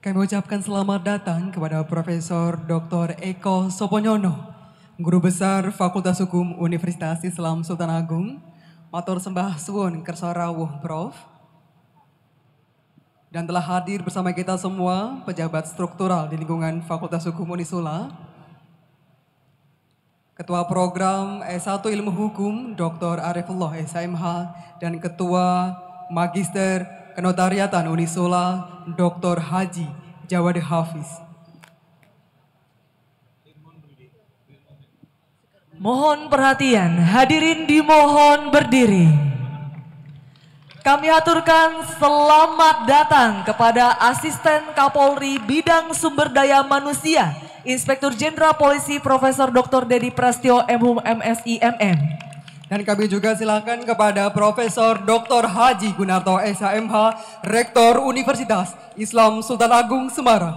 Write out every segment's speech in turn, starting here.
Kami ucapkan selamat datang kepada Profesor Dr. Eko Soponyono, Guru Besar Fakultas Hukum Universitas Islam Sultan Agung, Matur Sembah Suwun Kersorawuh Prof. Dan telah hadir bersama kita semua pejabat struktural di lingkungan Fakultas Hukum Unisula, Ketua Program S1 Ilmu Hukum Dr. Arifullah SMH dan Ketua Magister kenotariatan Unisola Dr. Haji Jawad Hafiz. Mohon perhatian, hadirin dimohon berdiri. Kami aturkan selamat datang kepada Asisten Kapolri Bidang Sumber Daya Manusia, Inspektur Jenderal Polisi Profesor Dr. Dedi Prastio MHUM MSI MM. Dan kami juga silakan kepada Profesor Dr. Haji Gunarto SHMH, Rektor Universitas Islam Sultan Agung Semarang.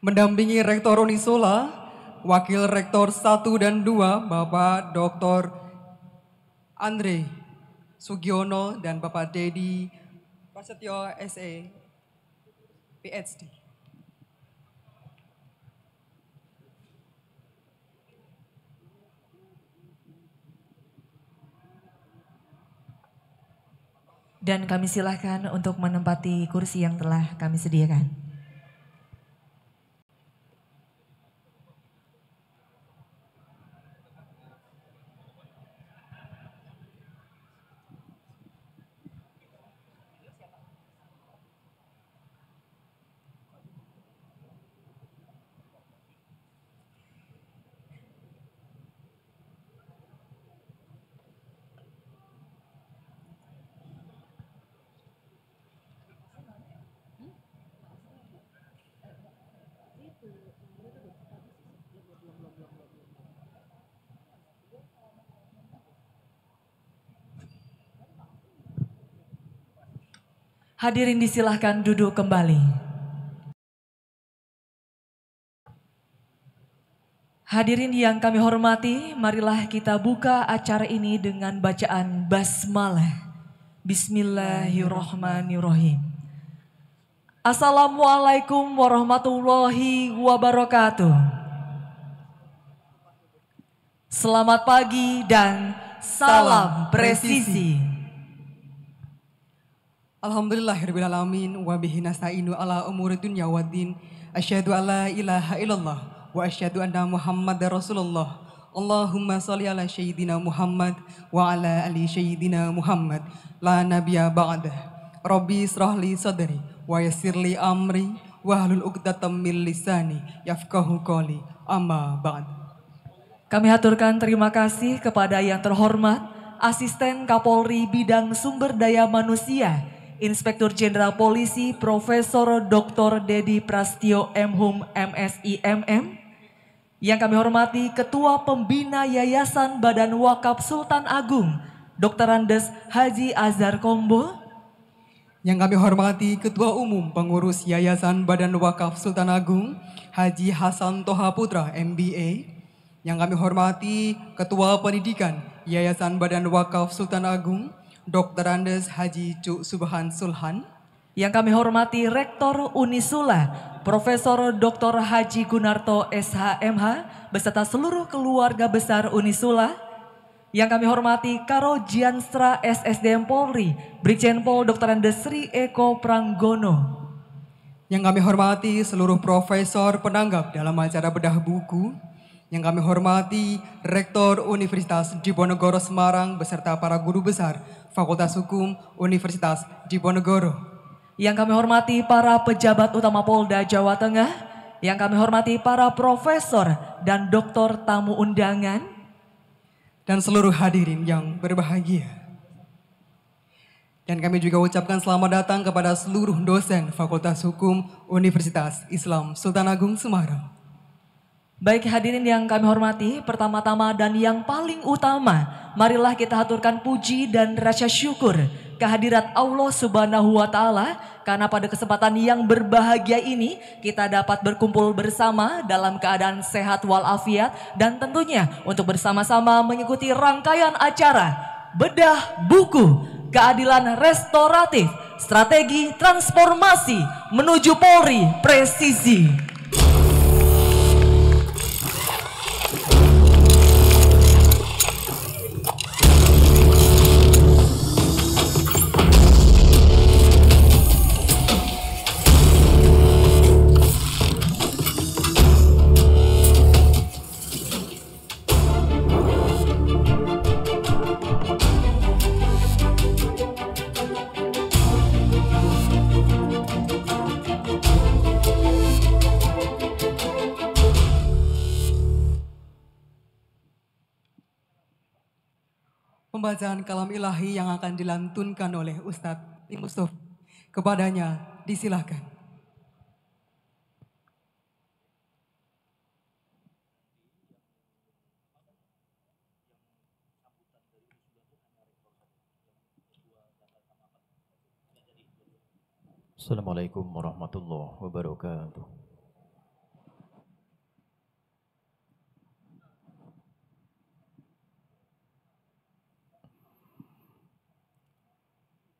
Mendampingi Rektor Unisola, Wakil Rektor 1 dan 2, Bapak Dr. Andre Sugiono dan Bapak Dedi Prasetyo SE PhD. Dan kami silakan untuk menempati kursi yang telah kami sediakan. Hadirin disilahkan duduk kembali. Hadirin yang kami hormati, marilah kita buka acara ini dengan bacaan basmalah. Bismillahirrahmanirrahim. Assalamualaikum warahmatullahi wabarakatuh. Selamat pagi dan salam presisi. presisi. Alhamdulillahirrahmanirrahim ya wa bihi nasta'inu ala umuri dunya wa din asyhadu alla ilaha illallah wa asyhadu anna muhammadar rasulullah Allahumma salli ala sayyidina Muhammad wa ala ali sayyidina Muhammad la nabiyya ba'da Rabbi israhli sadri wa yasirli amri wa hlul 'uqdatam min lisani yafqahu qawli amma ba'd Kami haturkan terima kasih kepada yang terhormat Asisten Kapolri Bidang Sumber Daya Manusia Inspektur Jenderal Polisi Profesor Dr. Dedi Prastio Mhum MSI MM, yang kami hormati Ketua Pembina Yayasan Badan Wakaf Sultan Agung Dr. Andes Haji Azhar Kombo, yang kami hormati Ketua Umum Pengurus Yayasan Badan Wakaf Sultan Agung, Haji Hasan Toha Putra, MBA. Yang kami hormati Ketua Pendidikan Yayasan Badan Wakaf Sultan Agung, Dr. Andes Haji Cuk Subhan Sulhan. Yang kami hormati Rektor Unisula, Profesor Dr. Haji Gunarto SHMH, beserta seluruh keluarga besar Unisula. Yang kami hormati Karo Jianstra SSDM Polri, Brigjen Pol Dr. Andes Sri Eko Pranggono. Yang kami hormati seluruh profesor penanggap dalam acara bedah buku. Yang kami hormati Rektor Universitas Diponegoro Semarang beserta para guru besar Fakultas Hukum Universitas Diponegoro. Yang kami hormati para pejabat utama Polda Jawa Tengah, yang kami hormati para profesor dan doktor tamu undangan, dan seluruh hadirin yang berbahagia. Dan kami juga ucapkan selamat datang kepada seluruh dosen Fakultas Hukum Universitas Islam Sultan Agung Semarang. Baik hadirin yang kami hormati, pertama-tama dan yang paling utama, marilah kita haturkan puji dan rasa syukur kehadirat Allah Subhanahu wa taala karena pada kesempatan yang berbahagia ini kita dapat berkumpul bersama dalam keadaan sehat walafiat dan tentunya untuk bersama-sama mengikuti rangkaian acara bedah buku keadilan restoratif strategi transformasi menuju Polri presisi. kalam ilahi yang akan dilantunkan oleh Ustadz Musuf. Kepadanya disilahkan. Assalamualaikum warahmatullahi wabarakatuh.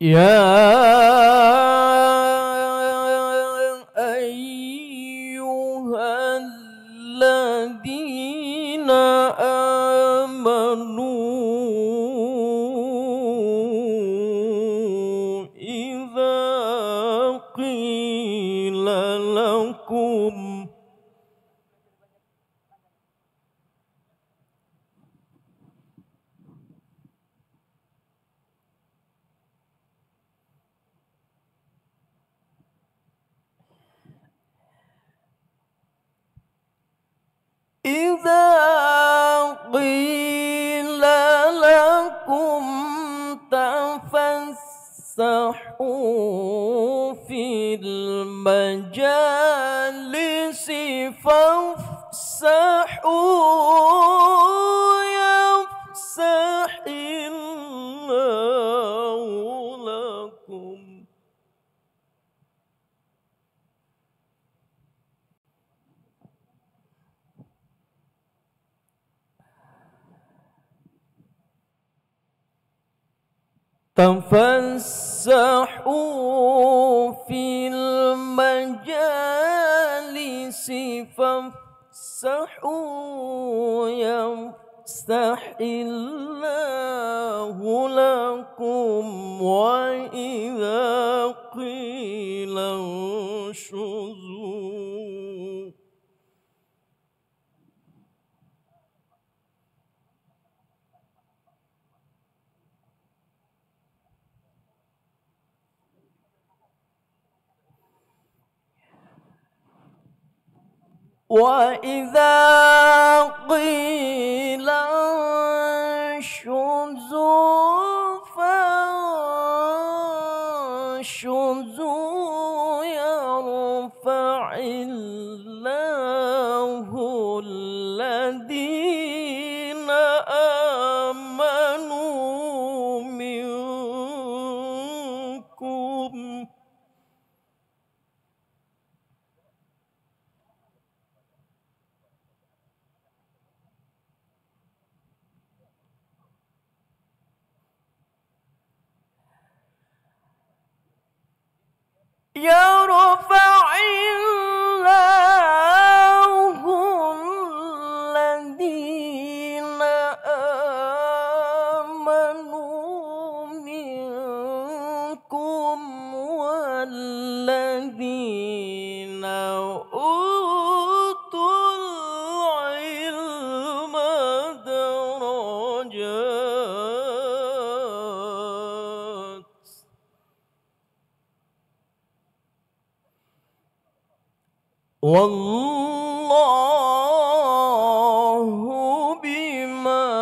يا أيها الذين آمنوا إذا قيل لكم تفسحوا في المجالس يفسح الله لكم تفسحوا في المجالس فافسحوا يفسح الله لكم وإذا قيل انشزوا وإذا قيل انشزوا فانشزوا يرفع الله الذين آمنوا يرفع الله الذين آمنوا منكم والذين والله بما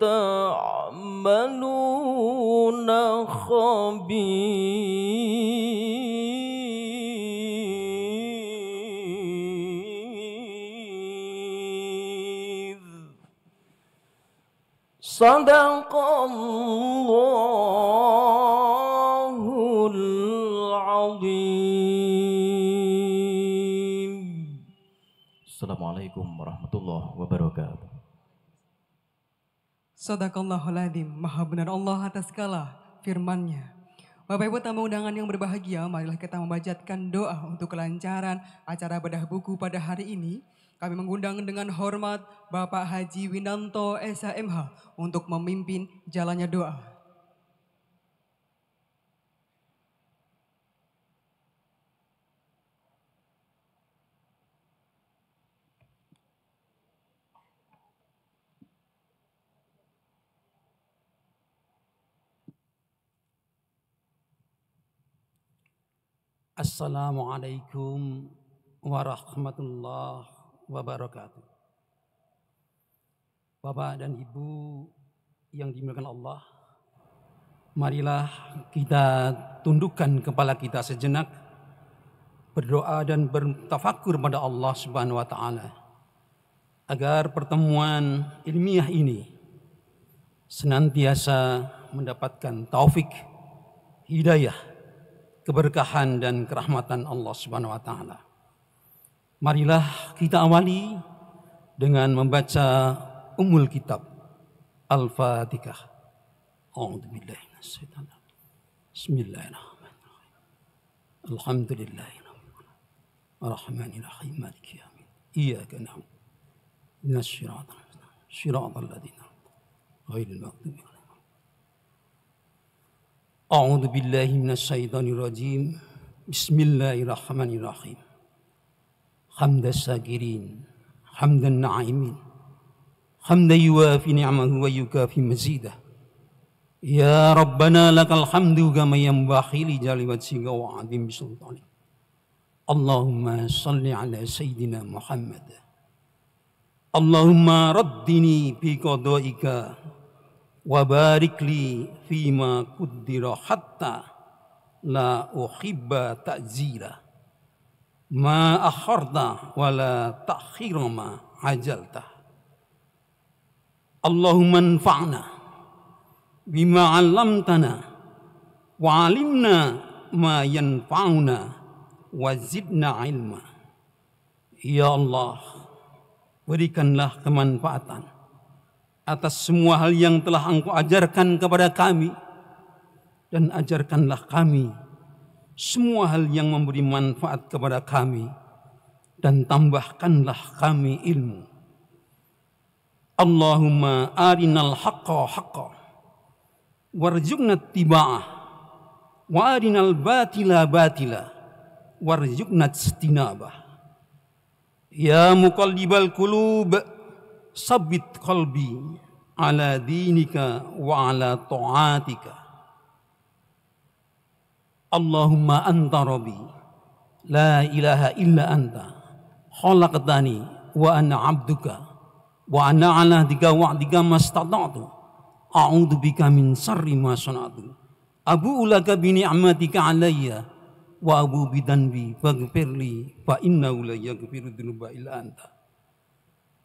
تعملون خبير صدق الله Sadaqallahul maha benar Allah atas segala firmannya. Bapak Ibu tamu undangan yang berbahagia, marilah kita membajatkan doa untuk kelancaran acara bedah buku pada hari ini. Kami mengundang dengan hormat Bapak Haji Winanto SHMH untuk memimpin jalannya doa. Assalamualaikum warahmatullahi wabarakatuh. Bapak dan Ibu yang dimuliakan Allah, marilah kita tundukkan kepala kita sejenak, berdoa dan bertafakur pada Allah Subhanahu wa taala agar pertemuan ilmiah ini senantiasa mendapatkan taufik hidayah keberkahan dan kerahmatan Allah Subhanahu wa taala. Marilah kita awali dengan membaca Ummul Kitab Al-Fatihah. A'udzu billahi Bismillahirrahmanirrahim. Alhamdulillahi Ar-Rahmanir Rahim Iyyaka na'budu wa iyyaka nasta'in. Shiratal ladzina ghairil maghdubi A'udzu billahi minasyaitonir rajim. Bismillahirrahmanirrahim. Hamdan hamdan na'imin. Hamdan yuwafi ni'amahu mazidah. Ya Rabbana lakal hamdu kama yanbaghi Allahumma shalli 'ala sayyidina Muhammad. Allahumma raddini bi qada'ika wa barik li la uhibba ta'zira ma akharta wa la ajalta Allahumma anfa'na bima 'allamtana wa 'allimna ma yanfa'una wa ilma Ya Allah berikanlah kemanfaatan atas semua hal yang telah engkau ajarkan kepada kami dan ajarkanlah kami semua hal yang memberi manfaat kepada kami dan tambahkanlah kami ilmu Allahumma arinal haqqa haqqa warzuqna tiba'ah wa arinal batila batila warzuqna istinabah ya muqallibal qulub sabit qalbi ala dinika wa ala ta'atika Allahumma anta rabbi la ilaha illa anta khalaqtani wa ana abduka wa ana ala dika dika mastata'tu a'udhu bika min sarri ma sana'tu abu ulaka bi ni'matika alayya wa abu bidanbi faghfirli fa innahu la yaghfiru dhunuba illa anta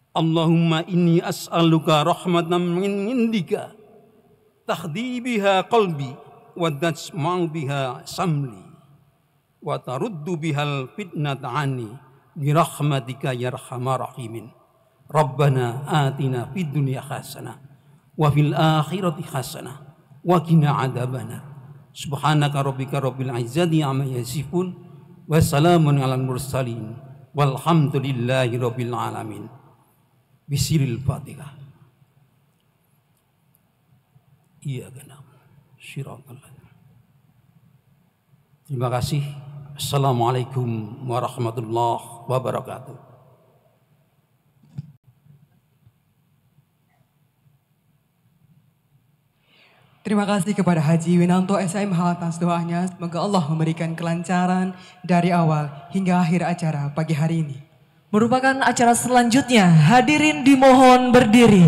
Allahumma inni as'aluka rahmatan min indika tahdi biha qalbi wa biha samli wa taruddu bihal fitnat ani bi rahmatika yarhamar ya rahimin Rabbana atina fid dunya hasanah wa fil akhirati hasanah wa qina adabana subhanaka rabbika rabbil izzati amma yasifun wa salamun alal mursalin walhamdulillahi rabbil alamin Bisiril Fatihah. Iya kenam. Syiratallah. Terima kasih. Assalamualaikum warahmatullahi wabarakatuh. Terima kasih kepada Haji Winanto SMH atas doanya. Semoga Allah memberikan kelancaran dari awal hingga akhir acara pagi hari ini merupakan acara selanjutnya. Hadirin dimohon berdiri.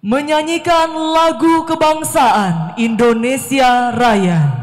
Menyanyikan lagu kebangsaan Indonesia Raya.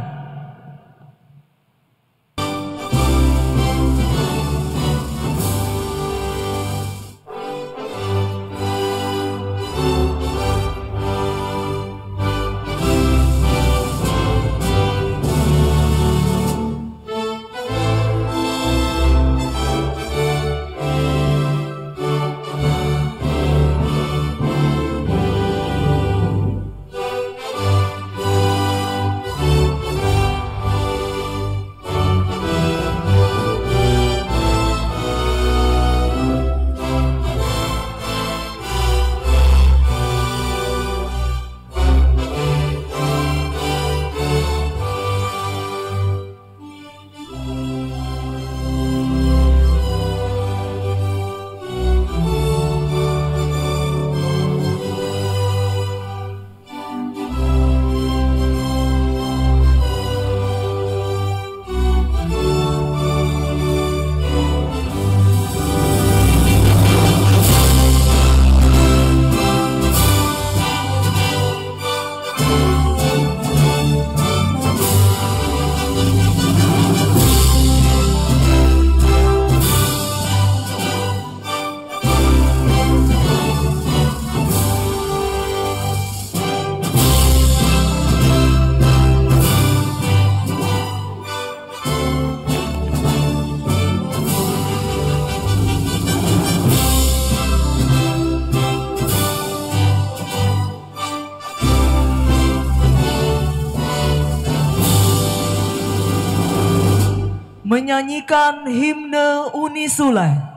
menyanyikan himne Uni Sulai.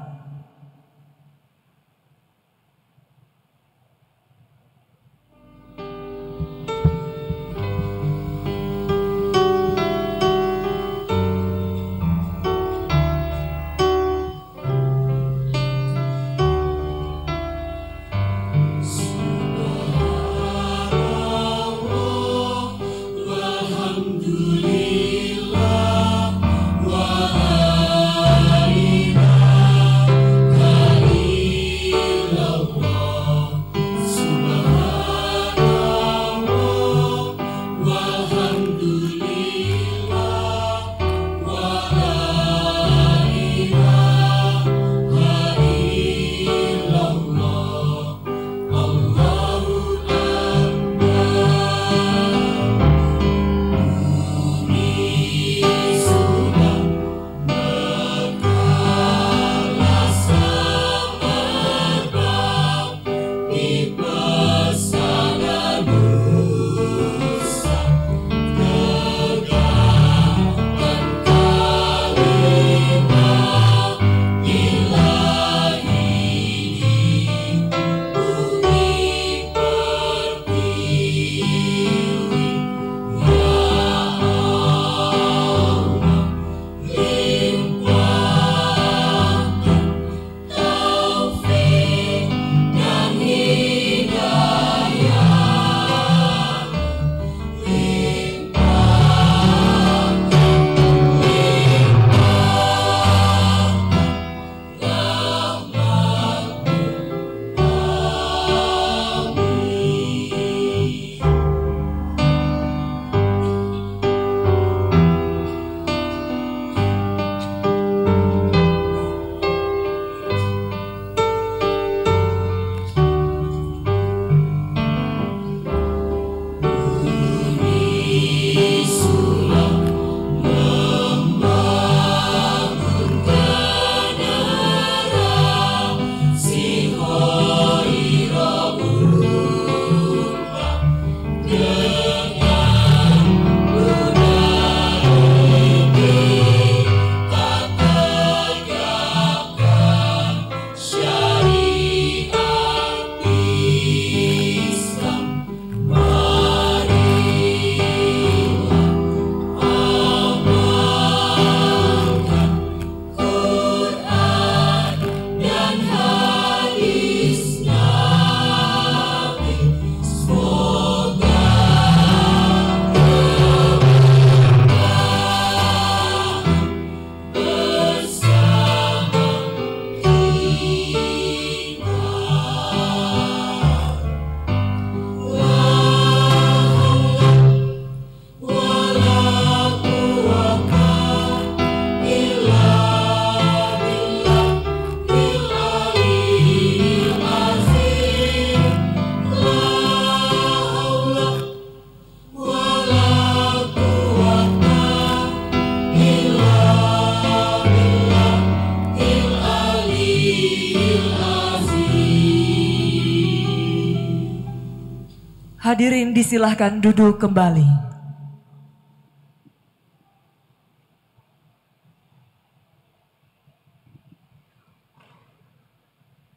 Hadirin disilahkan duduk kembali.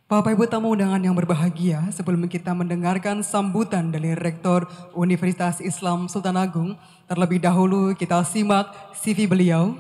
Bapak Ibu tamu undangan yang berbahagia, sebelum kita mendengarkan sambutan dari Rektor Universitas Islam Sultan Agung, terlebih dahulu kita simak CV beliau.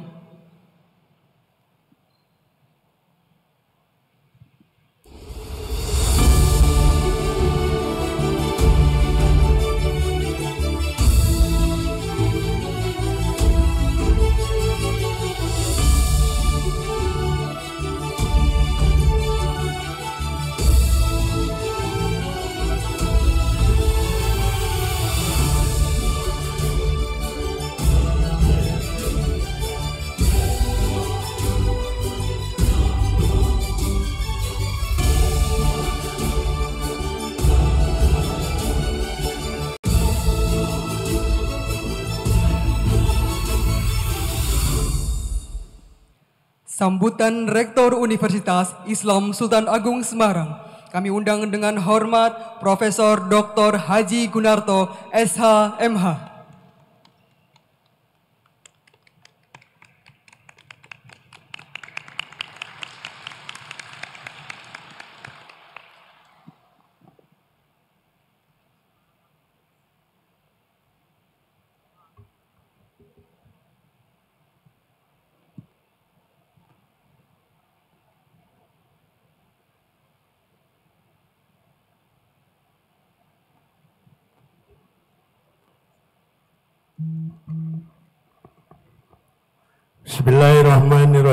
Sambutan Rektor Universitas Islam Sultan Agung Semarang. Kami undang dengan hormat Profesor Dr. Haji Gunarto, SH MH.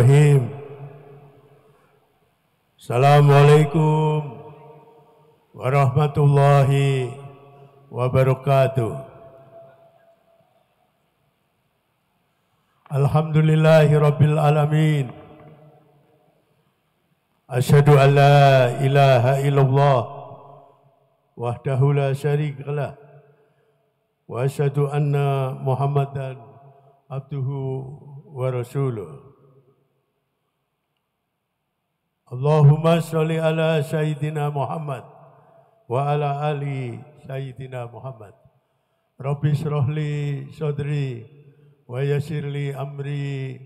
Bismillahirrahmanirrahim. Assalamualaikum warahmatullahi wabarakatuh. Alhamdulillahi rabbil alamin. Asyhadu an la ilaha illallah wahdahu la syarikalah wa asyhadu anna Muhammadan abduhu wa rasuluh. Allahumma sholli ala sayyidina Muhammad wa ala ali sayyidina Muhammad. Rabbi srohli sodri wa yasirli amri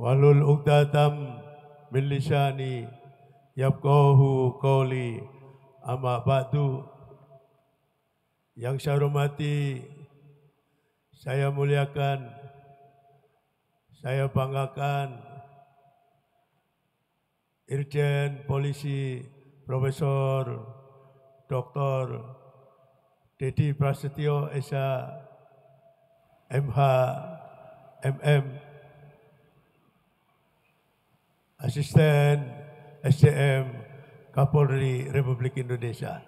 walul uqdatam min lisani yabqahu qawli amma ba'du yang saya hormati saya muliakan saya banggakan Irjen Polisi Profesor Dr. Dedi Prasetyo Esa MH MM Asisten SDM Kapolri Republik Indonesia.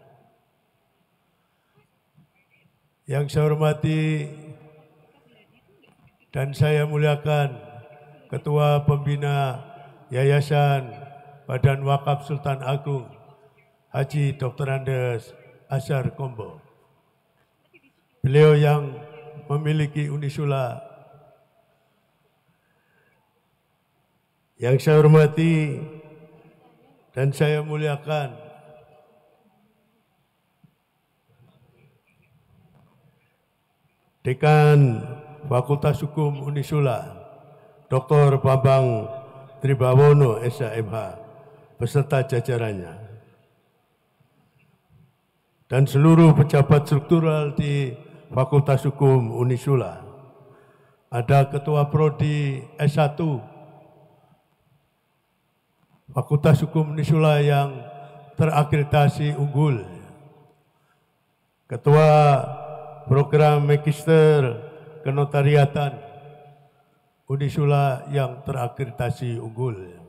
Yang saya hormati dan saya muliakan Ketua Pembina Yayasan Badan Wakaf Sultan Agung Haji Dr. Andes Asyar Kombo. Beliau yang memiliki Unisula. Yang saya hormati dan saya muliakan Dekan Fakultas Hukum Unisula, Dr. Bambang Tribawono, SMH beserta jajarannya dan seluruh pejabat struktural di Fakultas Hukum Unisula. Ada Ketua Prodi S1 Fakultas Hukum Unisula yang terakreditasi unggul. Ketua Program Magister Kenotariatan Unisula yang terakreditasi unggul.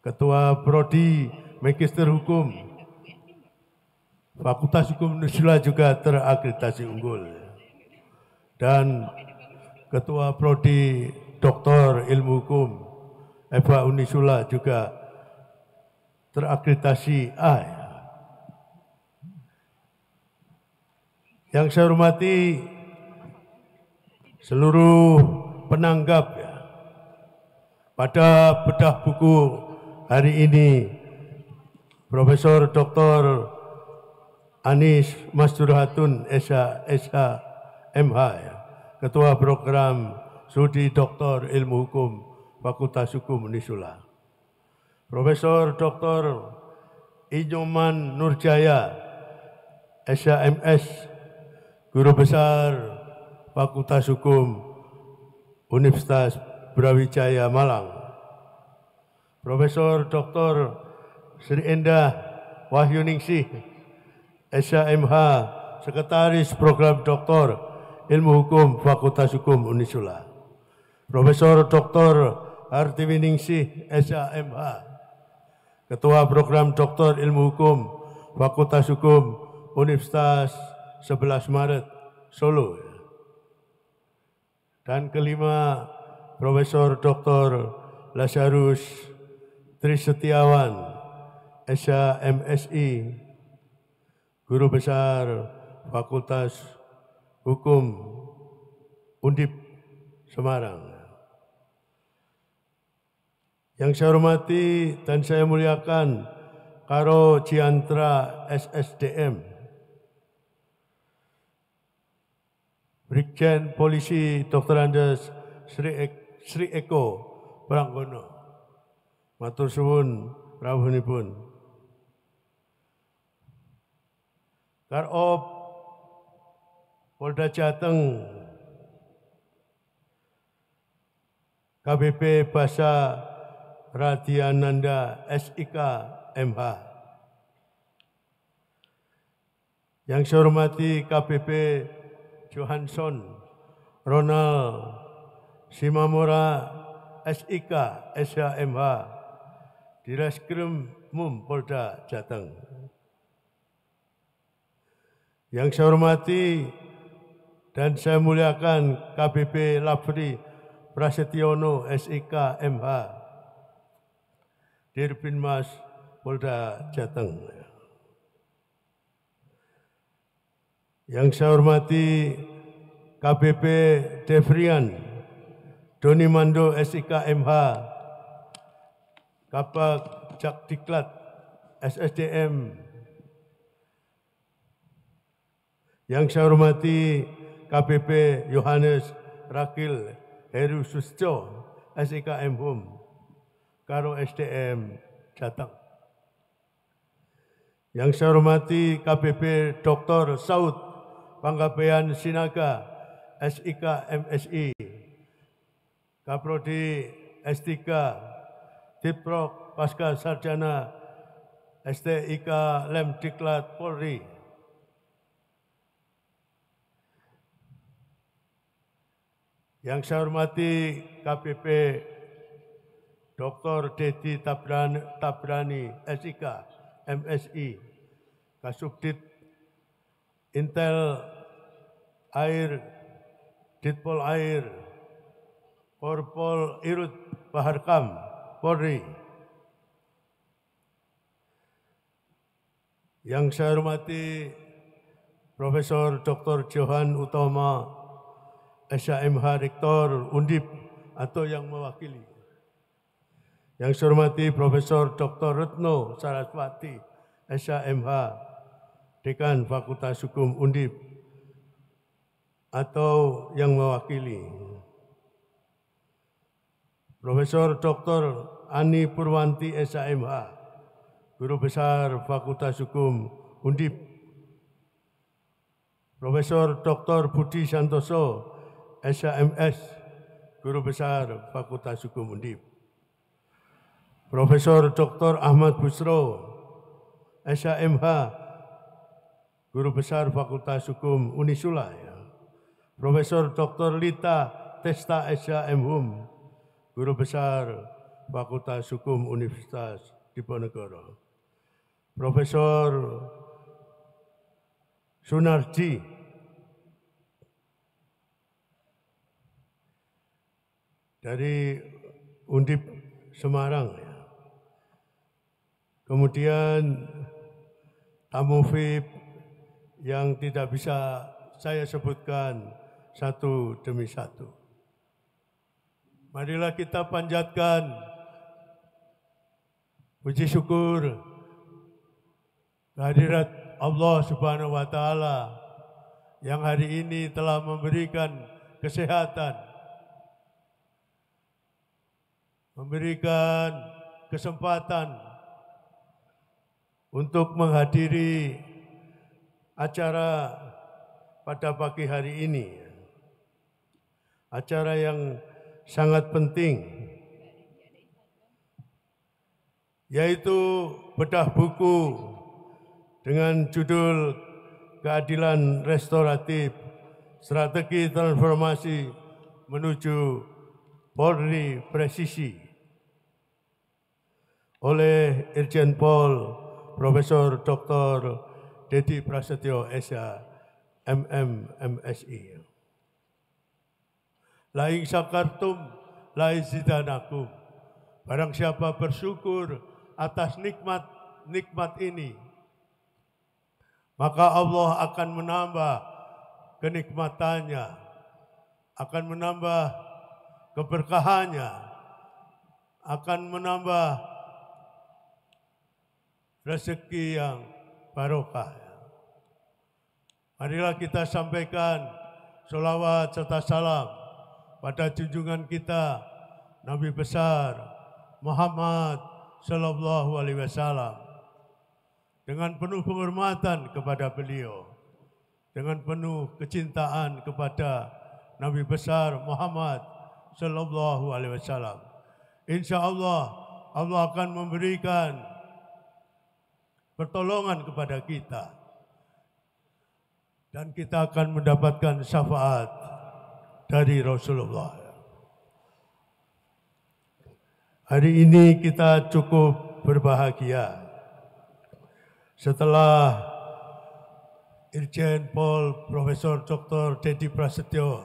Ketua Prodi Magister Hukum Fakultas Hukum Nusila juga terakreditasi unggul dan Ketua Prodi Doktor Ilmu Hukum Eva Unisula juga terakreditasi A. Yang saya hormati seluruh penanggap ya, pada bedah buku hari ini Profesor Dr. Anis Masjurhatun Esa ya, Esa MH Ketua Program Studi Doktor Ilmu Hukum Fakultas Hukum Nisula Profesor Dr. Inyoman Nurjaya M.S. Guru Besar Fakultas Hukum Universitas Brawijaya Malang Profesor Dr. Sri Endah Wahyuningsih, SHMH, Sekretaris Program Doktor Ilmu Hukum Fakultas Hukum Unisula. Profesor Dr. Hartiwiningsih, SHMH, Ketua Program Doktor Ilmu Hukum Fakultas Hukum Universitas 11 Maret Solo. Dan kelima, Profesor Dr. Lazarus Tri Setiawan, Esa MSI, Guru Besar Fakultas Hukum Undip Semarang. Yang saya hormati dan saya muliakan Karo Ciantra SSDM, Brigjen Polisi Dr. Andes Sri, e- Sri Eko Pranggono, Matur suwun rawuhipun. Karop Polda Jateng KBP Basa Radiananda SIK MH. Yang saya hormati KBP Johansson Ronald Simamora SIK SHMH di Reskrim Mum Polda Jateng. Yang saya hormati dan saya muliakan KBP Lafri Prasetyono SIK MH Dirbin Mas Polda Jateng. Yang saya hormati KBP Devrian Doni Mando SIK MH Kapak diklat SSDM yang saya hormati KPP Yohanes Rakil Heru Susco SIKM e Home Karo SDM Jateng yang saya hormati KPP Dr. Saud Panggabean Sinaga SIK e MSI Kaprodi S3 Diprok Pasca Sarjana STIK Lemdiklat Polri. Yang saya hormati KPP Dr. Dedi Tabrani, Tabrani SIK, MSI, Kasubdit Intel Air, Ditpol Air, Korpol Irut Baharkam, Polri. Yang saya hormati Profesor Dr. Johan Utama SHMH Rektor Undip atau yang mewakili. Yang saya hormati Profesor Dr. Retno Saraswati SHMH Dekan Fakultas Hukum Undip atau yang mewakili. Profesor Dr. Ani Purwanti SAMH, Guru Besar Fakultas Hukum Undip, Profesor Dr. Budi Santoso SAMS, Guru Besar Fakultas Hukum Undip, Profesor Dr. Ahmad Busro SAMH, Guru Besar Fakultas Hukum Unisula, Profesor Dr. Lita Testa SAMHUM, Guru Besar Fakultas Hukum Universitas Diponegoro, Profesor Sunarji, dari Undip Semarang, ya. kemudian tamu VIP yang tidak bisa saya sebutkan satu demi satu. Marilah kita panjatkan puji syukur kehadirat Allah Subhanahu wa taala yang hari ini telah memberikan kesehatan memberikan kesempatan untuk menghadiri acara pada pagi hari ini acara yang sangat penting yaitu bedah buku dengan judul Keadilan Restoratif Strategi Transformasi Menuju Polri Presisi oleh Irjen Pol Profesor Dr. Dedi Prasetyo Esa MM MSI. Laing sakartum, laing zidanaku. Barang siapa bersyukur atas nikmat nikmat ini, maka Allah akan menambah kenikmatannya, akan menambah keberkahannya, akan menambah rezeki yang barokah. Marilah kita sampaikan sholawat serta salam pada junjungan kita Nabi besar Muhammad Sallallahu Alaihi Wasallam dengan penuh penghormatan kepada beliau dengan penuh kecintaan kepada Nabi besar Muhammad Sallallahu Alaihi Wasallam insyaallah Allah akan memberikan pertolongan kepada kita dan kita akan mendapatkan syafaat dari Rasulullah. Hari ini kita cukup berbahagia setelah Irjen Pol Profesor Dr. Dedi Prasetyo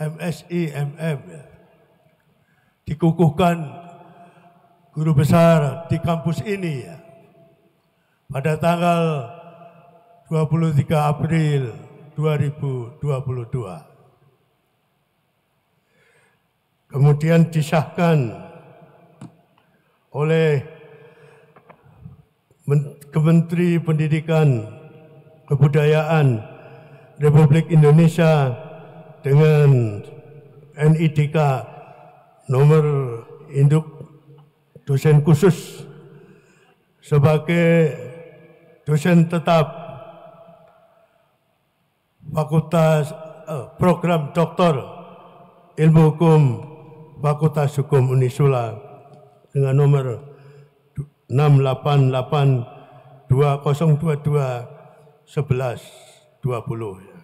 MSI MM dikukuhkan guru besar di kampus ini pada tanggal 23 April 2022. Kemudian disahkan oleh Kementeri Pendidikan Kebudayaan Republik Indonesia dengan NIDK nomor induk dosen khusus sebagai dosen tetap Fakultas eh, program doktor ilmu hukum Fakultas Hukum Unisula dengan nomor 688 2022 1120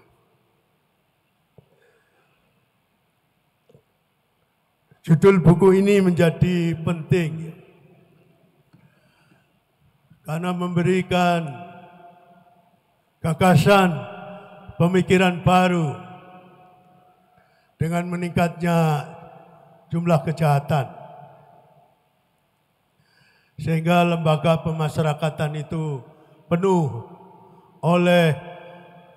Judul buku ini menjadi penting ya. karena memberikan gagasan pemikiran baru dengan meningkatnya jumlah kejahatan. Sehingga lembaga pemasyarakatan itu penuh oleh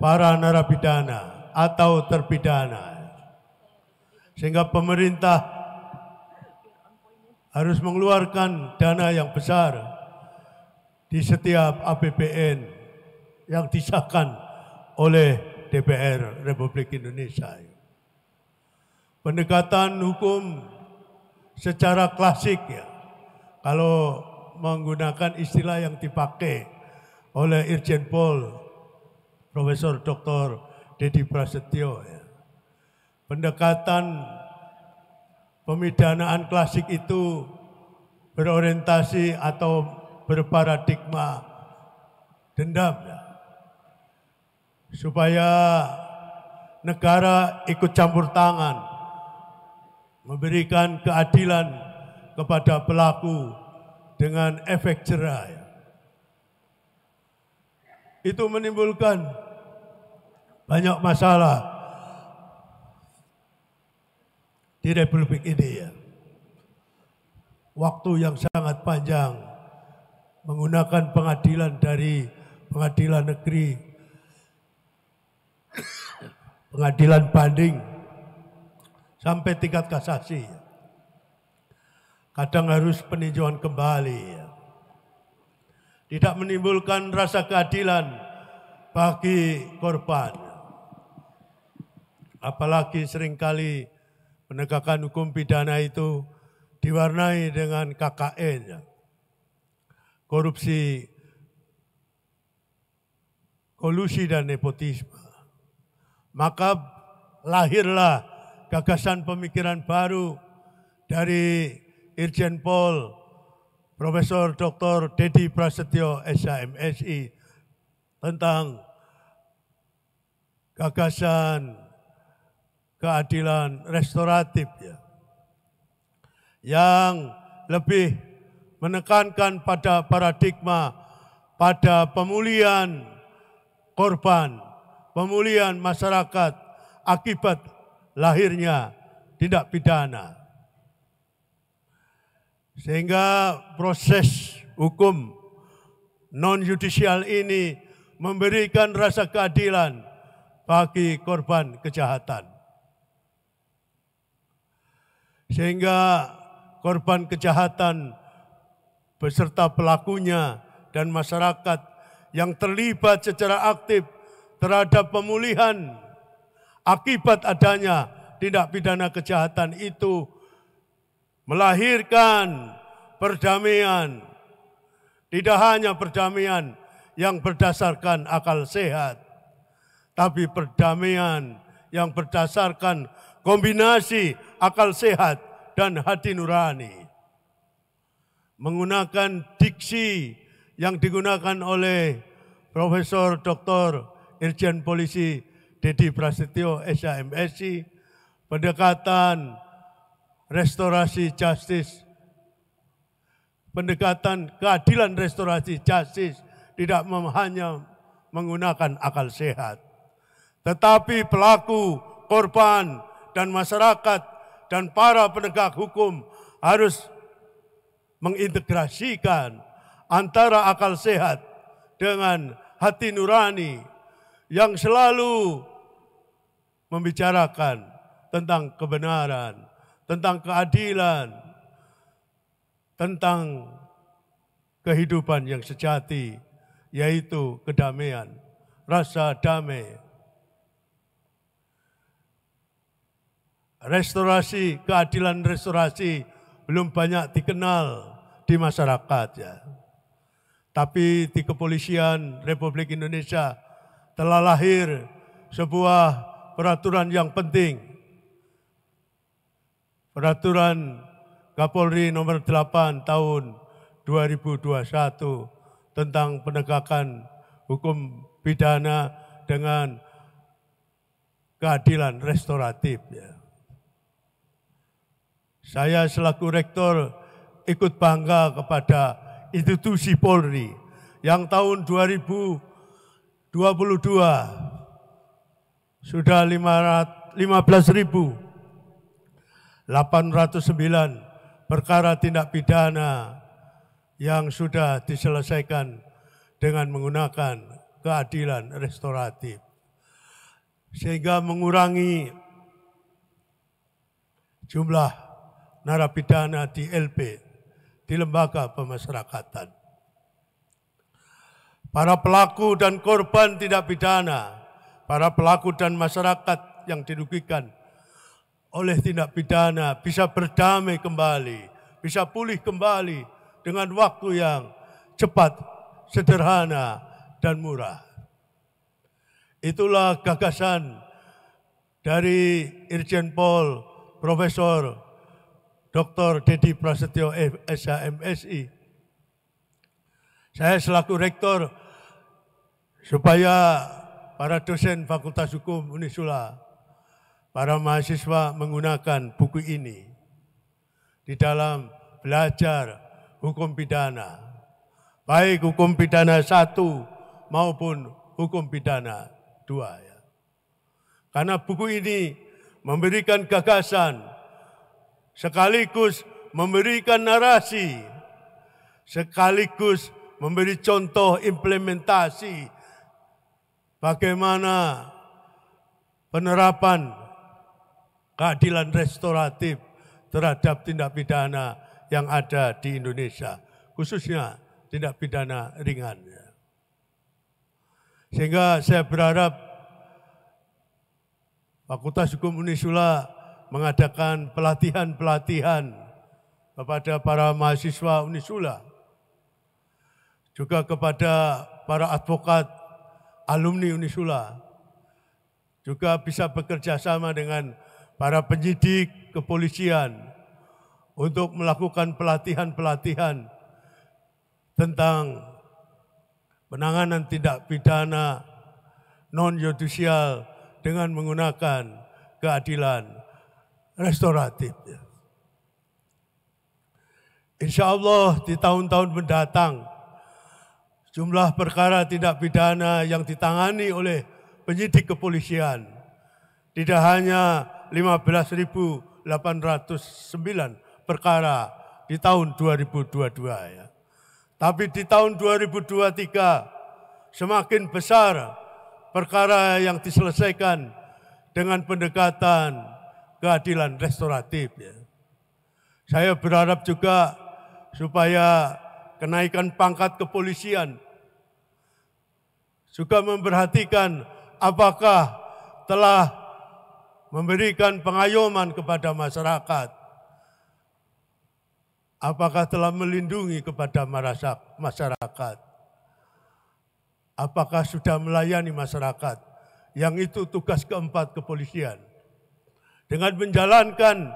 para narapidana atau terpidana. Sehingga pemerintah harus mengeluarkan dana yang besar di setiap APBN yang disahkan oleh DPR Republik Indonesia. Pendekatan hukum secara klasik ya, kalau menggunakan istilah yang dipakai oleh Irjen Pol Profesor Dr. Dedi Prasetyo ya. Pendekatan pemidanaan klasik itu berorientasi atau berparadigma dendam ya supaya negara ikut campur tangan, memberikan keadilan kepada pelaku dengan efek cerai Itu menimbulkan banyak masalah di Republik ini ya. Waktu yang sangat panjang menggunakan pengadilan dari pengadilan negeri pengadilan banding sampai tingkat kasasi. Kadang harus peninjauan kembali. Tidak menimbulkan rasa keadilan bagi korban. Apalagi seringkali penegakan hukum pidana itu diwarnai dengan KKN. Korupsi, kolusi dan nepotisme. Maka lahirlah gagasan pemikiran baru dari Irjen Pol Profesor Dr. Dedi Prasetyo SHMSI tentang gagasan keadilan restoratif ya. Yang lebih menekankan pada paradigma pada pemulihan korban pemulihan masyarakat akibat lahirnya tindak pidana. Sehingga proses hukum non yudisial ini memberikan rasa keadilan bagi korban kejahatan. Sehingga korban kejahatan beserta pelakunya dan masyarakat yang terlibat secara aktif terhadap pemulihan akibat adanya tindak pidana kejahatan itu melahirkan perdamaian. Tidak hanya perdamaian yang berdasarkan akal sehat, tapi perdamaian yang berdasarkan kombinasi akal sehat dan hati nurani. Menggunakan diksi yang digunakan oleh Profesor Dr. Irjen Polisi Dedi Prasetyo SHMSI, pendekatan restorasi justice, pendekatan keadilan restorasi justice tidak hanya menggunakan akal sehat. Tetapi pelaku, korban, dan masyarakat dan para penegak hukum harus mengintegrasikan antara akal sehat dengan hati nurani yang selalu membicarakan tentang kebenaran, tentang keadilan, tentang kehidupan yang sejati, yaitu kedamaian, rasa damai. Restorasi, keadilan restorasi belum banyak dikenal di masyarakat ya. Tapi di kepolisian Republik Indonesia telah lahir sebuah peraturan yang penting. Peraturan Kapolri nomor 8 tahun 2021 tentang penegakan hukum pidana dengan keadilan restoratif. Ya. Saya selaku rektor ikut bangga kepada institusi Polri yang tahun 2000 22 sudah belas ribu sembilan perkara tindak pidana yang sudah diselesaikan dengan menggunakan keadilan restoratif sehingga mengurangi jumlah narapidana di LP di lembaga pemasyarakatan Para pelaku dan korban tindak pidana, para pelaku dan masyarakat yang dirugikan oleh tindak pidana bisa berdamai kembali, bisa pulih kembali dengan waktu yang cepat, sederhana, dan murah. Itulah gagasan dari Irjen Pol Profesor Dr. Dedi Prasetyo SHMSI. Saya selaku rektor supaya para dosen Fakultas Hukum Unisula, para mahasiswa menggunakan buku ini di dalam belajar hukum pidana, baik hukum pidana satu maupun hukum pidana dua. Ya. Karena buku ini memberikan gagasan, sekaligus memberikan narasi, sekaligus memberi contoh implementasi Bagaimana penerapan keadilan restoratif terhadap tindak pidana yang ada di Indonesia, khususnya tindak pidana ringan. Sehingga saya berharap Fakultas Hukum Unisula mengadakan pelatihan-pelatihan kepada para mahasiswa Unisula, juga kepada para advokat alumni Unisula. Juga bisa bekerja sama dengan para penyidik kepolisian untuk melakukan pelatihan-pelatihan tentang penanganan tindak pidana non yudisial dengan menggunakan keadilan restoratif. Insya Allah di tahun-tahun mendatang jumlah perkara tindak pidana yang ditangani oleh penyidik kepolisian tidak hanya 15.809 perkara di tahun 2022 ya. Tapi di tahun 2023 semakin besar perkara yang diselesaikan dengan pendekatan keadilan restoratif ya. Saya berharap juga supaya kenaikan pangkat kepolisian. Juga memperhatikan apakah telah memberikan pengayoman kepada masyarakat. Apakah telah melindungi kepada masyarakat. Apakah sudah melayani masyarakat. Yang itu tugas keempat kepolisian. Dengan menjalankan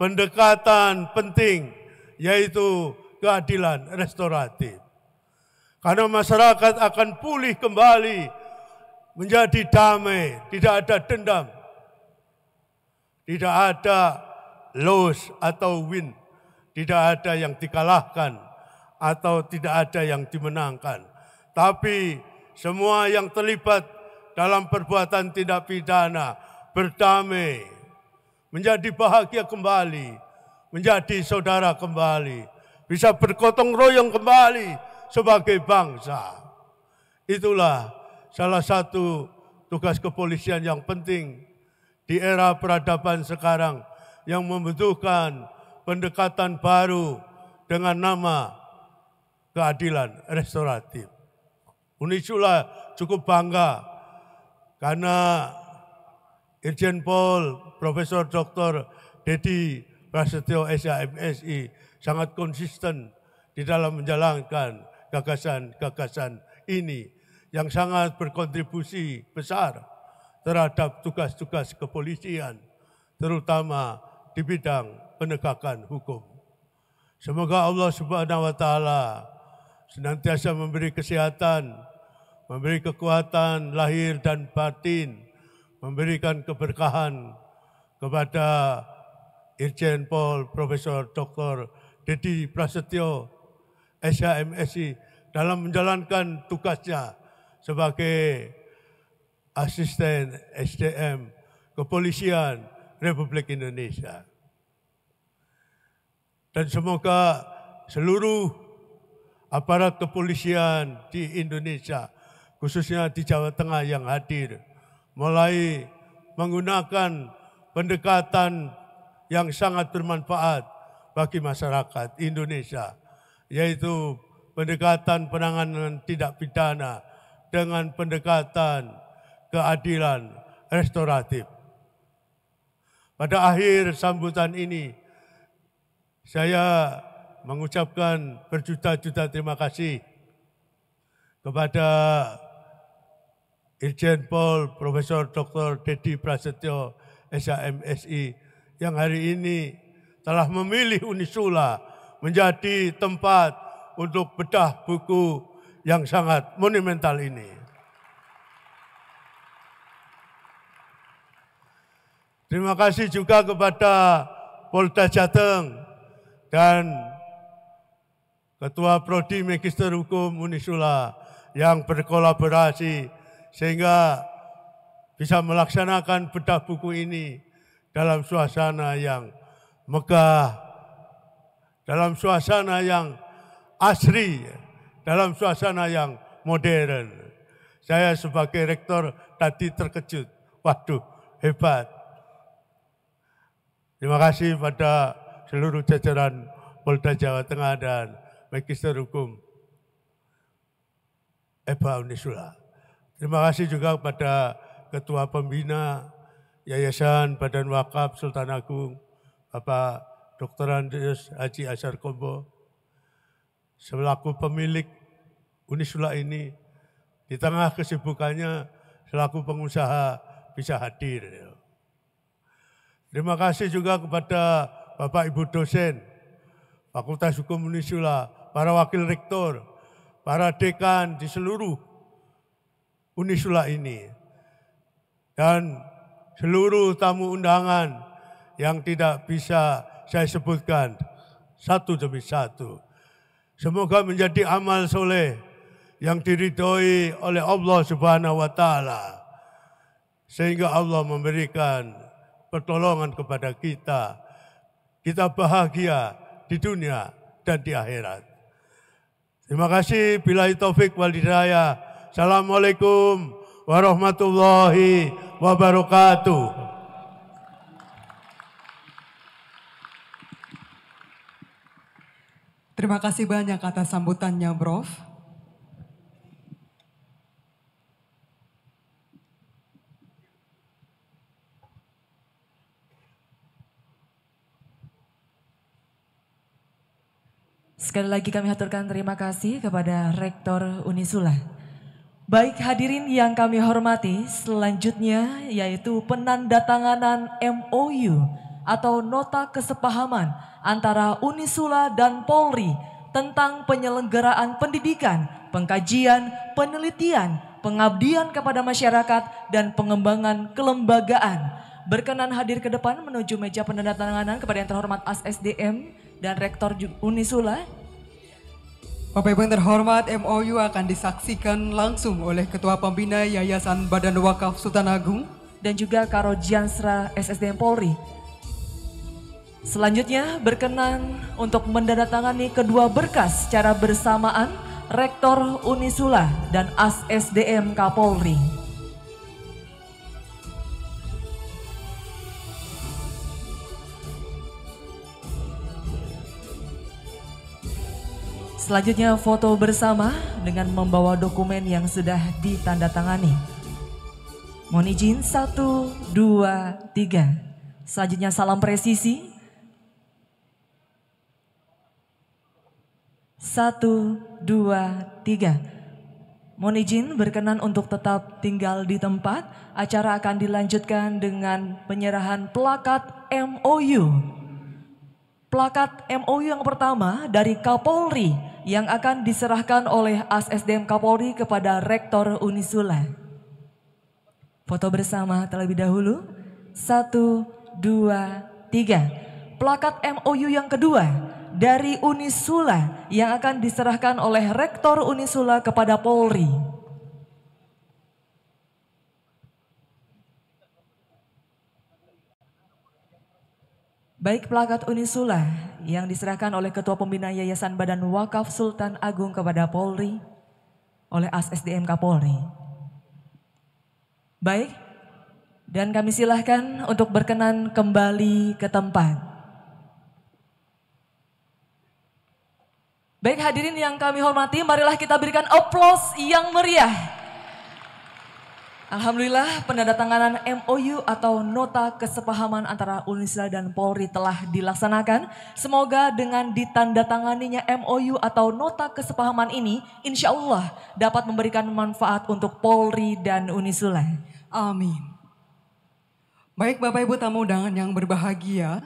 pendekatan penting yaitu keadilan restoratif. Karena masyarakat akan pulih kembali menjadi damai, tidak ada dendam. Tidak ada lose atau win. Tidak ada yang dikalahkan atau tidak ada yang dimenangkan. Tapi semua yang terlibat dalam perbuatan tindak pidana berdamai, menjadi bahagia kembali, menjadi saudara kembali, bisa bergotong royong kembali sebagai bangsa. Itulah salah satu tugas kepolisian yang penting di era peradaban sekarang yang membutuhkan pendekatan baru dengan nama keadilan restoratif. Unisula cukup bangga karena Irjen Pol Profesor Dr. Dedi Prasetyo SHMSI sangat konsisten di dalam menjalankan gagasan-gagasan ini yang sangat berkontribusi besar terhadap tugas-tugas kepolisian, terutama di bidang penegakan hukum. Semoga Allah Subhanahu wa Ta'ala senantiasa memberi kesehatan, memberi kekuatan lahir dan batin, memberikan keberkahan kepada Irjen Pol Profesor Dr. Dedi Prasetyo SHMSI dalam menjalankan tugasnya sebagai asisten SDM Kepolisian Republik Indonesia. Dan semoga seluruh aparat kepolisian di Indonesia, khususnya di Jawa Tengah yang hadir, mulai menggunakan pendekatan yang sangat bermanfaat bagi masyarakat Indonesia, yaitu pendekatan penanganan tidak pidana dengan pendekatan keadilan restoratif. Pada akhir sambutan ini, saya mengucapkan berjuta-juta terima kasih kepada Irjen Pol Profesor Dr. Dedi Prasetyo SHMSI yang hari ini telah memilih Unisula menjadi tempat untuk bedah buku yang sangat monumental ini. Terima kasih juga kepada Polda Jateng dan Ketua Prodi Magister Hukum Unisula yang berkolaborasi sehingga bisa melaksanakan bedah buku ini dalam suasana yang Mekah dalam suasana yang asri, dalam suasana yang modern. Saya sebagai rektor tadi terkejut. Waduh, hebat. Terima kasih pada seluruh jajaran Polda Jawa Tengah dan Magister Hukum Eba Unisula. Terima kasih juga kepada Ketua Pembina Yayasan Badan Wakaf Sultan Agung, Bapak Dr. Andreas Haji Asar Kombo selaku pemilik Unisula ini di tengah kesibukannya selaku pengusaha bisa hadir. Terima kasih juga kepada Bapak Ibu dosen Fakultas Hukum Unisula, para wakil rektor, para dekan di seluruh Unisula ini dan seluruh tamu undangan yang tidak bisa saya sebutkan satu demi satu. Semoga menjadi amal soleh yang diridhoi oleh Allah Subhanahu wa taala. Sehingga Allah memberikan pertolongan kepada kita. Kita bahagia di dunia dan di akhirat. Terima kasih bila taufik wal hidayah. Assalamualaikum warahmatullahi wabarakatuh. Terima kasih banyak atas sambutannya, Prof. Sekali lagi kami haturkan terima kasih kepada Rektor Unisula. Baik hadirin yang kami hormati, selanjutnya yaitu penandatanganan MOU atau nota kesepahaman antara Unisula dan Polri tentang penyelenggaraan pendidikan, pengkajian, penelitian, pengabdian kepada masyarakat, dan pengembangan kelembagaan. Berkenan hadir ke depan menuju meja penandatanganan kepada yang terhormat AS SDM dan Rektor Unisula. Bapak Ibu yang terhormat, MOU akan disaksikan langsung oleh Ketua Pembina Yayasan Badan Wakaf Sultan Agung dan juga Karo Jansra SSDM Polri Selanjutnya berkenan untuk mendatangani kedua berkas secara bersamaan Rektor Unisula dan As SDM Kapolri. Selanjutnya foto bersama dengan membawa dokumen yang sudah ditandatangani. Mohon izin, satu, dua, tiga. Selanjutnya salam presisi Satu, dua, tiga. Mohon izin berkenan untuk tetap tinggal di tempat. Acara akan dilanjutkan dengan penyerahan plakat MOU. Plakat MOU yang pertama dari Kapolri yang akan diserahkan oleh ASSDM Kapolri kepada Rektor Unisula. Foto bersama terlebih dahulu. Satu, dua, tiga. Plakat MOU yang kedua dari Unisula yang akan diserahkan oleh Rektor Unisula kepada Polri. Baik plakat Unisula yang diserahkan oleh Ketua Pembina Yayasan Badan Wakaf Sultan Agung kepada Polri oleh ASSDM Kapolri. Baik, dan kami silahkan untuk berkenan kembali ke tempat. Baik hadirin yang kami hormati, marilah kita berikan aplaus yang meriah. Alhamdulillah penandatanganan MOU atau Nota Kesepahaman antara Unisla dan Polri telah dilaksanakan. Semoga dengan ditandatanganinya MOU atau Nota Kesepahaman ini, insya Allah dapat memberikan manfaat untuk Polri dan Unisla. Amin. Baik Bapak Ibu tamu undangan yang berbahagia,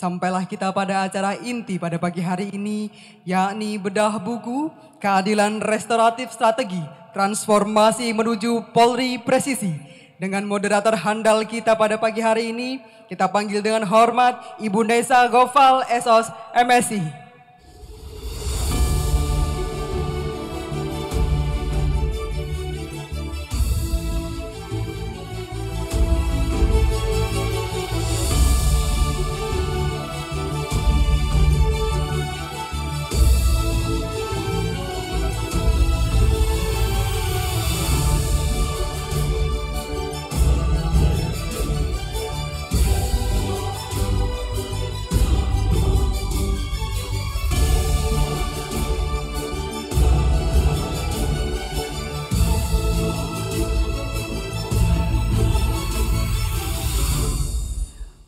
Sampailah kita pada acara inti pada pagi hari ini, yakni bedah buku Keadilan Restoratif Strategi Transformasi Menuju Polri Presisi. Dengan moderator handal kita pada pagi hari ini, kita panggil dengan hormat Ibu Nesa Gofal Esos MSI.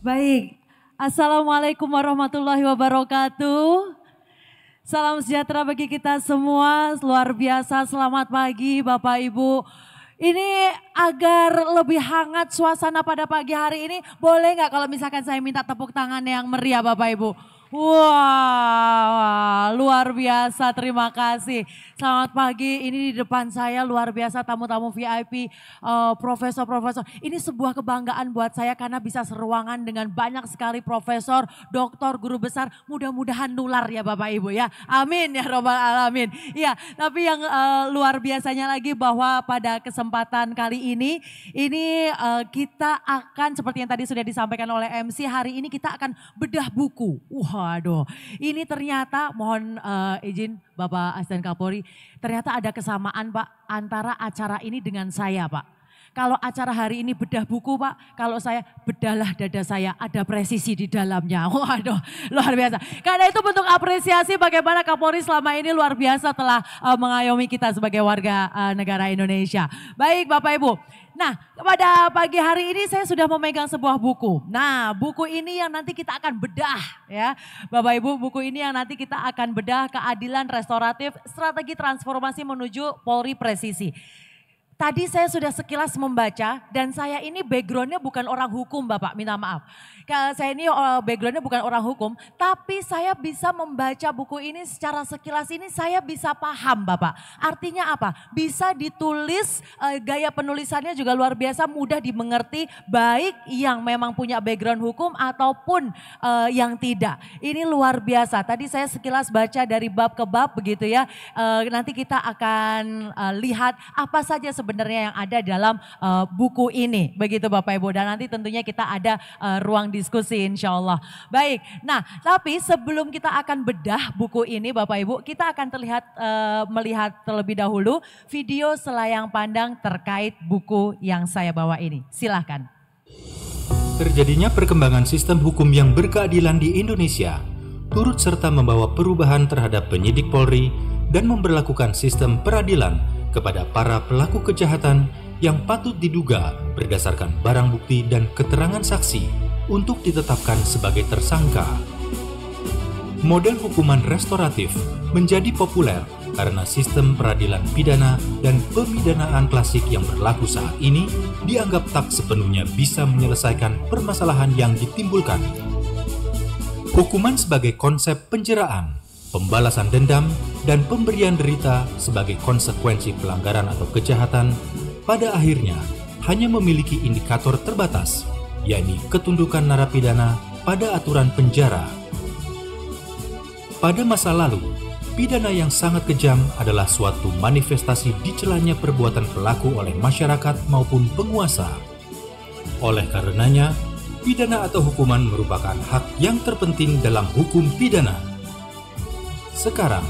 Baik, Assalamualaikum warahmatullahi wabarakatuh. Salam sejahtera bagi kita semua, luar biasa selamat pagi Bapak Ibu. Ini agar lebih hangat suasana pada pagi hari ini, boleh nggak kalau misalkan saya minta tepuk tangan yang meriah Bapak Ibu? Wah, wow, luar biasa. Terima kasih. Selamat pagi, ini di depan saya luar biasa tamu-tamu VIP, eh, profesor-profesor. Uh, ini sebuah kebanggaan buat saya karena bisa seruangan dengan banyak sekali profesor, doktor, guru besar. Mudah-mudahan nular ya Bapak Ibu ya. Amin ya Robbal Alamin. Ya, tapi yang uh, luar biasanya lagi bahwa pada kesempatan kali ini, ini uh, kita akan seperti yang tadi sudah disampaikan oleh MC, hari ini kita akan bedah buku. Waduh, ini ternyata mohon uh, izin Bapak Asisten Kapolri, Ternyata ada kesamaan Pak antara acara ini dengan saya Pak. Kalau acara hari ini bedah buku Pak, kalau saya bedahlah dada saya, ada presisi di dalamnya. Waduh, luar biasa. Karena itu bentuk apresiasi bagaimana Kapolri selama ini luar biasa telah eh, mengayomi kita sebagai warga eh, negara Indonesia. Baik Bapak Ibu, Nah, pada pagi hari ini saya sudah memegang sebuah buku. Nah, buku ini yang nanti kita akan bedah ya. Bapak Ibu, buku ini yang nanti kita akan bedah keadilan restoratif, strategi transformasi menuju Polri presisi. Tadi saya sudah sekilas membaca dan saya ini backgroundnya bukan orang hukum Bapak, minta maaf. Saya ini eh, backgroundnya bukan orang hukum, tapi saya bisa membaca buku ini secara sekilas ini saya bisa paham Bapak. Artinya apa? Bisa ditulis, eh, gaya penulisannya juga luar biasa, mudah dimengerti baik yang memang punya background hukum ataupun eh, yang tidak. Ini luar biasa, tadi saya sekilas baca dari bab ke bab begitu ya. Nanti kita akan lihat apa saja sebenarnya yang ada dalam uh, buku ini. Begitu Bapak Ibu dan nanti tentunya kita ada uh, ruang diskusi insya Allah. Baik, nah tapi sebelum kita akan bedah buku ini Bapak Ibu kita akan terlihat uh, melihat terlebih dahulu video selayang pandang terkait buku yang saya bawa ini. Silahkan. Terjadinya perkembangan sistem hukum yang berkeadilan di Indonesia turut serta membawa perubahan terhadap penyidik Polri dan memperlakukan sistem peradilan kepada para pelaku kejahatan yang patut diduga berdasarkan barang bukti dan keterangan saksi untuk ditetapkan sebagai tersangka. Model hukuman restoratif menjadi populer karena sistem peradilan pidana dan pemidanaan klasik yang berlaku saat ini dianggap tak sepenuhnya bisa menyelesaikan permasalahan yang ditimbulkan. Hukuman sebagai konsep penjeraan pembalasan dendam, dan pemberian derita sebagai konsekuensi pelanggaran atau kejahatan, pada akhirnya hanya memiliki indikator terbatas, yakni ketundukan narapidana pada aturan penjara. Pada masa lalu, pidana yang sangat kejam adalah suatu manifestasi dicelanya perbuatan pelaku oleh masyarakat maupun penguasa. Oleh karenanya, pidana atau hukuman merupakan hak yang terpenting dalam hukum pidana sekarang,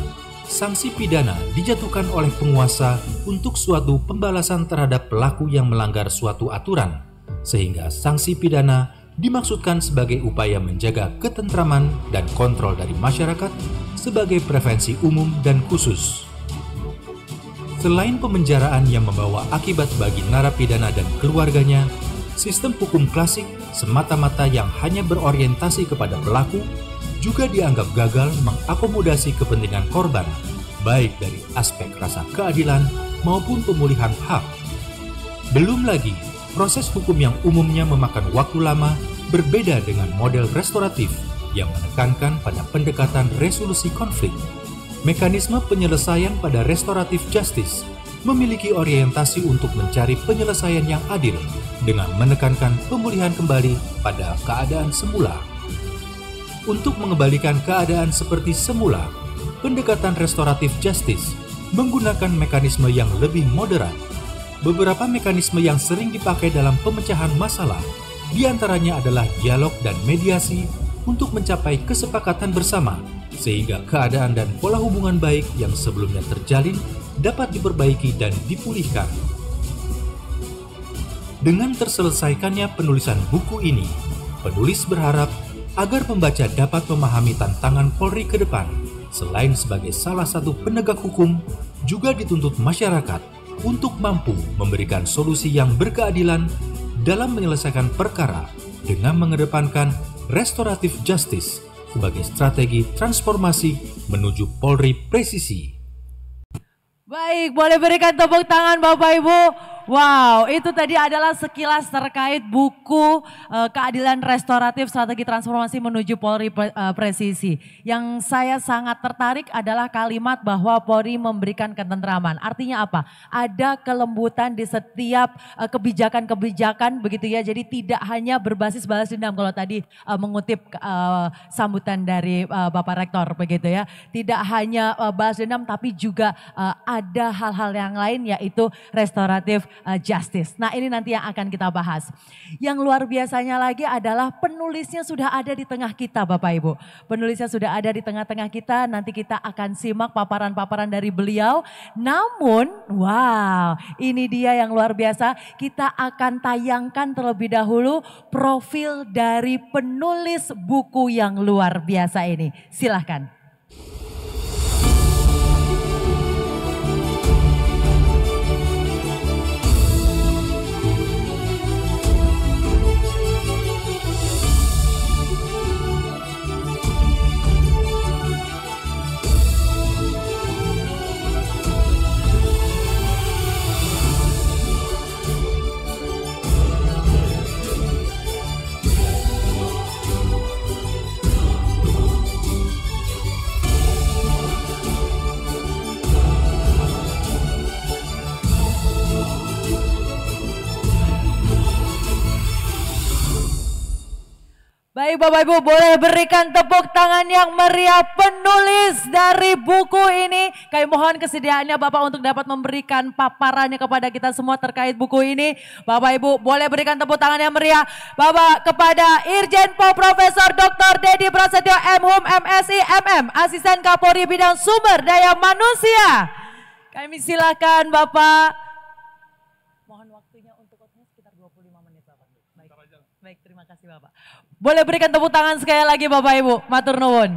sanksi pidana dijatuhkan oleh penguasa untuk suatu pembalasan terhadap pelaku yang melanggar suatu aturan, sehingga sanksi pidana dimaksudkan sebagai upaya menjaga ketentraman dan kontrol dari masyarakat sebagai prevensi umum dan khusus. Selain pemenjaraan yang membawa akibat bagi narapidana dan keluarganya, sistem hukum klasik semata-mata yang hanya berorientasi kepada pelaku juga dianggap gagal mengakomodasi kepentingan korban, baik dari aspek rasa keadilan maupun pemulihan hak. Belum lagi, proses hukum yang umumnya memakan waktu lama berbeda dengan model restoratif yang menekankan pada pendekatan resolusi konflik. Mekanisme penyelesaian pada restoratif justice memiliki orientasi untuk mencari penyelesaian yang adil dengan menekankan pemulihan kembali pada keadaan semula untuk mengembalikan keadaan seperti semula. Pendekatan restoratif justice menggunakan mekanisme yang lebih moderat. Beberapa mekanisme yang sering dipakai dalam pemecahan masalah, diantaranya adalah dialog dan mediasi untuk mencapai kesepakatan bersama, sehingga keadaan dan pola hubungan baik yang sebelumnya terjalin dapat diperbaiki dan dipulihkan. Dengan terselesaikannya penulisan buku ini, penulis berharap agar pembaca dapat memahami tantangan Polri ke depan. Selain sebagai salah satu penegak hukum, juga dituntut masyarakat untuk mampu memberikan solusi yang berkeadilan dalam menyelesaikan perkara dengan mengedepankan restoratif justice sebagai strategi transformasi menuju Polri presisi. Baik, boleh berikan tepuk tangan Bapak Ibu Wow, itu tadi adalah sekilas terkait buku uh, Keadilan Restoratif Strategi Transformasi Menuju Polri Pre uh, Presisi. Yang saya sangat tertarik adalah kalimat bahwa Polri memberikan ketentraman. Artinya apa? Ada kelembutan di setiap eh, kebijakan-kebijakan uh, begitu ya. Jadi tidak hanya berbasis balas dendam kalau tadi uh, mengutip uh, sambutan dari uh, Bapak Rektor begitu ya. Tidak hanya uh, balas dendam tapi juga uh, ada hal-hal yang lain yaitu restoratif uh, justice. Nah ini nanti yang akan kita bahas. Yang luar biasanya lagi adalah penulisnya sudah ada di tengah kita Bapak Ibu. Penulisnya sudah ada di tengah-tengah kita, nanti kita akan simak paparan-paparan dari beliau. Namun wow ini dia yang luar biasa. Kita akan tayangkan terlebih dahulu profil dari penulis buku yang luar biasa ini. Silahkan. Baik Bapak Ibu boleh berikan tepuk tangan yang meriah penulis dari buku ini. Kami mohon kesediaannya Bapak untuk dapat memberikan paparannya kepada kita semua terkait buku ini. Bapak Ibu boleh berikan tepuk tangan yang meriah. Bapak kepada Irjen Pol Profesor Dr. Dedi Prasetyo Hum MSI MM, Asisten Kapolri Bidang Sumber Daya Manusia. Kami silakan Bapak Boleh berikan tepuk tangan sekali lagi Bapak Ibu. Matur nuwun.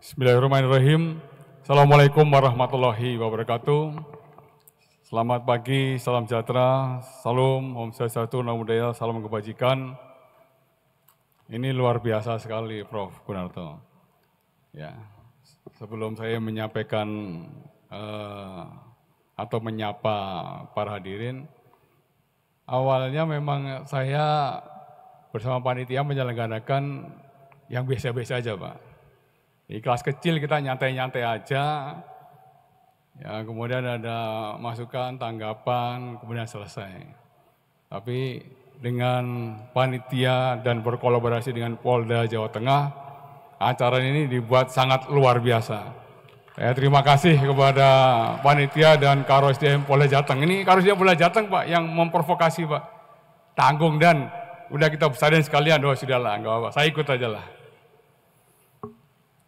Bismillahirrahmanirrahim. Assalamualaikum warahmatullahi wabarakatuh. Selamat pagi, salam sejahtera, salam Om sejahtera, Namo salam kebajikan. Ini luar biasa sekali Prof. Gunarto. Ya, sebelum saya menyampaikan uh, atau menyapa para hadirin, awalnya memang saya bersama panitia menyelenggarakan yang biasa-biasa aja, Pak. Di kelas kecil kita nyantai-nyantai aja, Ya, kemudian ada masukan, tanggapan, kemudian selesai. Tapi dengan panitia dan berkolaborasi dengan Polda Jawa Tengah, acara ini dibuat sangat luar biasa. Ya, terima kasih kepada panitia dan Karo SDM Polda Jateng. Ini Karo SDM Polda Jateng Pak yang memprovokasi Pak. Tanggung dan udah kita besarin sekalian. Oh, sudah sudahlah, enggak apa-apa. Saya ikut aja lah.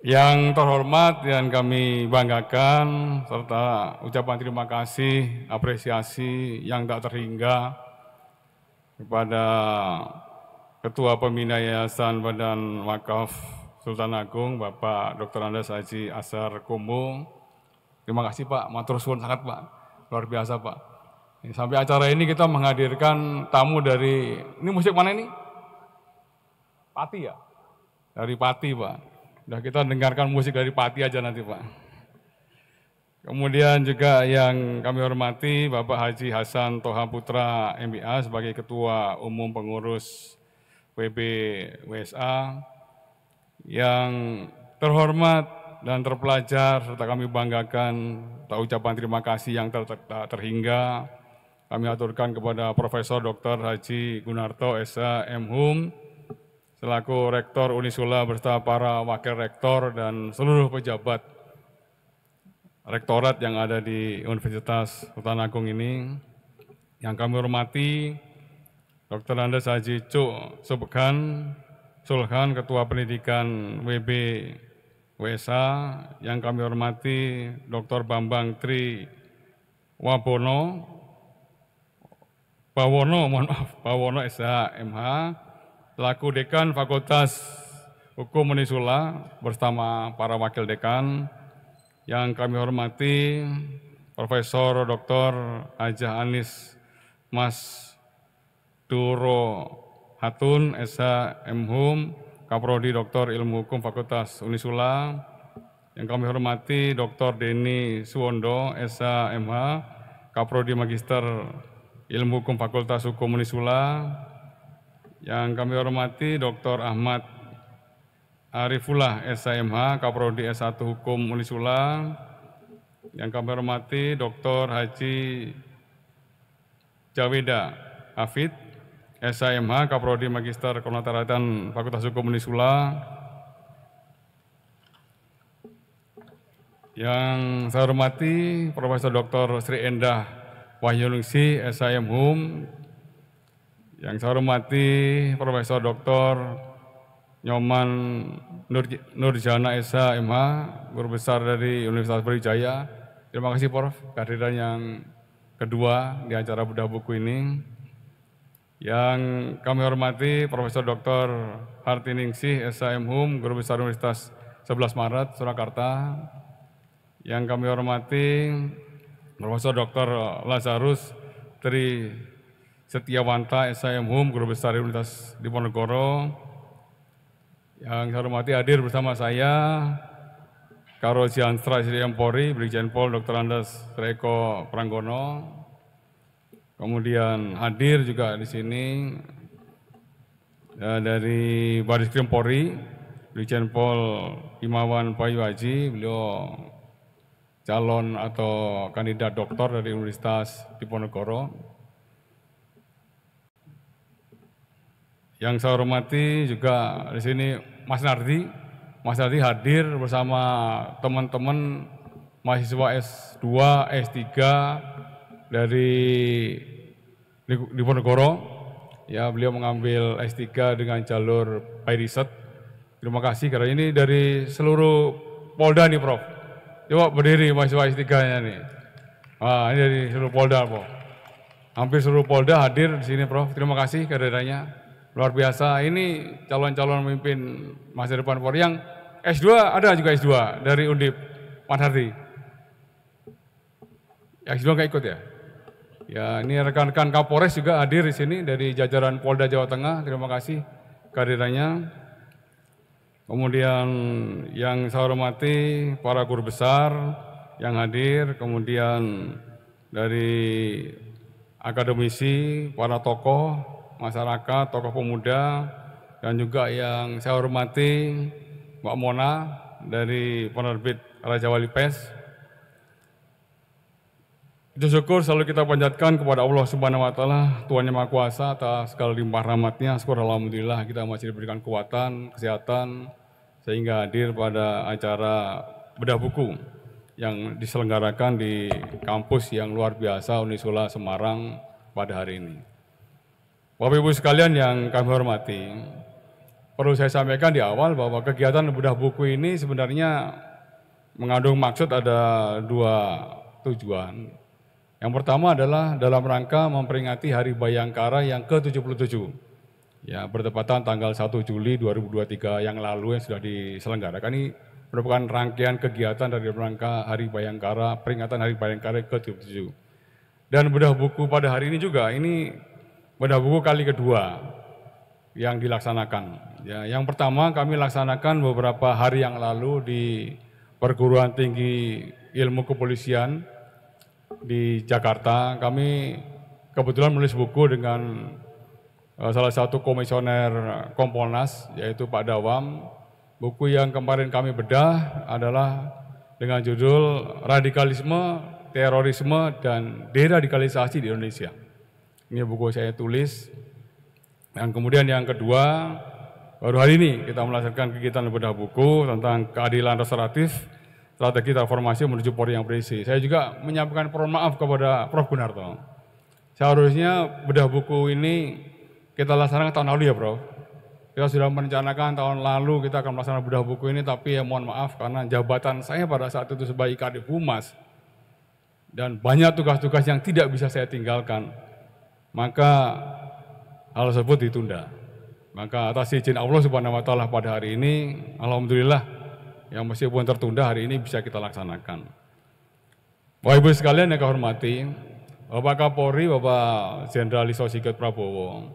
Yang terhormat dan kami banggakan serta ucapan terima kasih, apresiasi yang tak terhingga kepada Ketua Pembina Yayasan Badan Wakaf Sultan Agung, Bapak Dr. Andes Haji Asar Kumbu. Terima kasih Pak, matur suwun sangat Pak. Luar biasa Pak. Sampai acara ini kita menghadirkan tamu dari, ini musik mana ini? Pati ya? Dari Pati Pak. Nah kita dengarkan musik dari Pati aja nanti Pak. Kemudian juga yang kami hormati Bapak Haji Hasan Toha Putra MBA sebagai Ketua Umum Pengurus WB WSA yang terhormat dan terpelajar serta kami banggakan tak ucapan terima kasih yang ter ter, ter, terhingga kami aturkan kepada Profesor Dr. Haji Gunarto Esa M. Hum selaku Rektor Unisula beserta para Wakil Rektor dan seluruh pejabat Rektorat yang ada di Universitas Sultan Agung ini yang kami hormati Dr. Andes Haji Cuk Subekan Sulhan Ketua Pendidikan WB WSA yang kami hormati Dr. Bambang Tri Wabono Pawono, mohon maaf, Pawono SHMH, laku Dekan Fakultas Hukum Menisula bersama para Wakil Dekan yang kami hormati Profesor Dr. Aja Anis Mas Duro Hatun Esa M. Hum, Kaprodi Doktor Ilmu Hukum Fakultas Unisula, yang kami hormati Dr. Deni Suwondo, Esa MH, Kaprodi Magister Ilmu Hukum Fakultas Hukum Unisula, yang kami hormati Dr. Ahmad Arifullah SMH, Kaprodi S1 Hukum Unisula, yang kami hormati Dr. Haji Jaweda Afid, SIMH Kaprodi Magister Keolahragaan Fakultas Hukum Unisula yang saya hormati Profesor Dr. Sri Endah Wahyulungsi S.I.M.H. yang saya hormati Profesor Dr. Nyoman Nur, Nurjana Esa MH, guru besar dari Universitas Brawijaya. Terima kasih Prof kehadiran yang kedua di acara Bedah Buku ini. Yang kami hormati Profesor Dr. Hartiningsih S.M.Hum, Guru Besar Universitas 11 Maret Surakarta. Yang kami hormati Profesor Dr. Lazarus Tri Setiawanta S.M.Hum, Guru Besar Universitas Diponegoro. Yang saya hormati hadir bersama saya, Karo Sianstra Sri Empori, Brigjen Pol Dr. Andes Reko Pranggono, Kemudian hadir juga di sini ya, dari Baris Krim Polri, Brigjen Pol Imawan Payuaji, beliau calon atau kandidat doktor dari Universitas Diponegoro. Yang saya hormati juga di sini Mas Nardi, Mas Nardi hadir bersama teman-teman mahasiswa S2, S3, dari Diponegoro. Ya, beliau mengambil S3 dengan jalur by riset. Terima kasih karena ini dari seluruh Polda nih Prof. Coba berdiri mahasiswa S3-nya nih. Wah, ini dari seluruh Polda Prof. Hampir seluruh Polda hadir di sini Prof. Terima kasih kehadirannya. Luar biasa. Ini calon-calon pemimpin masa depan Polri yang S2 ada juga S2 dari Undip. Mas Ya, Yang S2 nggak ikut ya? Ya, ini rekan-rekan Kapolres juga hadir di sini dari jajaran Polda Jawa Tengah. Terima kasih kehadirannya. Kemudian yang saya hormati para guru besar yang hadir, kemudian dari akademisi, para tokoh masyarakat, tokoh pemuda, dan juga yang saya hormati Mbak Mona dari penerbit Raja Wali Pes, Puji syukur selalu kita panjatkan kepada Allah Subhanahu wa taala, Tuhan Yang Maha Kuasa atas segala limpah rahmatnya. Syukur alhamdulillah kita masih diberikan kekuatan, kesehatan sehingga hadir pada acara bedah buku yang diselenggarakan di kampus yang luar biasa Unisula Semarang pada hari ini. Bapak Ibu sekalian yang kami hormati, perlu saya sampaikan di awal bahwa kegiatan bedah buku ini sebenarnya mengandung maksud ada dua tujuan. Yang pertama adalah dalam rangka memperingati Hari Bayangkara yang ke-77. Ya, bertepatan tanggal 1 Juli 2023 yang lalu yang sudah diselenggarakan ini merupakan rangkaian kegiatan dari rangka Hari Bayangkara, peringatan Hari Bayangkara ke-77. Dan bedah buku pada hari ini juga, ini bedah buku kali kedua yang dilaksanakan. Ya, yang pertama kami laksanakan beberapa hari yang lalu di Perguruan Tinggi Ilmu Kepolisian, di Jakarta. Kami kebetulan menulis buku dengan eh, salah satu komisioner Kompolnas yaitu Pak Dawam. Buku yang kemarin kami bedah adalah dengan judul Radikalisme, Terorisme, dan Deradikalisasi di Indonesia. Ini buku saya tulis. Dan kemudian yang kedua, baru hari ini kita melaksanakan kegiatan bedah buku tentang keadilan restoratif strategi transformasi menuju Polri yang berisi. Saya juga menyampaikan permohonan maaf kepada Prof. Gunarto. Seharusnya bedah buku ini kita laksanakan tahun lalu ya Prof. Kita sudah merencanakan tahun lalu kita akan melaksanakan bedah buku ini, tapi ya mohon maaf karena jabatan saya pada saat itu sebagai Kadif Humas dan banyak tugas-tugas yang tidak bisa saya tinggalkan. Maka hal tersebut ditunda. Maka atas izin Allah Subhanahu wa taala pada hari ini alhamdulillah yang masih meskipun tertunda hari ini bisa kita laksanakan. Bapak Ibu sekalian yang kami hormati, Bapak Kapolri, Bapak Jenderal Listo Sigit Prabowo,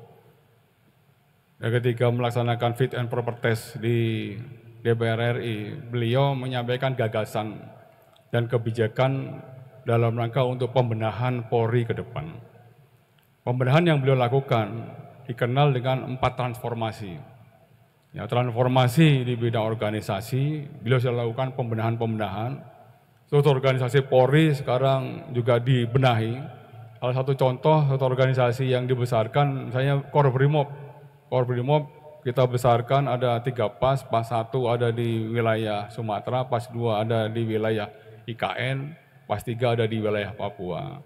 yang ketika melaksanakan fit and proper test di DPR RI, beliau menyampaikan gagasan dan kebijakan dalam rangka untuk pembenahan Polri ke depan. Pembenahan yang beliau lakukan dikenal dengan empat transformasi. Ya, transformasi di bidang organisasi, beliau sudah lakukan pembenahan-pembenahan. Suatu organisasi Polri sekarang juga dibenahi. Salah satu contoh suatu organisasi yang dibesarkan, misalnya Korbrimob. Korbrimob kita besarkan ada tiga pas, pas satu ada di wilayah Sumatera, pas dua ada di wilayah IKN, pas tiga ada di wilayah Papua.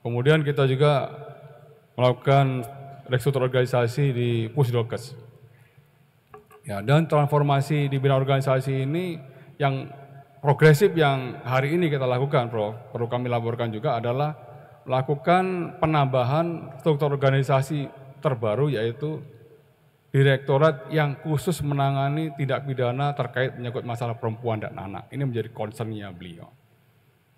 Kemudian kita juga melakukan restruktur organisasi di Pusdokes Ya, dan transformasi di bidang organisasi ini yang progresif yang hari ini kita lakukan, Prof. Perlu kami laporkan juga adalah melakukan penambahan struktur organisasi terbaru yaitu direktorat yang khusus menangani tindak pidana terkait menyangkut masalah perempuan dan anak. Ini menjadi concernnya beliau.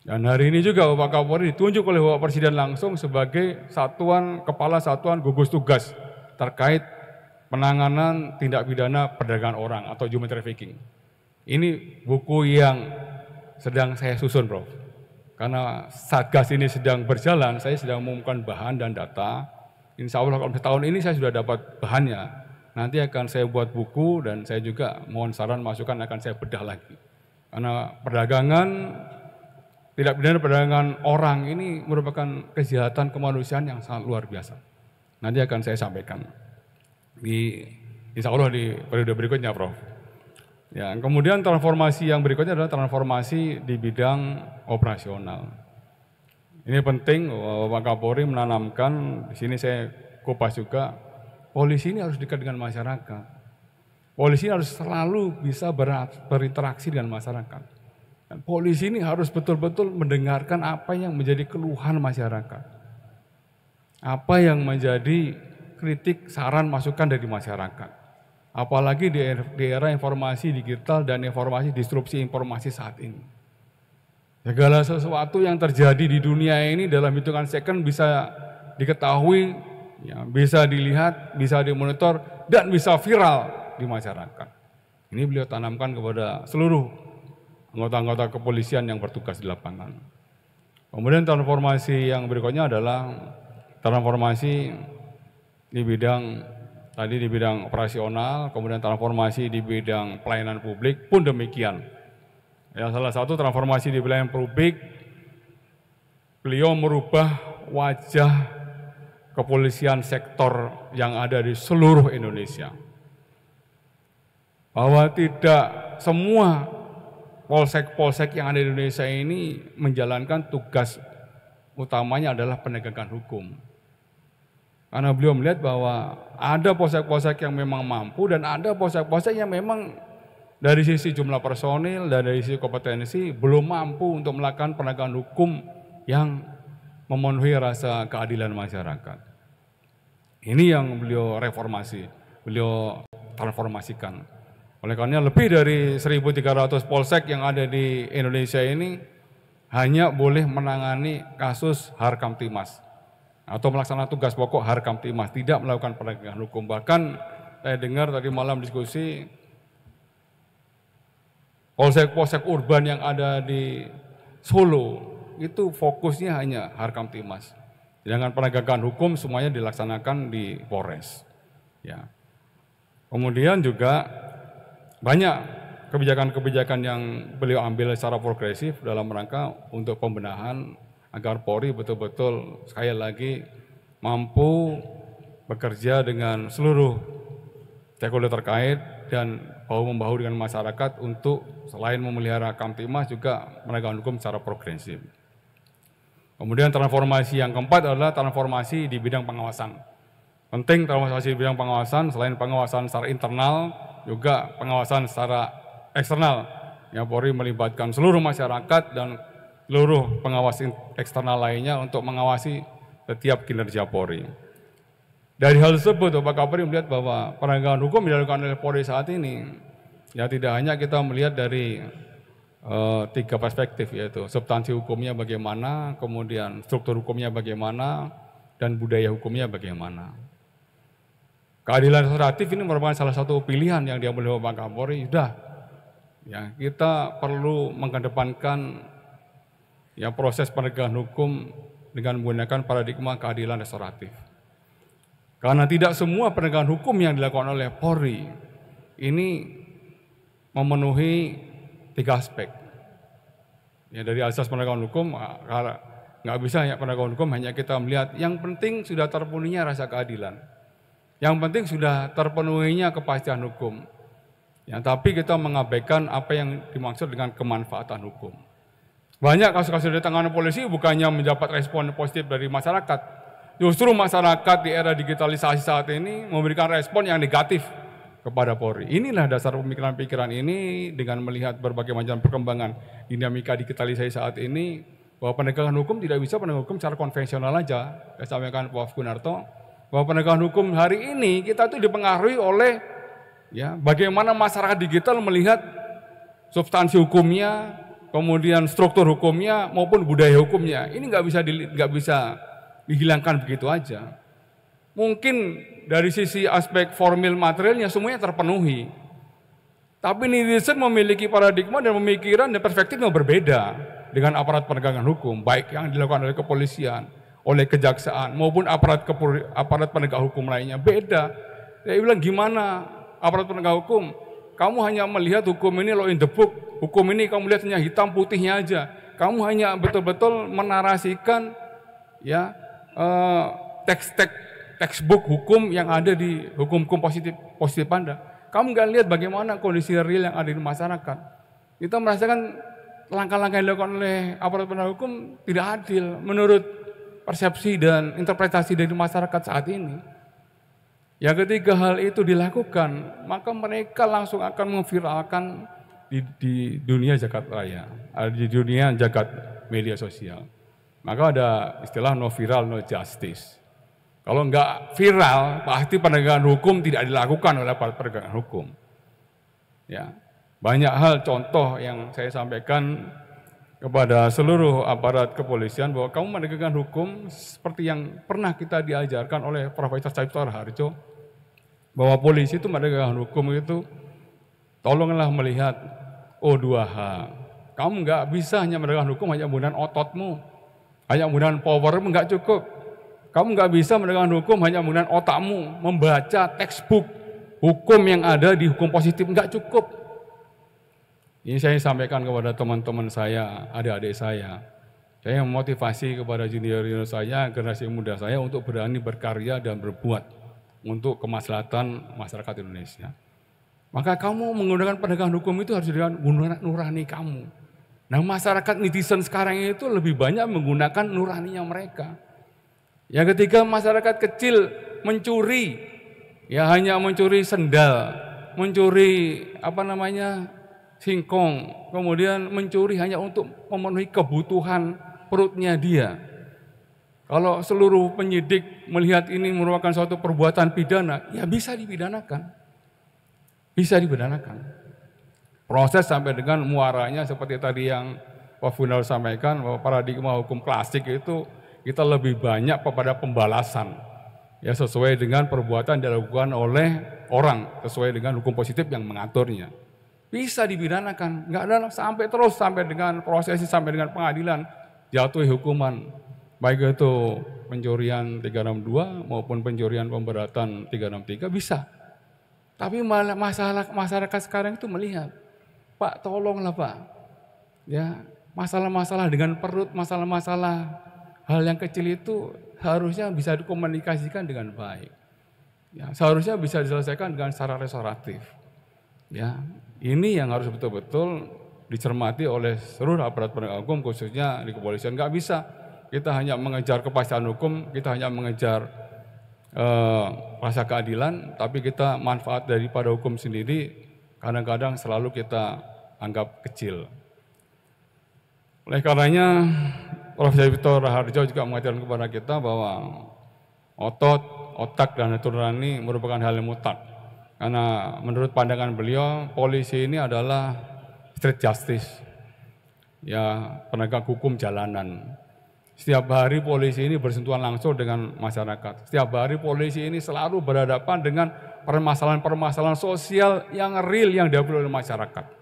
Dan hari ini juga Bapak Kapolri ditunjuk oleh Bapak Presiden langsung sebagai satuan kepala satuan gugus tugas terkait penanganan tindak pidana perdagangan orang atau human trafficking. Ini buku yang sedang saya susun, Prof. Karena Satgas ini sedang berjalan, saya sedang mengumumkan bahan dan data. Insya Allah kalau tahun ini saya sudah dapat bahannya. Nanti akan saya buat buku dan saya juga mohon saran masukan akan saya bedah lagi. Karena perdagangan tidak pidana perdagangan orang ini merupakan kejahatan kemanusiaan yang sangat luar biasa. Nanti akan saya sampaikan di insya Allah di periode berikutnya Prof. Ya, kemudian transformasi yang berikutnya adalah transformasi di bidang operasional. Ini penting Pak Kapolri menanamkan di sini saya kupas juga polisi ini harus dekat dengan masyarakat. Polisi harus selalu bisa berinteraksi dengan masyarakat. Dan polisi ini harus betul-betul mendengarkan apa yang menjadi keluhan masyarakat. Apa yang menjadi kritik, saran, masukan dari masyarakat. Apalagi di, di era informasi digital dan informasi disrupsi informasi saat ini. Segala sesuatu yang terjadi di dunia ini dalam hitungan second bisa diketahui, ya, bisa dilihat, bisa dimonitor, dan bisa viral di masyarakat. Ini beliau tanamkan kepada seluruh anggota-anggota kepolisian yang bertugas di lapangan. Kemudian transformasi yang berikutnya adalah transformasi di bidang tadi di bidang operasional, kemudian transformasi di bidang pelayanan publik pun demikian. Ya, salah satu transformasi di pelayanan publik, beliau merubah wajah kepolisian sektor yang ada di seluruh Indonesia. Bahwa tidak semua polsek-polsek yang ada di Indonesia ini menjalankan tugas utamanya adalah penegakan hukum. Karena beliau melihat bahwa ada posek-posek yang memang mampu dan ada posek-posek yang memang dari sisi jumlah personil dan dari sisi kompetensi belum mampu untuk melakukan penegakan hukum yang memenuhi rasa keadilan masyarakat. Ini yang beliau reformasi, beliau transformasikan. Oleh karena lebih dari 1.300 polsek yang ada di Indonesia ini hanya boleh menangani kasus Harkam Timas atau melaksanakan tugas pokok harkam timah, tidak melakukan penegakan hukum. Bahkan saya dengar tadi malam diskusi polsek-polsek urban yang ada di Solo itu fokusnya hanya harkam timas. Sedangkan penegakan hukum semuanya dilaksanakan di Polres. Ya. Kemudian juga banyak kebijakan-kebijakan yang beliau ambil secara progresif dalam rangka untuk pembenahan agar Polri betul-betul sekali lagi mampu bekerja dengan seluruh stakeholder terkait dan bahu membahu dengan masyarakat untuk selain memelihara Kamtimas juga menegakkan hukum secara progresif. Kemudian transformasi yang keempat adalah transformasi di bidang pengawasan. Penting transformasi di bidang pengawasan, selain pengawasan secara internal, juga pengawasan secara eksternal. yang Polri melibatkan seluruh masyarakat dan seluruh pengawas eksternal lainnya untuk mengawasi setiap kinerja Polri. Dari hal tersebut, Bapak Kapolri melihat bahwa penegakan hukum dilakukan oleh Polri saat ini, ya tidak hanya kita melihat dari uh, tiga perspektif, yaitu substansi hukumnya bagaimana, kemudian struktur hukumnya bagaimana, dan budaya hukumnya bagaimana. Keadilan restoratif ini merupakan salah satu pilihan yang diambil oleh Bapak Kapolri. Sudah, ya kita perlu mengedepankan yang proses penegakan hukum dengan menggunakan paradigma keadilan restoratif. Karena tidak semua penegakan hukum yang dilakukan oleh Polri ini memenuhi tiga aspek. Ya dari asas penegakan hukum ah, nggak bisa ya penegakan hukum hanya kita melihat yang penting sudah terpenuhinya rasa keadilan. Yang penting sudah terpenuhinya kepastian hukum. Ya, tapi kita mengabaikan apa yang dimaksud dengan kemanfaatan hukum. Banyak kasus-kasus ditangani polisi bukannya mendapat respon positif dari masyarakat. Justru masyarakat di era digitalisasi saat ini memberikan respon yang negatif kepada Polri. Inilah dasar pemikiran pemikiran ini dengan melihat berbagai macam perkembangan dinamika digitalisasi saat ini bahwa penegakan hukum tidak bisa penegakan hukum secara konvensional aja. Saya sampaikan Prof. Gunarto bahwa penegakan hukum hari ini kita itu dipengaruhi oleh ya bagaimana masyarakat digital melihat substansi hukumnya, kemudian struktur hukumnya maupun budaya hukumnya ini nggak bisa nggak bisa dihilangkan begitu aja. Mungkin dari sisi aspek formil materialnya semuanya terpenuhi. Tapi netizen memiliki paradigma dan pemikiran dan perspektif yang berbeda dengan aparat penegakan hukum, baik yang dilakukan oleh kepolisian, oleh kejaksaan maupun aparat aparat penegak hukum lainnya beda. Saya bilang gimana aparat penegak hukum kamu hanya melihat hukum ini lo in the book, hukum ini kamu lihat hanya hitam putihnya aja. Kamu hanya betul-betul menarasikan ya eh, teks-teks uh, textbook hukum yang ada di hukum-hukum positif positif Anda. Kamu nggak lihat bagaimana kondisi real yang ada di masyarakat. Kita merasakan langkah-langkah yang dilakukan oleh aparat penegak hukum tidak adil menurut persepsi dan interpretasi dari masyarakat saat ini. Yang ketiga hal itu dilakukan, maka mereka langsung akan memviralkan di, di dunia jagat raya, eh, di dunia jagat media sosial. Maka ada istilah no viral, no justice. Kalau enggak viral, pasti penegakan hukum tidak dilakukan oleh para penegakan hukum. Ya, banyak hal contoh yang saya sampaikan kepada seluruh aparat kepolisian bahwa kamu menegakkan hukum seperti yang pernah kita diajarkan oleh Profesor Caipto Harjo bahwa polisi itu menegakkan hukum itu tolonglah melihat O2H. Kamu nggak bisa hanya menegakkan hukum hanya menggunakan ototmu, hanya menggunakan powermu nggak cukup. Kamu nggak bisa menegakkan hukum hanya menggunakan otakmu, membaca textbook hukum yang ada di hukum positif nggak cukup ini saya sampaikan kepada teman-teman saya, adik-adik saya. Saya memotivasi kepada junior-junior saya, generasi muda saya untuk berani berkarya dan berbuat untuk kemaslahatan masyarakat Indonesia. Maka kamu menggunakan penegakan hukum itu harus dengan nurani kamu. Nah masyarakat netizen sekarang itu lebih banyak menggunakan nuraninya mereka. Yang ketiga masyarakat kecil mencuri, ya hanya mencuri sendal, mencuri apa namanya singkong, kemudian mencuri hanya untuk memenuhi kebutuhan perutnya dia. Kalau seluruh penyidik melihat ini merupakan suatu perbuatan pidana, ya bisa dipidanakan. Bisa dipidanakan. Proses sampai dengan muaranya seperti tadi yang Pak Funal sampaikan bahwa paradigma hukum klasik itu kita lebih banyak kepada pembalasan ya sesuai dengan perbuatan dilakukan oleh orang sesuai dengan hukum positif yang mengaturnya. Bisa dipidanakan, nggak ada sampai terus sampai dengan prosesi sampai dengan pengadilan jatuh hukuman baik itu pencurian 362 maupun pencurian pemberatan 363 bisa. Tapi malah masalah masyarakat sekarang itu melihat, Pak tolonglah Pak, ya masalah-masalah dengan perut, masalah-masalah hal yang kecil itu harusnya bisa dikomunikasikan dengan baik. Ya, seharusnya bisa diselesaikan dengan secara restoratif. Ya, ini yang harus betul-betul dicermati oleh seluruh aparat penegak hukum khususnya di kepolisian. Gak bisa kita hanya mengejar kepastian hukum, kita hanya mengejar eh, rasa keadilan, tapi kita manfaat daripada hukum sendiri kadang-kadang selalu kita anggap kecil. Oleh karenanya, Prof. Victor Raharjo juga mengajarkan kepada kita bahwa otot, otak, dan nurani merupakan hal yang mutlak karena menurut pandangan beliau, polisi ini adalah street justice, ya penegak hukum jalanan. Setiap hari polisi ini bersentuhan langsung dengan masyarakat. Setiap hari polisi ini selalu berhadapan dengan permasalahan-permasalahan sosial yang real yang diambil oleh masyarakat.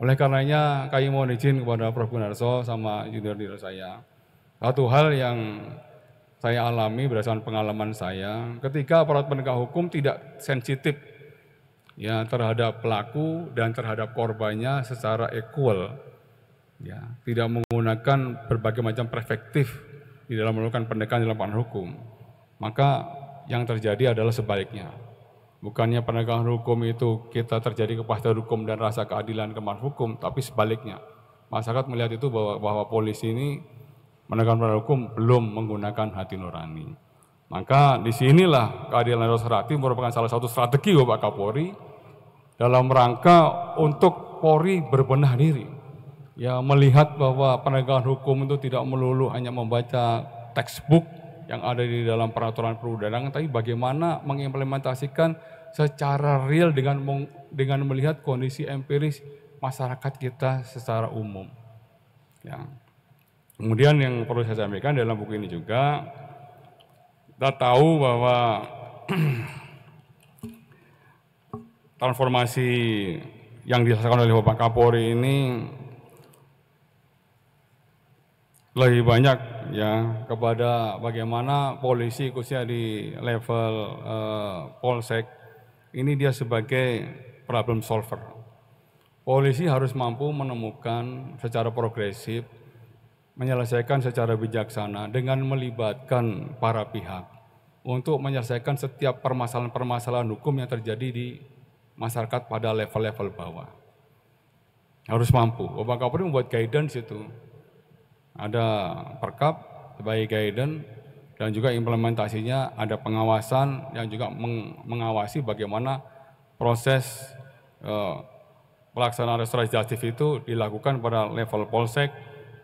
Oleh karenanya, kami mohon izin kepada Prof. Gunarso sama junior junior saya. Satu hal yang saya alami berdasarkan pengalaman saya, ketika aparat penegak hukum tidak sensitif ya terhadap pelaku dan terhadap korbannya secara equal. Ya, tidak menggunakan berbagai macam perspektif di dalam melakukan pendekatan dalam penegakan hukum. Maka yang terjadi adalah sebaliknya. Bukannya penegakan hukum itu kita terjadi kepastian hukum dan rasa keadilan kemarin hukum, tapi sebaliknya. Masyarakat melihat itu bahwa, bahwa polisi ini menegakkan peradilan hukum belum menggunakan hati nurani. Maka di sinilah keadilan restoratif merupakan salah satu strategi Bapak Kapolri dalam rangka untuk Polri berbenah diri. Ya melihat bahwa penegakan hukum itu tidak melulu hanya membaca textbook yang ada di dalam peraturan perundangan, tapi bagaimana mengimplementasikan secara real dengan dengan melihat kondisi empiris masyarakat kita secara umum. Ya. Kemudian yang perlu saya sampaikan dalam buku ini juga kita tahu bahwa transformasi yang dilakukan oleh Bapak Kapolri ini lebih banyak ya kepada bagaimana polisi khususnya di level uh, polsek ini dia sebagai problem solver. Polisi harus mampu menemukan secara progresif menyelesaikan secara bijaksana dengan melibatkan para pihak untuk menyelesaikan setiap permasalahan-permasalahan hukum yang terjadi di masyarakat pada level-level bawah. Harus mampu. Bapak Kapolri membuat guidance itu. Ada perkap sebagai guidance dan juga implementasinya ada pengawasan yang juga mengawasi bagaimana proses eh, pelaksanaan restoratif itu dilakukan pada level polsek,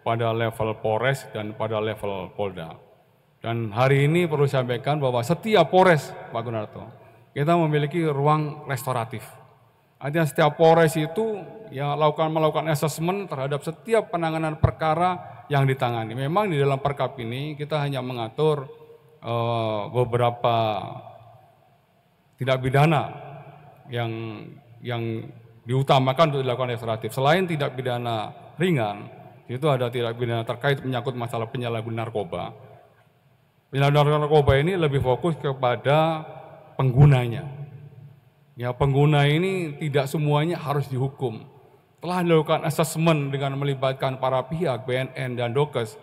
pada level Polres dan pada level Polda. Dan hari ini perlu sampaikan bahwa setiap Polres, Pak Gunarto, kita memiliki ruang restoratif. Artinya setiap Polres itu yang melakukan melakukan assessment terhadap setiap penanganan perkara yang ditangani. Memang di dalam perkap ini kita hanya mengatur uh, beberapa tindak pidana yang yang diutamakan untuk dilakukan restoratif. Selain tindak pidana ringan, itu ada tindak pidana terkait menyangkut masalah penyalahgunaan narkoba. Penyalahgunaan narkoba ini lebih fokus kepada penggunanya. Ya, pengguna ini tidak semuanya harus dihukum. Telah dilakukan asesmen dengan melibatkan para pihak BNN dan Dokes.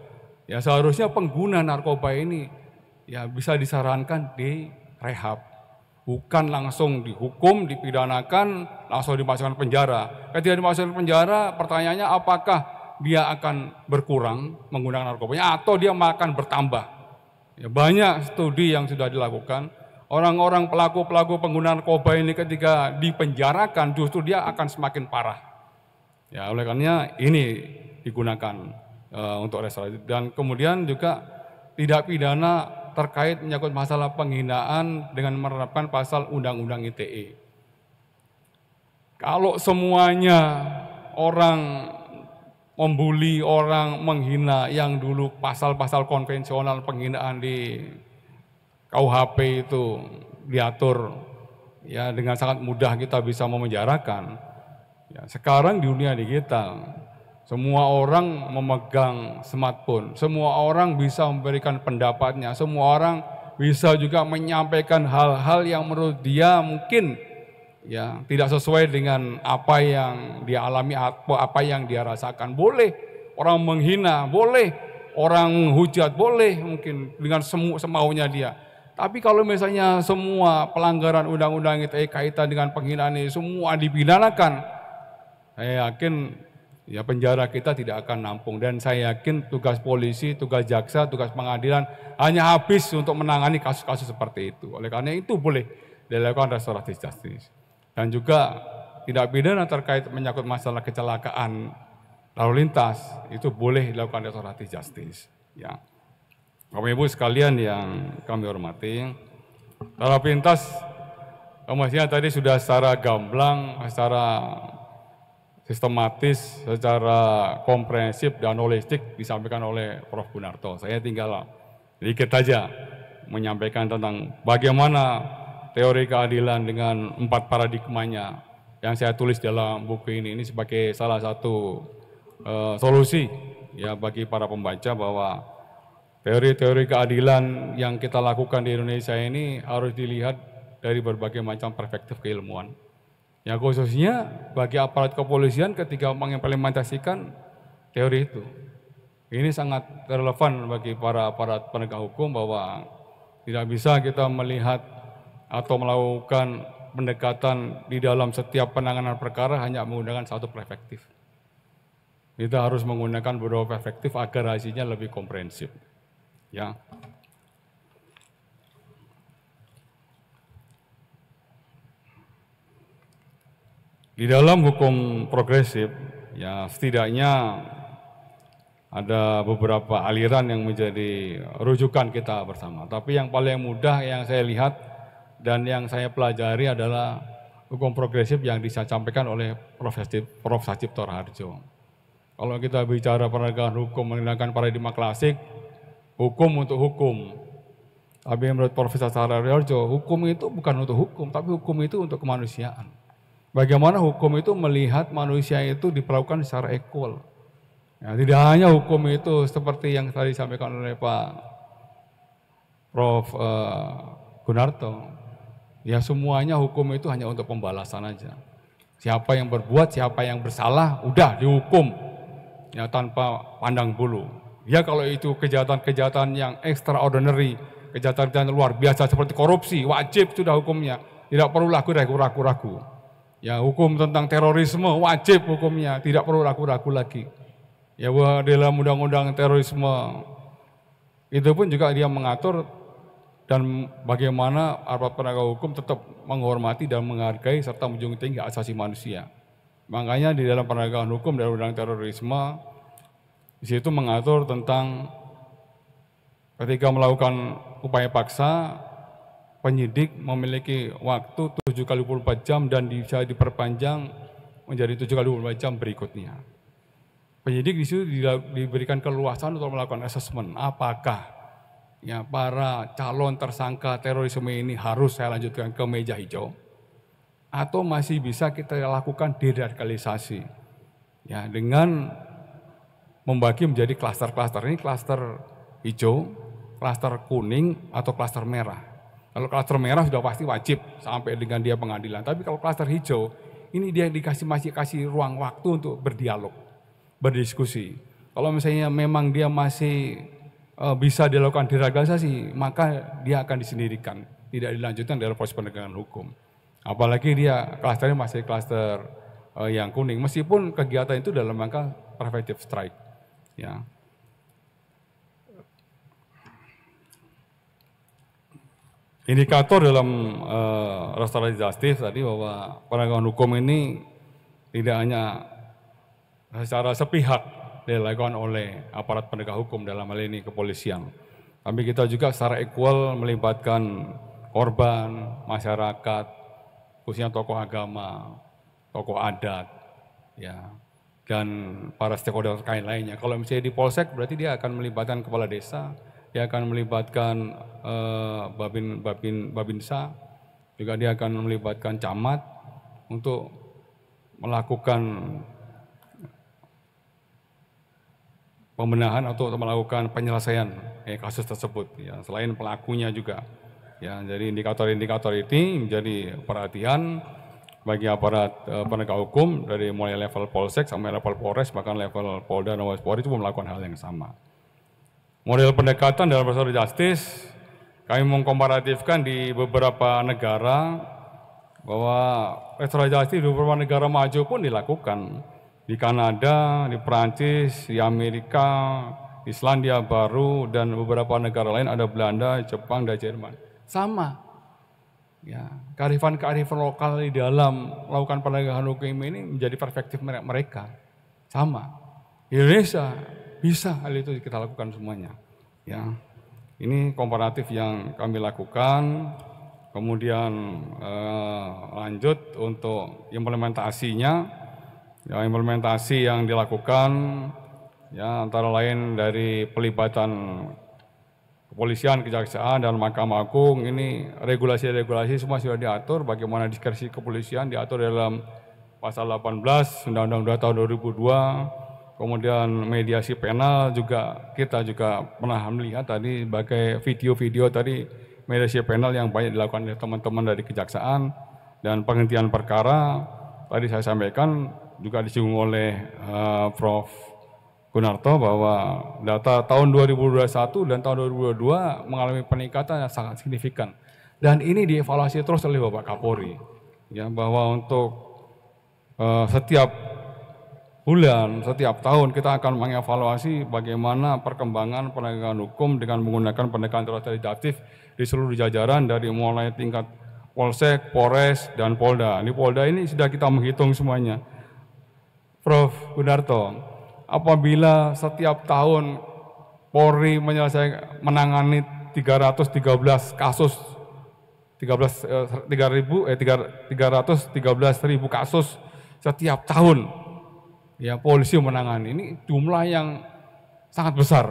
Ya, seharusnya pengguna narkoba ini ya bisa disarankan di rehab bukan langsung dihukum, dipidanakan, langsung dimasukkan penjara. Ketika dimasukkan penjara, pertanyaannya apakah dia akan berkurang menggunakan narkobanya atau dia akan bertambah. Ya, banyak studi yang sudah dilakukan. Orang-orang pelaku-pelaku pengguna narkoba ini ketika dipenjarakan justru dia akan semakin parah. Ya, oleh karena ini digunakan e, untuk restorasi dan kemudian juga tidak pidana terkait menyangkut masalah penghinaan dengan menerapkan pasal undang-undang ITE. Kalau semuanya orang membuli orang, menghina yang dulu pasal-pasal konvensional penghinaan di KUHP itu diatur ya dengan sangat mudah kita bisa memenjarakan. Ya, sekarang di dunia digital semua orang memegang smartphone, semua orang bisa memberikan pendapatnya, semua orang bisa juga menyampaikan hal-hal yang menurut dia mungkin ya tidak sesuai dengan apa yang dialami alami apa yang dia rasakan boleh orang menghina boleh orang hujat boleh mungkin dengan semu semaunya dia tapi kalau misalnya semua pelanggaran undang-undang itu eh, kaitan dengan penghinaan ini semua dipidanakan saya yakin ya penjara kita tidak akan nampung dan saya yakin tugas polisi tugas jaksa tugas pengadilan hanya habis untuk menangani kasus-kasus seperti itu oleh karena itu boleh dilakukan restoratif justice dan juga tidak pidana terkait menyangkut masalah kecelakaan lalu lintas itu boleh dilakukan restoratif justice. Ya. Bapak Ibu sekalian yang kami hormati, lalu lintas Kemudian tadi sudah secara gamblang, secara sistematis, secara komprehensif dan holistik disampaikan oleh Prof. Gunarto. Saya tinggal sedikit saja menyampaikan tentang bagaimana teori keadilan dengan empat paradigmanya yang saya tulis dalam buku ini ini sebagai salah satu uh, solusi ya bagi para pembaca bahwa teori-teori keadilan yang kita lakukan di Indonesia ini harus dilihat dari berbagai macam perspektif keilmuan. Ya khususnya bagi aparat kepolisian ketika mengimplementasikan teori itu. Ini sangat relevan bagi para aparat penegak hukum bahwa tidak bisa kita melihat atau melakukan pendekatan di dalam setiap penanganan perkara hanya menggunakan satu perspektif. Kita harus menggunakan beberapa perspektif agar hasilnya lebih komprehensif. Ya. Di dalam hukum progresif, ya setidaknya ada beberapa aliran yang menjadi rujukan kita bersama. Tapi yang paling mudah yang saya lihat dan yang saya pelajari adalah hukum progresif yang disampaikan oleh Prof. Prof. Sajib Harjo. Kalau kita bicara penegakan hukum menggunakan paradigma klasik, hukum untuk hukum. Tapi menurut Prof. Harjo, hukum itu bukan untuk hukum, tapi hukum itu untuk kemanusiaan. Bagaimana hukum itu melihat manusia itu diperlakukan secara equal. Ya, tidak hanya hukum itu seperti yang tadi disampaikan oleh Pak Prof. Eh, Gunarto, Ya semuanya hukum itu hanya untuk pembalasan aja. Siapa yang berbuat, siapa yang bersalah, udah dihukum. Ya tanpa pandang bulu. Ya kalau itu kejahatan-kejahatan yang extraordinary, kejahatan-kejahatan luar biasa seperti korupsi, wajib sudah hukumnya. Tidak perlu ragu-ragu-ragu. Ya hukum tentang terorisme wajib hukumnya, tidak perlu ragu-ragu lagi. Ya dalam undang-undang terorisme itu pun juga dia mengatur dan bagaimana aparat penegak hukum tetap menghormati dan menghargai serta menjunjung tinggi asasi manusia. Makanya di dalam penegakan hukum dari undang terorisme di situ mengatur tentang ketika melakukan upaya paksa penyidik memiliki waktu 7 kali 24 jam dan bisa diperpanjang menjadi 7 kali 24 jam berikutnya. Penyidik di situ diberikan keluasan untuk melakukan asesmen apakah ya para calon tersangka terorisme ini harus saya lanjutkan ke meja hijau atau masih bisa kita lakukan deradikalisasi ya dengan membagi menjadi klaster-klaster ini klaster hijau, klaster kuning atau klaster merah. Kalau klaster merah sudah pasti wajib sampai dengan dia pengadilan. Tapi kalau klaster hijau ini dia dikasih masih kasih ruang waktu untuk berdialog, berdiskusi. Kalau misalnya memang dia masih Eh, bisa dilakukan deradikalisasi, maka dia akan disendirikan, tidak dilanjutkan dalam proses penegakan hukum. Apalagi dia klasternya masih klaster uh, yang kuning, meskipun kegiatan itu dalam rangka preventive strike. Ya. Indikator dalam uh, restoratif justice tadi bahwa penegakan hukum ini tidak hanya secara sepihak dilakukan oleh aparat penegak hukum dalam hal ini kepolisian. Tapi kita juga secara equal melibatkan korban, masyarakat, khususnya tokoh agama, tokoh adat, ya dan para stakeholder terkait lainnya. Kalau misalnya di polsek berarti dia akan melibatkan kepala desa, dia akan melibatkan eh, babin babin babinsa, juga dia akan melibatkan camat untuk melakukan pembenahan atau melakukan penyelesaian eh, kasus tersebut ya selain pelakunya juga ya jadi indikator-indikator ini menjadi perhatian bagi aparat eh, penegak hukum dari mulai level polsek sampai level polres bahkan level polda dan no polri itu melakukan hal yang sama model pendekatan dalam proses justice kami mengkomparatifkan di beberapa negara bahwa restoratif di beberapa negara maju pun dilakukan di Kanada, di Perancis, di Amerika, Islandia baru dan beberapa negara lain ada Belanda, Jepang dan Jerman. Sama. Ya, kearifan-kearifan lokal di dalam melakukan penegakan hukum ini menjadi perspektif mereka. Sama. Indonesia bisa hal itu kita lakukan semuanya. Ya. Ini komparatif yang kami lakukan. Kemudian eh, lanjut untuk implementasinya yang implementasi yang dilakukan ya antara lain dari pelibatan kepolisian, kejaksaan dan Mahkamah Agung ini regulasi-regulasi semua sudah diatur bagaimana diskresi kepolisian diatur dalam pasal 18 Undang-Undang 2 tahun 2002 kemudian mediasi penal juga kita juga pernah melihat tadi sebagai video-video tadi mediasi penal yang banyak dilakukan oleh teman-teman dari kejaksaan dan penghentian perkara tadi saya sampaikan juga disinggung oleh uh, Prof. Gunarto bahwa data tahun 2021 dan tahun 2022 mengalami peningkatan yang sangat signifikan. Dan ini dievaluasi terus oleh Bapak Kapolri, ya bahwa untuk uh, setiap bulan, setiap tahun kita akan mengevaluasi bagaimana perkembangan penegakan hukum dengan menggunakan pendekatan terhadap di seluruh jajaran dari mulai tingkat Polsek, Polres, dan Polda. Ini Polda ini sudah kita menghitung semuanya. Prof. Gunarto, apabila setiap tahun Polri menyelesaikan menangani 313 kasus 13 3000 eh 313.000 eh, kasus setiap tahun ya polisi menangani ini jumlah yang sangat besar.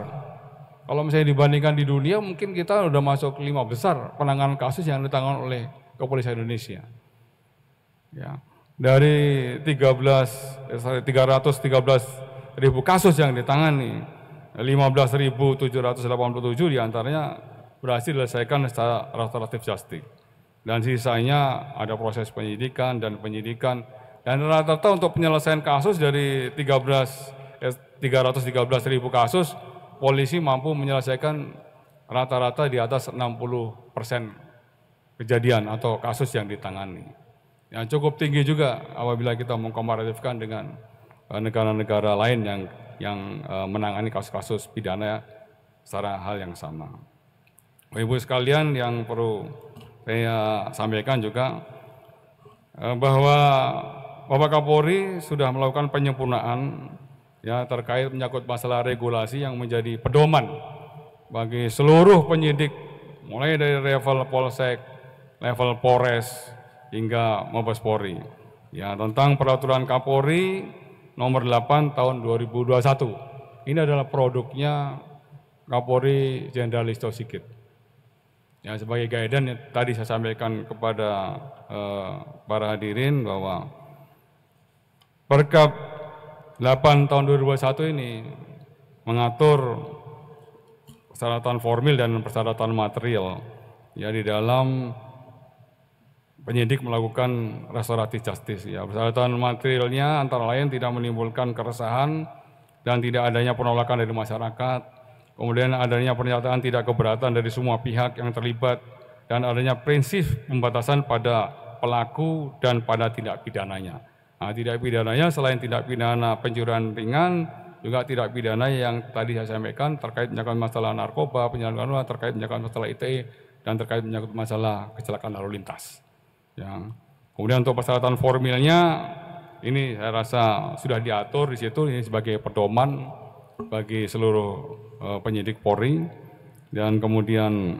Kalau misalnya dibandingkan di dunia mungkin kita sudah masuk lima besar penanganan kasus yang ditangani oleh kepolisian Indonesia. Ya dari 13 313 eh, ribu kasus yang ditangani 15.787 diantaranya berhasil diselesaikan secara restoratif justice dan sisanya ada proses penyidikan dan penyidikan dan rata-rata untuk penyelesaian kasus dari 13 eh, 313 ribu kasus polisi mampu menyelesaikan rata-rata di atas 60 persen kejadian atau kasus yang ditangani yang cukup tinggi juga apabila kita mengkomparatifkan dengan eh, negara-negara lain yang yang eh, menangani kasus-kasus pidana secara hal yang sama. Ibu sekalian yang perlu saya sampaikan juga eh, bahwa Bapak Kapolri sudah melakukan penyempurnaan ya terkait menyangkut masalah regulasi yang menjadi pedoman bagi seluruh penyidik mulai dari level polsek, level polres, hingga Mabes Polri. Ya, tentang peraturan Kapolri nomor 8 tahun 2021. Ini adalah produknya Kapolri Jenderal Listo Sigit. Ya, sebagai guidance yang tadi saya sampaikan kepada eh, para hadirin bahwa Perkap 8 tahun 2021 ini mengatur persyaratan formil dan persyaratan material ya di dalam penyidik melakukan restoratif justice ya. Persyaratan materialnya antara lain tidak menimbulkan keresahan dan tidak adanya penolakan dari masyarakat, kemudian adanya pernyataan tidak keberatan dari semua pihak yang terlibat dan adanya prinsip pembatasan pada pelaku dan pada tindak pidananya. Nah, tidak pidananya selain tindak pidana pencurian ringan, juga tidak pidana yang tadi saya sampaikan terkait menyangkut masalah narkoba, penyalahgunaan terkait menyangkut masalah ITE, dan terkait menyangkut masalah kecelakaan lalu lintas. Ya. Kemudian untuk persyaratan formilnya ini saya rasa sudah diatur di situ ini sebagai pedoman bagi seluruh uh, penyidik Polri dan kemudian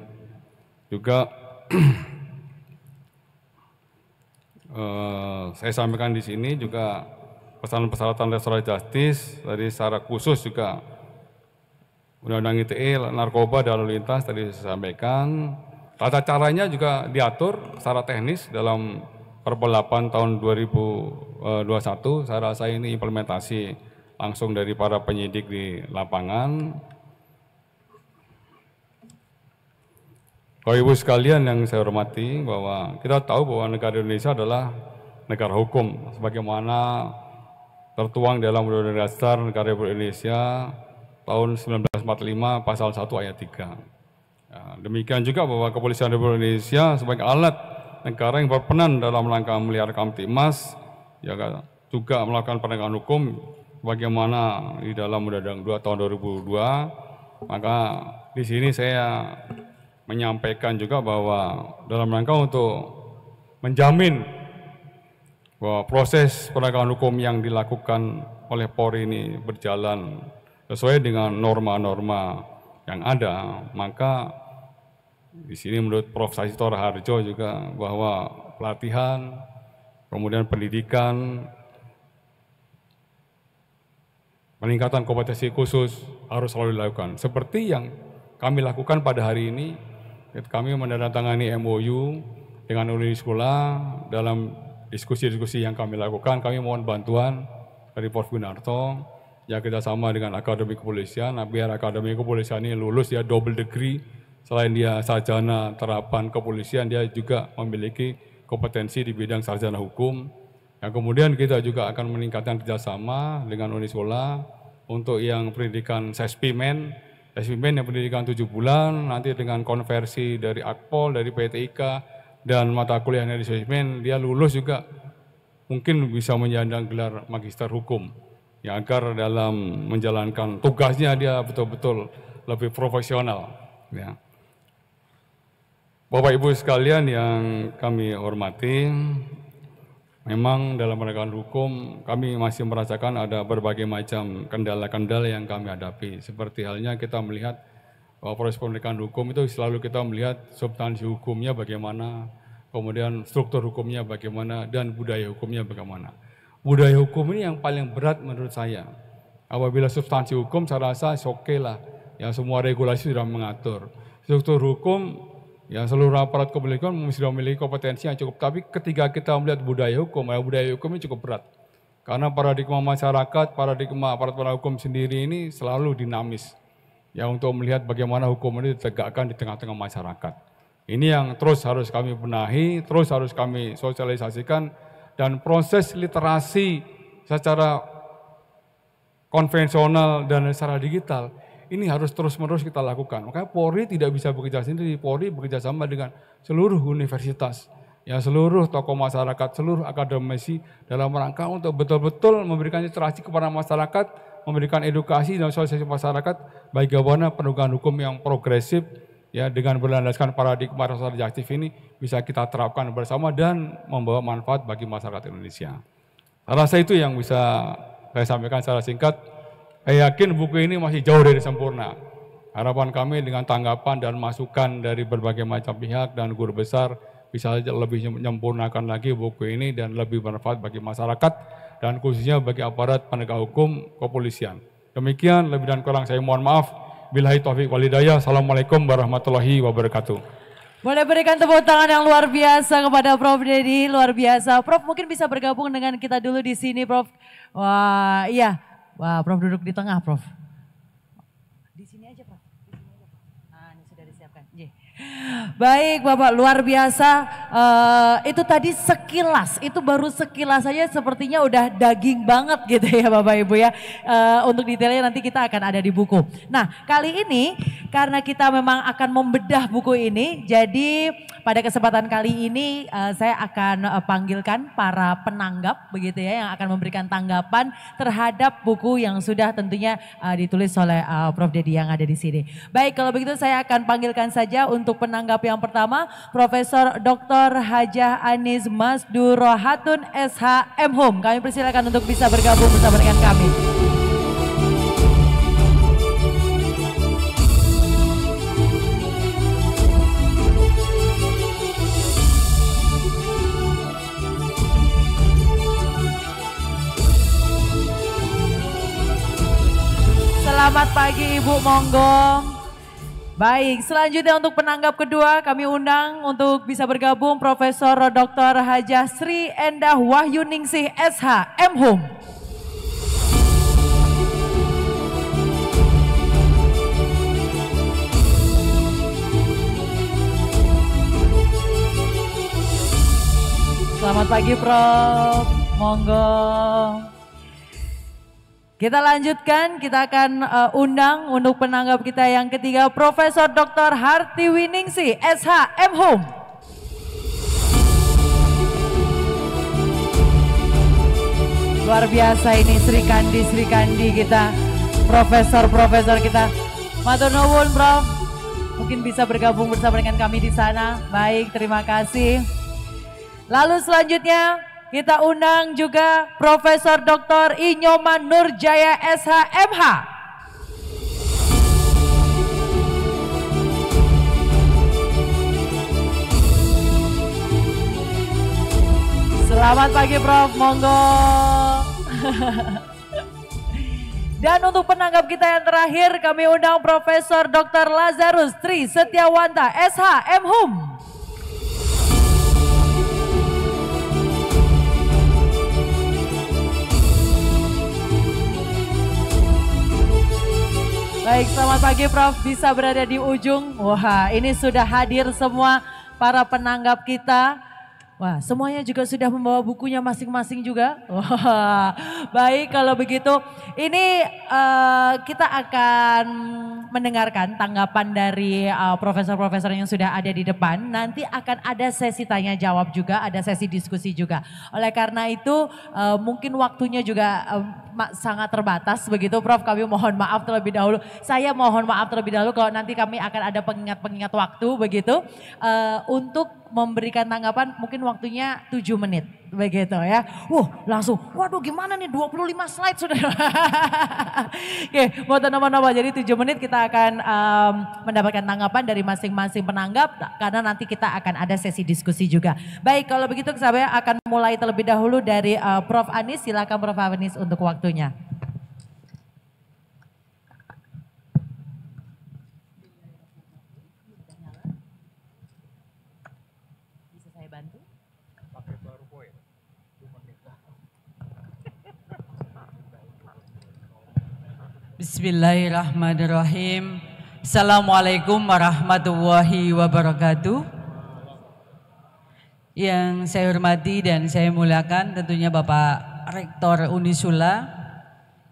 juga uh, saya sampaikan di sini juga pesan persyaratan restoratif justice tadi secara khusus juga Undang-Undang ITE, narkoba dan lalu lintas tadi saya sampaikan Tata caranya juga diatur secara teknis dalam Perpol 8 tahun 2021. Eh, saya rasa ini implementasi langsung dari para penyidik di lapangan. Bapak Ibu sekalian yang saya hormati bahwa kita tahu bahwa negara Indonesia adalah negara hukum sebagaimana tertuang dalam Undang-Undang Dasar Negara Republik Indonesia tahun 1945 pasal 1 ayat 3. Ya, demikian juga bahwa Kepolisian Republik Indonesia sebagai alat negara yang berpenan dalam rangka melihara timas, ya kan, juga melakukan penegakan hukum bagaimana di dalam Undang-Undang 2 tahun 2002 maka di sini saya menyampaikan juga bahwa dalam rangka untuk menjamin bahwa proses penegakan hukum yang dilakukan oleh Polri ini berjalan sesuai dengan norma-norma yang ada, maka di sini menurut Prof. Sajitor Harjo juga bahwa pelatihan, kemudian pendidikan, peningkatan kompetensi khusus harus selalu dilakukan. Seperti yang kami lakukan pada hari ini, kami menandatangani MOU dengan sekolah dalam diskusi-diskusi yang kami lakukan, kami mohon bantuan dari Prof. Gunarto, ya kerjasama dengan Akademi Kepolisian, nah, biar Akademi Kepolisian ini lulus ya double degree, selain dia sarjana terapan kepolisian, dia juga memiliki kompetensi di bidang sarjana hukum. Yang kemudian kita juga akan meningkatkan kerjasama dengan Unisola untuk yang pendidikan sespimen, sespimen yang pendidikan 7 bulan, nanti dengan konversi dari Akpol, dari PTIK, dan mata kuliahnya di sespimen, dia lulus juga mungkin bisa menyandang gelar magister hukum ya agar dalam menjalankan tugasnya dia betul-betul lebih profesional ya. Bapak Ibu sekalian yang kami hormati, memang dalam penegakan hukum kami masih merasakan ada berbagai macam kendala-kendala yang kami hadapi. Seperti halnya kita melihat bahwa proses penegakan hukum itu selalu kita melihat substansi hukumnya bagaimana, kemudian struktur hukumnya bagaimana, dan budaya hukumnya bagaimana budaya hukum ini yang paling berat menurut saya. Apabila substansi hukum saya rasa oke okay lah. Ya semua regulasi sudah mengatur. Struktur hukum ya seluruh aparat kepolisian sudah memiliki kompetensi yang cukup. Tapi ketika kita melihat budaya hukum, ya budaya hukum ini cukup berat. Karena paradigma masyarakat, paradigma aparat penegak hukum sendiri ini selalu dinamis. Ya untuk melihat bagaimana hukum ini ditegakkan di tengah-tengah masyarakat. Ini yang terus harus kami benahi, terus harus kami sosialisasikan dan proses literasi secara konvensional dan secara digital ini harus terus-menerus kita lakukan. Makanya Polri tidak bisa bekerja sendiri, Polri bekerja sama dengan seluruh universitas, ya seluruh tokoh masyarakat, seluruh akademisi dalam rangka untuk betul-betul memberikan literasi kepada masyarakat, memberikan edukasi dan sosialisasi masyarakat bagaimana penegakan hukum yang progresif, ya dengan berlandaskan paradigma restoratif aktif ini bisa kita terapkan bersama dan membawa manfaat bagi masyarakat Indonesia. Rasa itu yang bisa saya sampaikan secara singkat. Saya yakin buku ini masih jauh dari sempurna. Harapan kami dengan tanggapan dan masukan dari berbagai macam pihak dan guru besar bisa lebih menyempurnakan lagi buku ini dan lebih bermanfaat bagi masyarakat dan khususnya bagi aparat penegak hukum kepolisian. Demikian lebih dan kurang saya mohon maaf. Bilahi Taufik Walidaya. Assalamualaikum warahmatullahi wabarakatuh. Boleh berikan tepuk tangan yang luar biasa kepada Prof Dedi, luar biasa. Prof mungkin bisa bergabung dengan kita dulu di sini, Prof. Wah, iya. Wah, Prof duduk di tengah, Prof. Baik Bapak luar biasa uh, itu tadi sekilas itu baru sekilas saja sepertinya udah daging banget gitu ya Bapak Ibu ya uh, untuk detailnya nanti kita akan ada di buku. Nah kali ini karena kita memang akan membedah buku ini jadi pada kesempatan kali ini uh, saya akan uh, panggilkan para penanggap begitu ya yang akan memberikan tanggapan terhadap buku yang sudah tentunya uh, ditulis oleh uh, Prof Dedi yang ada di sini. Baik kalau begitu saya akan panggilkan saja untuk penanggap yang pertama Profesor Dr. Hajah Anis Masdurohatun Rohatun SH Home Kami persilakan untuk bisa bergabung bersama dengan kami. Selamat pagi Ibu Monggong. Baik, selanjutnya untuk penanggap kedua kami undang untuk bisa bergabung Profesor Dr. Hajah Sri Endah Wahyuningsih SH MHUM. Selamat pagi Prof. Monggo. Kita lanjutkan, kita akan uh, undang untuk penanggap kita yang ketiga Profesor Dr. Harti Winingsi, SH M Home. Luar biasa ini Sri Kandi Sri Kandi kita, profesor-profesor kita. Matur nuwun, Prof. Mungkin bisa bergabung bersama dengan kami di sana. Baik, terima kasih. Lalu selanjutnya kita undang juga Profesor Dr. Inyoman Nurjaya SHMH. Selamat pagi Prof, monggo. Dan untuk penanggap kita yang terakhir kami undang Profesor Dr. Lazarus Tri Setiawanta SH MHum Baik, selamat pagi Prof. Bisa berada di ujung. Wah, ini sudah hadir semua para penanggap kita Wah, semuanya juga sudah membawa bukunya masing-masing juga. Wah, baik kalau begitu. Ini uh, kita akan mendengarkan tanggapan dari profesor eh, profesor-profesor yang sudah ada di depan. Nanti akan ada sesi tanya jawab juga, ada sesi diskusi juga. Oleh karena itu, uh, mungkin waktunya juga uh, sangat terbatas begitu, Prof. Kami mohon maaf terlebih dahulu. Saya mohon maaf terlebih dahulu kalau nanti kami akan ada pengingat-pengingat waktu begitu uh, untuk memberikan tanggapan mungkin waktunya 7 menit begitu ya. Wah langsung, waduh gimana nih 25 slide sudah. Oke buat teman nama jadi 7 menit kita akan um, mendapatkan tanggapan dari masing-masing penanggap karena nanti kita akan ada sesi diskusi juga. Baik kalau begitu saya akan mulai terlebih dahulu dari uh, Prof. Anis, silakan Prof. Anis untuk waktunya. Bismillahirrahmanirrahim. Assalamualaikum warahmatullahi wabarakatuh. Yang saya hormati dan saya muliakan tentunya Bapak Rektor Unisula.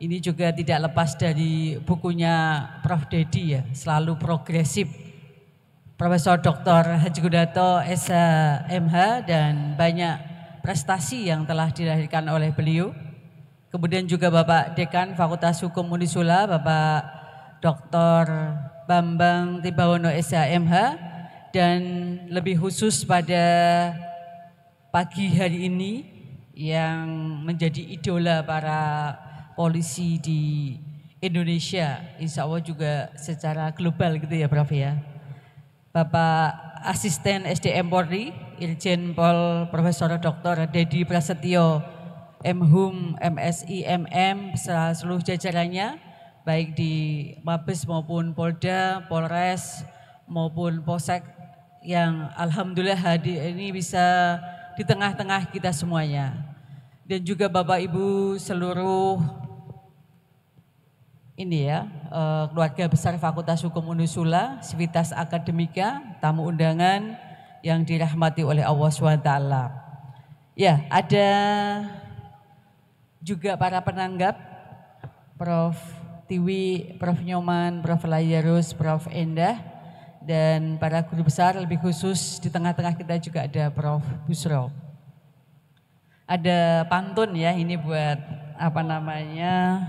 Ini juga tidak lepas dari bukunya Prof. Dedi ya, selalu progresif. Profesor Dr. Haji Gudato SHMH dan banyak prestasi yang telah dilahirkan oleh beliau. Kemudian juga Bapak Dekan Fakultas Hukum Unisula, Bapak Dr. Bambang Tibawono SHMH dan lebih khusus pada pagi hari ini yang menjadi idola para polisi di Indonesia. Insya Allah juga secara global gitu ya Prof ya. Bapak Asisten SDM Polri, Irjen Pol Profesor Dr. Dedi Prasetyo MHUM, MSI, MM, seluruh jajarannya, baik di Mabes maupun Polda, Polres, maupun Polsek yang Alhamdulillah hari ini bisa di tengah-tengah kita semuanya. Dan juga Bapak Ibu seluruh ini ya, eh, keluarga besar Fakultas Hukum Unusula, Sivitas Akademika, tamu undangan yang dirahmati oleh Allah SWT. Ya, ada juga para penanggap Prof. Tiwi, Prof. Nyoman, Prof. Layarus, Prof. Endah, dan para guru besar lebih khusus di tengah-tengah kita juga ada Prof. Busro. Ada pantun ya ini buat apa namanya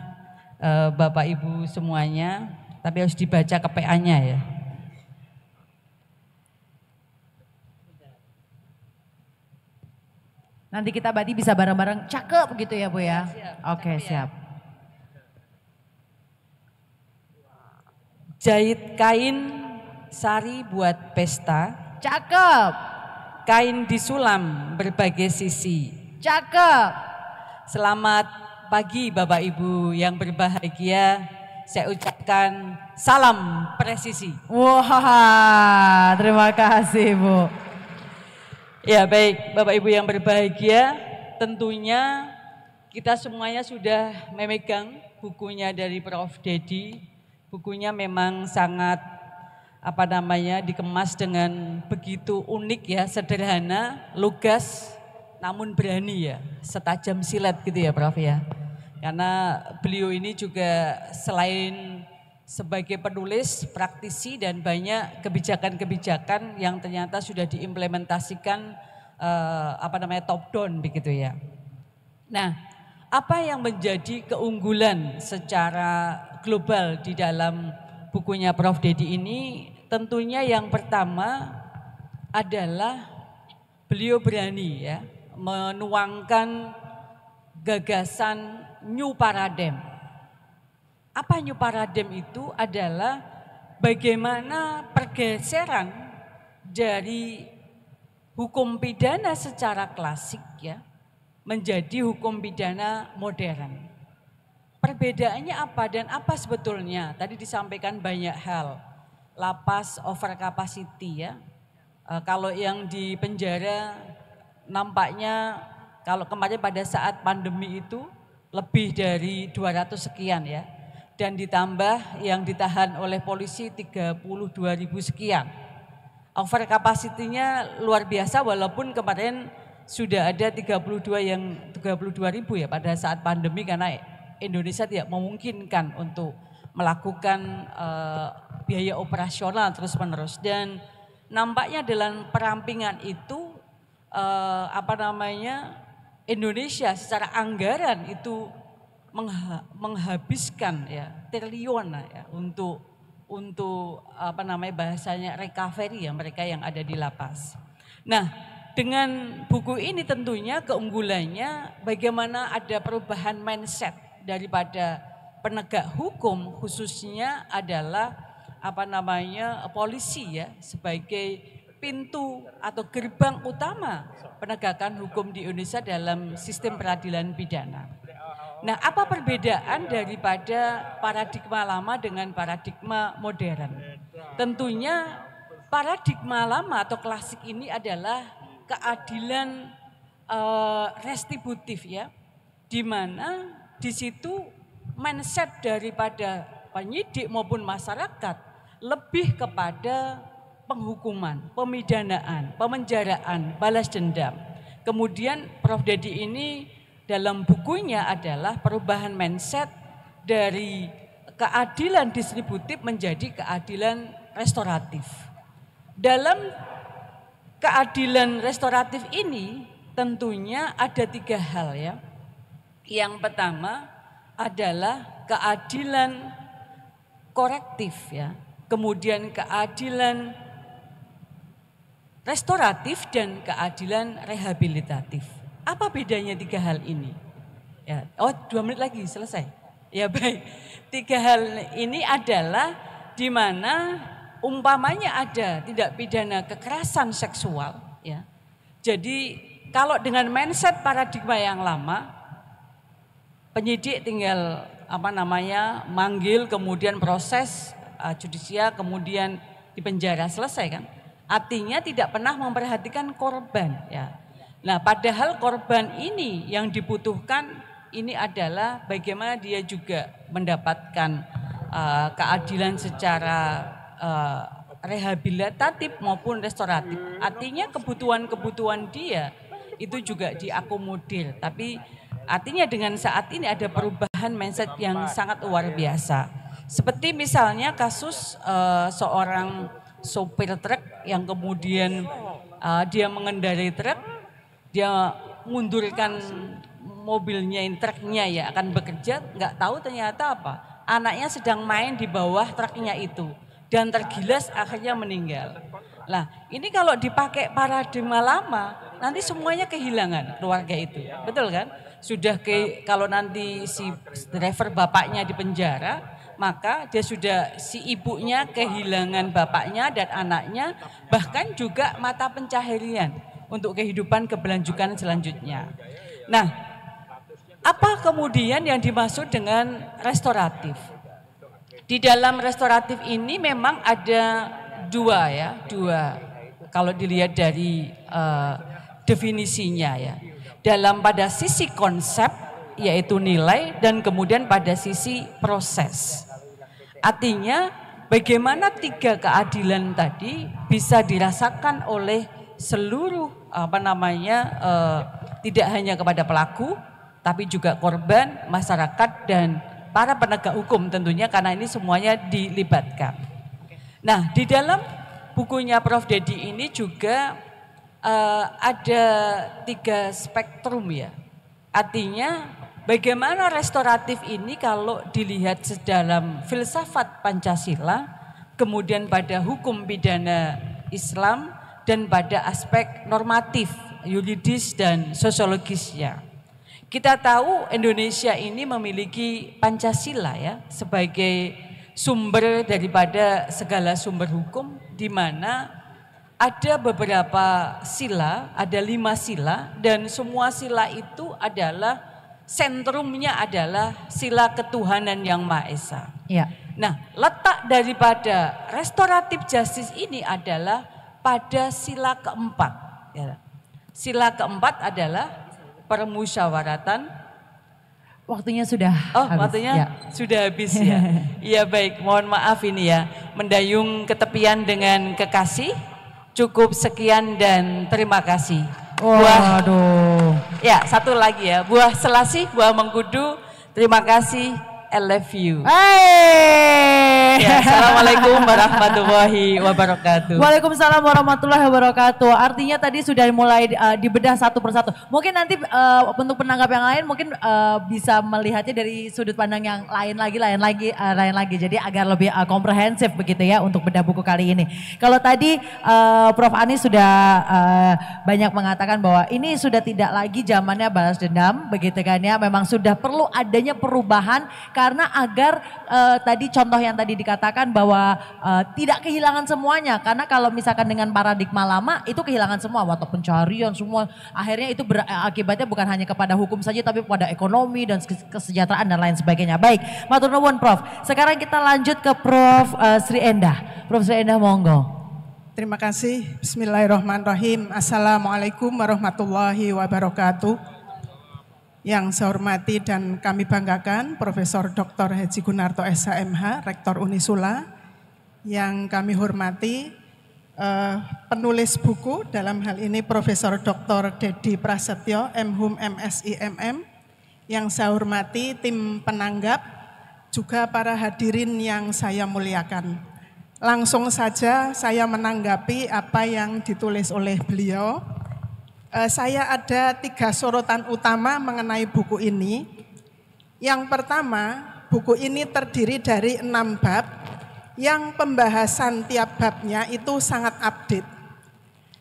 eh, Bapak Ibu semuanya, tapi harus dibaca ke PA-nya ya. Nanti kita berarti bisa bareng-bareng cakep gitu ya Bu ya. Oke, ya. siap. Ya. Jahit kain sari buat pesta. Cakep. Kain disulam berbagai sisi. Cakep. Selamat pagi Bapak Ibu yang berbahagia. Saya ucapkan salam presisi. Wah, wow, terima kasih Bu. Ya baik, Bapak Ibu yang berbahagia, tentunya kita semuanya sudah memegang bukunya dari Prof. Dedi. Bukunya memang sangat apa namanya dikemas dengan begitu unik ya, sederhana, lugas, namun berani ya, setajam silat gitu ya Prof ya. Karena beliau ini juga selain sebagai penulis, praktisi dan banyak kebijakan-kebijakan yang ternyata sudah diimplementasikan eh, apa namanya top down begitu ya. Nah, apa yang menjadi keunggulan secara global di dalam bukunya Prof Dedi ini tentunya yang pertama adalah beliau berani ya menuangkan gagasan new paradigm apa new paradigm itu adalah bagaimana pergeseran dari hukum pidana secara klasik ya menjadi hukum pidana modern. Perbedaannya apa dan apa sebetulnya? Tadi disampaikan banyak hal. Lapas over capacity ya. E, kalau yang di penjara nampaknya kalau kemarin pada saat pandemi itu lebih dari 200 sekian ya dan ditambah yang ditahan oleh polisi 32 ribu sekian. Over kapasitinya luar biasa walaupun kemarin sudah ada 32 yang 32 ribu ya pada saat pandemi karena Indonesia tidak memungkinkan untuk melakukan uh, biaya operasional terus menerus dan nampaknya dalam perampingan itu uh, apa namanya Indonesia secara anggaran itu menghabiskan ya triliun ya untuk untuk apa namanya bahasanya recovery ya mereka yang ada di lapas. Nah, dengan buku ini tentunya keunggulannya bagaimana ada perubahan mindset daripada penegak hukum khususnya adalah apa namanya polisi ya sebagai pintu atau gerbang utama penegakan hukum di Indonesia dalam sistem peradilan pidana. Nah, apa perbedaan daripada paradigma lama dengan paradigma modern? Tentunya paradigma lama atau klasik ini adalah keadilan uh, restributif ya, di mana di situ mindset daripada penyidik maupun masyarakat lebih kepada penghukuman, pemidanaan, pemenjaraan, balas dendam. Kemudian Prof. Dedi ini dalam bukunya adalah perubahan mindset dari keadilan distributif menjadi keadilan restoratif. Dalam keadilan restoratif ini tentunya ada tiga hal ya. Yang pertama adalah keadilan korektif ya. Kemudian keadilan restoratif dan keadilan rehabilitatif. Apa bedanya tiga hal ini? Ya, oh dua menit lagi selesai. Ya baik. Tiga hal ini adalah di mana umpamanya ada tidak pidana kekerasan seksual. Ya. Jadi kalau dengan mindset paradigma yang lama, penyidik tinggal apa namanya manggil kemudian proses uh, eh, judisia kemudian penjara selesai kan. Artinya tidak pernah memperhatikan korban ya. Nah, padahal korban ini yang dibutuhkan ini adalah bagaimana dia juga mendapatkan uh, keadilan secara uh, rehabilitatif maupun restoratif. Artinya kebutuhan-kebutuhan dia itu juga diakomodir. Tapi artinya dengan saat ini ada perubahan mindset yang sangat luar biasa. Seperti misalnya kasus uh, seorang sopir truk yang kemudian uh, dia mengendarai truk dia mundurkan mobilnya, truknya ya akan bekerja, nggak tahu ternyata apa. Anaknya sedang main di bawah truknya itu dan tergilas akhirnya meninggal. Lah, ini kalau dipakai paradigma lama, nanti semuanya kehilangan keluarga itu. Betul kan? Sudah ke kalau nanti si driver bapaknya di penjara, maka dia sudah si ibunya kehilangan bapaknya dan anaknya, bahkan juga mata pencaharian untuk kehidupan keberlanjutan selanjutnya. Nah, apa kemudian yang dimaksud dengan restoratif? Di dalam restoratif ini memang ada dua ya, dua. Kalau dilihat dari uh, definisinya ya. Dalam pada sisi konsep yaitu nilai dan kemudian pada sisi proses. Artinya bagaimana tiga keadilan tadi bisa dirasakan oleh seluruh apa namanya uh, tidak hanya kepada pelaku tapi juga korban, masyarakat dan para penegak hukum tentunya karena ini semuanya dilibatkan. Nah, di dalam bukunya Prof Dedi ini juga uh, ada tiga spektrum ya. Artinya bagaimana restoratif ini kalau dilihat sedalam filsafat Pancasila kemudian pada hukum pidana Islam dan pada aspek normatif, yuridis dan sosiologisnya. Kita tahu Indonesia ini memiliki Pancasila ya sebagai sumber daripada segala sumber hukum di mana ada beberapa sila, ada lima sila dan semua sila itu adalah sentrumnya adalah sila ketuhanan yang Maha Esa. Ya. Nah, letak daripada restoratif justice ini adalah pada sila keempat. Ya. Sila keempat adalah permusyawaratan. Waktunya sudah Oh, habis. waktunya ya. sudah habis ya. Iya baik, mohon maaf ini ya. Mendayung ketepian dengan kekasih. Cukup sekian dan terima kasih. Buah, Waduh. Ya, satu lagi ya. Buah selasih, buah mengkudu. Terima kasih. I love you. Hey. Ya, Assalamualaikum warahmatullahi wabarakatuh. Waalaikumsalam warahmatullahi wabarakatuh. Artinya tadi sudah mulai uh, dibedah satu persatu. Mungkin nanti uh, untuk penanggap yang lain mungkin uh, bisa melihatnya dari sudut pandang yang lain lagi, lain lagi, uh, lain lagi. Jadi agar lebih uh, komprehensif begitu ya untuk bedah buku kali ini. Kalau tadi uh, Prof Ani sudah uh, banyak mengatakan bahwa ini sudah tidak lagi zamannya balas dendam begitu kan ya. Memang sudah perlu adanya perubahan karena agar uh, tadi contoh yang tadi dikatakan bahwa uh, tidak kehilangan semuanya karena kalau misalkan dengan paradigma lama itu kehilangan semua atau pencarian semua akhirnya itu eh, akibatnya bukan hanya kepada hukum saja tapi kepada ekonomi dan kesejahteraan dan lain sebagainya. Baik, matur nuwun Prof. Sekarang kita lanjut ke Prof uh, Sri Endah. Prof Sri Endah monggo. Terima kasih. Bismillahirrahmanirrahim. Assalamualaikum warahmatullahi wabarakatuh yang saya hormati dan kami banggakan Profesor Dr. Haji Gunarto SHMH, Rektor Unisula, yang kami hormati eh, penulis buku dalam hal ini Profesor Dr. Dedi Prasetyo, MHUM MSIMM, yang saya hormati tim penanggap, juga para hadirin yang saya muliakan. Langsung saja saya menanggapi apa yang ditulis oleh beliau Eh, saya ada tiga sorotan utama mengenai buku ini. Yang pertama, buku ini terdiri dari enam bab yang pembahasan tiap babnya itu sangat update.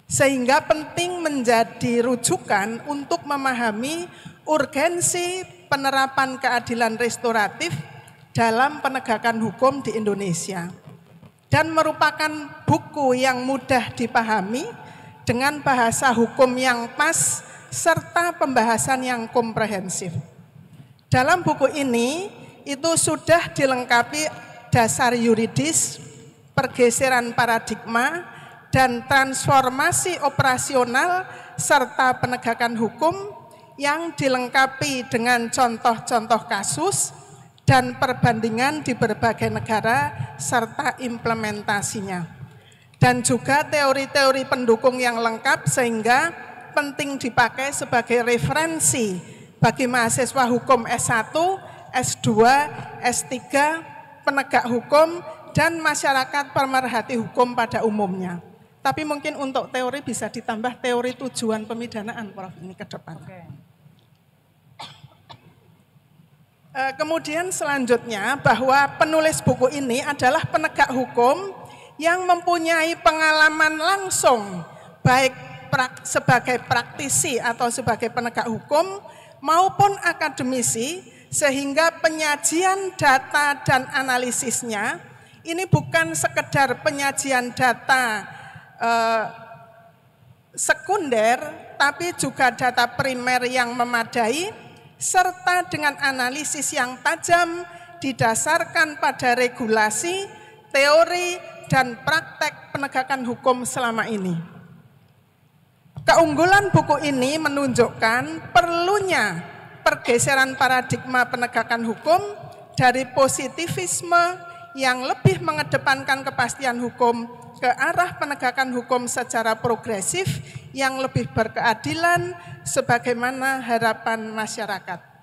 Sehingga penting menjadi rujukan untuk memahami urgensi penerapan keadilan restoratif dalam penegakan hukum di Indonesia. Dan merupakan buku yang mudah dipahami, dengan bahasa hukum yang pas serta pembahasan yang komprehensif. Dalam buku ini itu sudah dilengkapi dasar yuridis, pergeseran paradigma, dan transformasi operasional serta penegakan hukum yang dilengkapi dengan contoh-contoh kasus dan perbandingan di berbagai negara serta implementasinya dan juga teori-teori pendukung yang lengkap sehingga penting dipakai sebagai referensi bagi mahasiswa hukum S1, S2, S3, penegak hukum, dan masyarakat pemerhati hukum pada umumnya. Tapi mungkin untuk teori bisa ditambah teori tujuan pemidanaan, Prof, ini ke depan. Okay. Eh, kemudian selanjutnya bahwa penulis buku ini adalah penegak hukum yang mempunyai pengalaman langsung baik prak, sebagai praktisi atau sebagai penegak hukum maupun akademisi sehingga penyajian data dan analisisnya ini bukan sekedar penyajian data eh, sekunder tapi juga data primer yang memadai serta dengan analisis yang tajam didasarkan pada regulasi, teori, dan praktek penegakan hukum selama ini. Keunggulan buku ini menunjukkan perlunya pergeseran paradigma penegakan hukum dari positivisme yang lebih mengedepankan kepastian hukum ke arah penegakan hukum secara progresif yang lebih berkeadilan sebagaimana harapan masyarakat.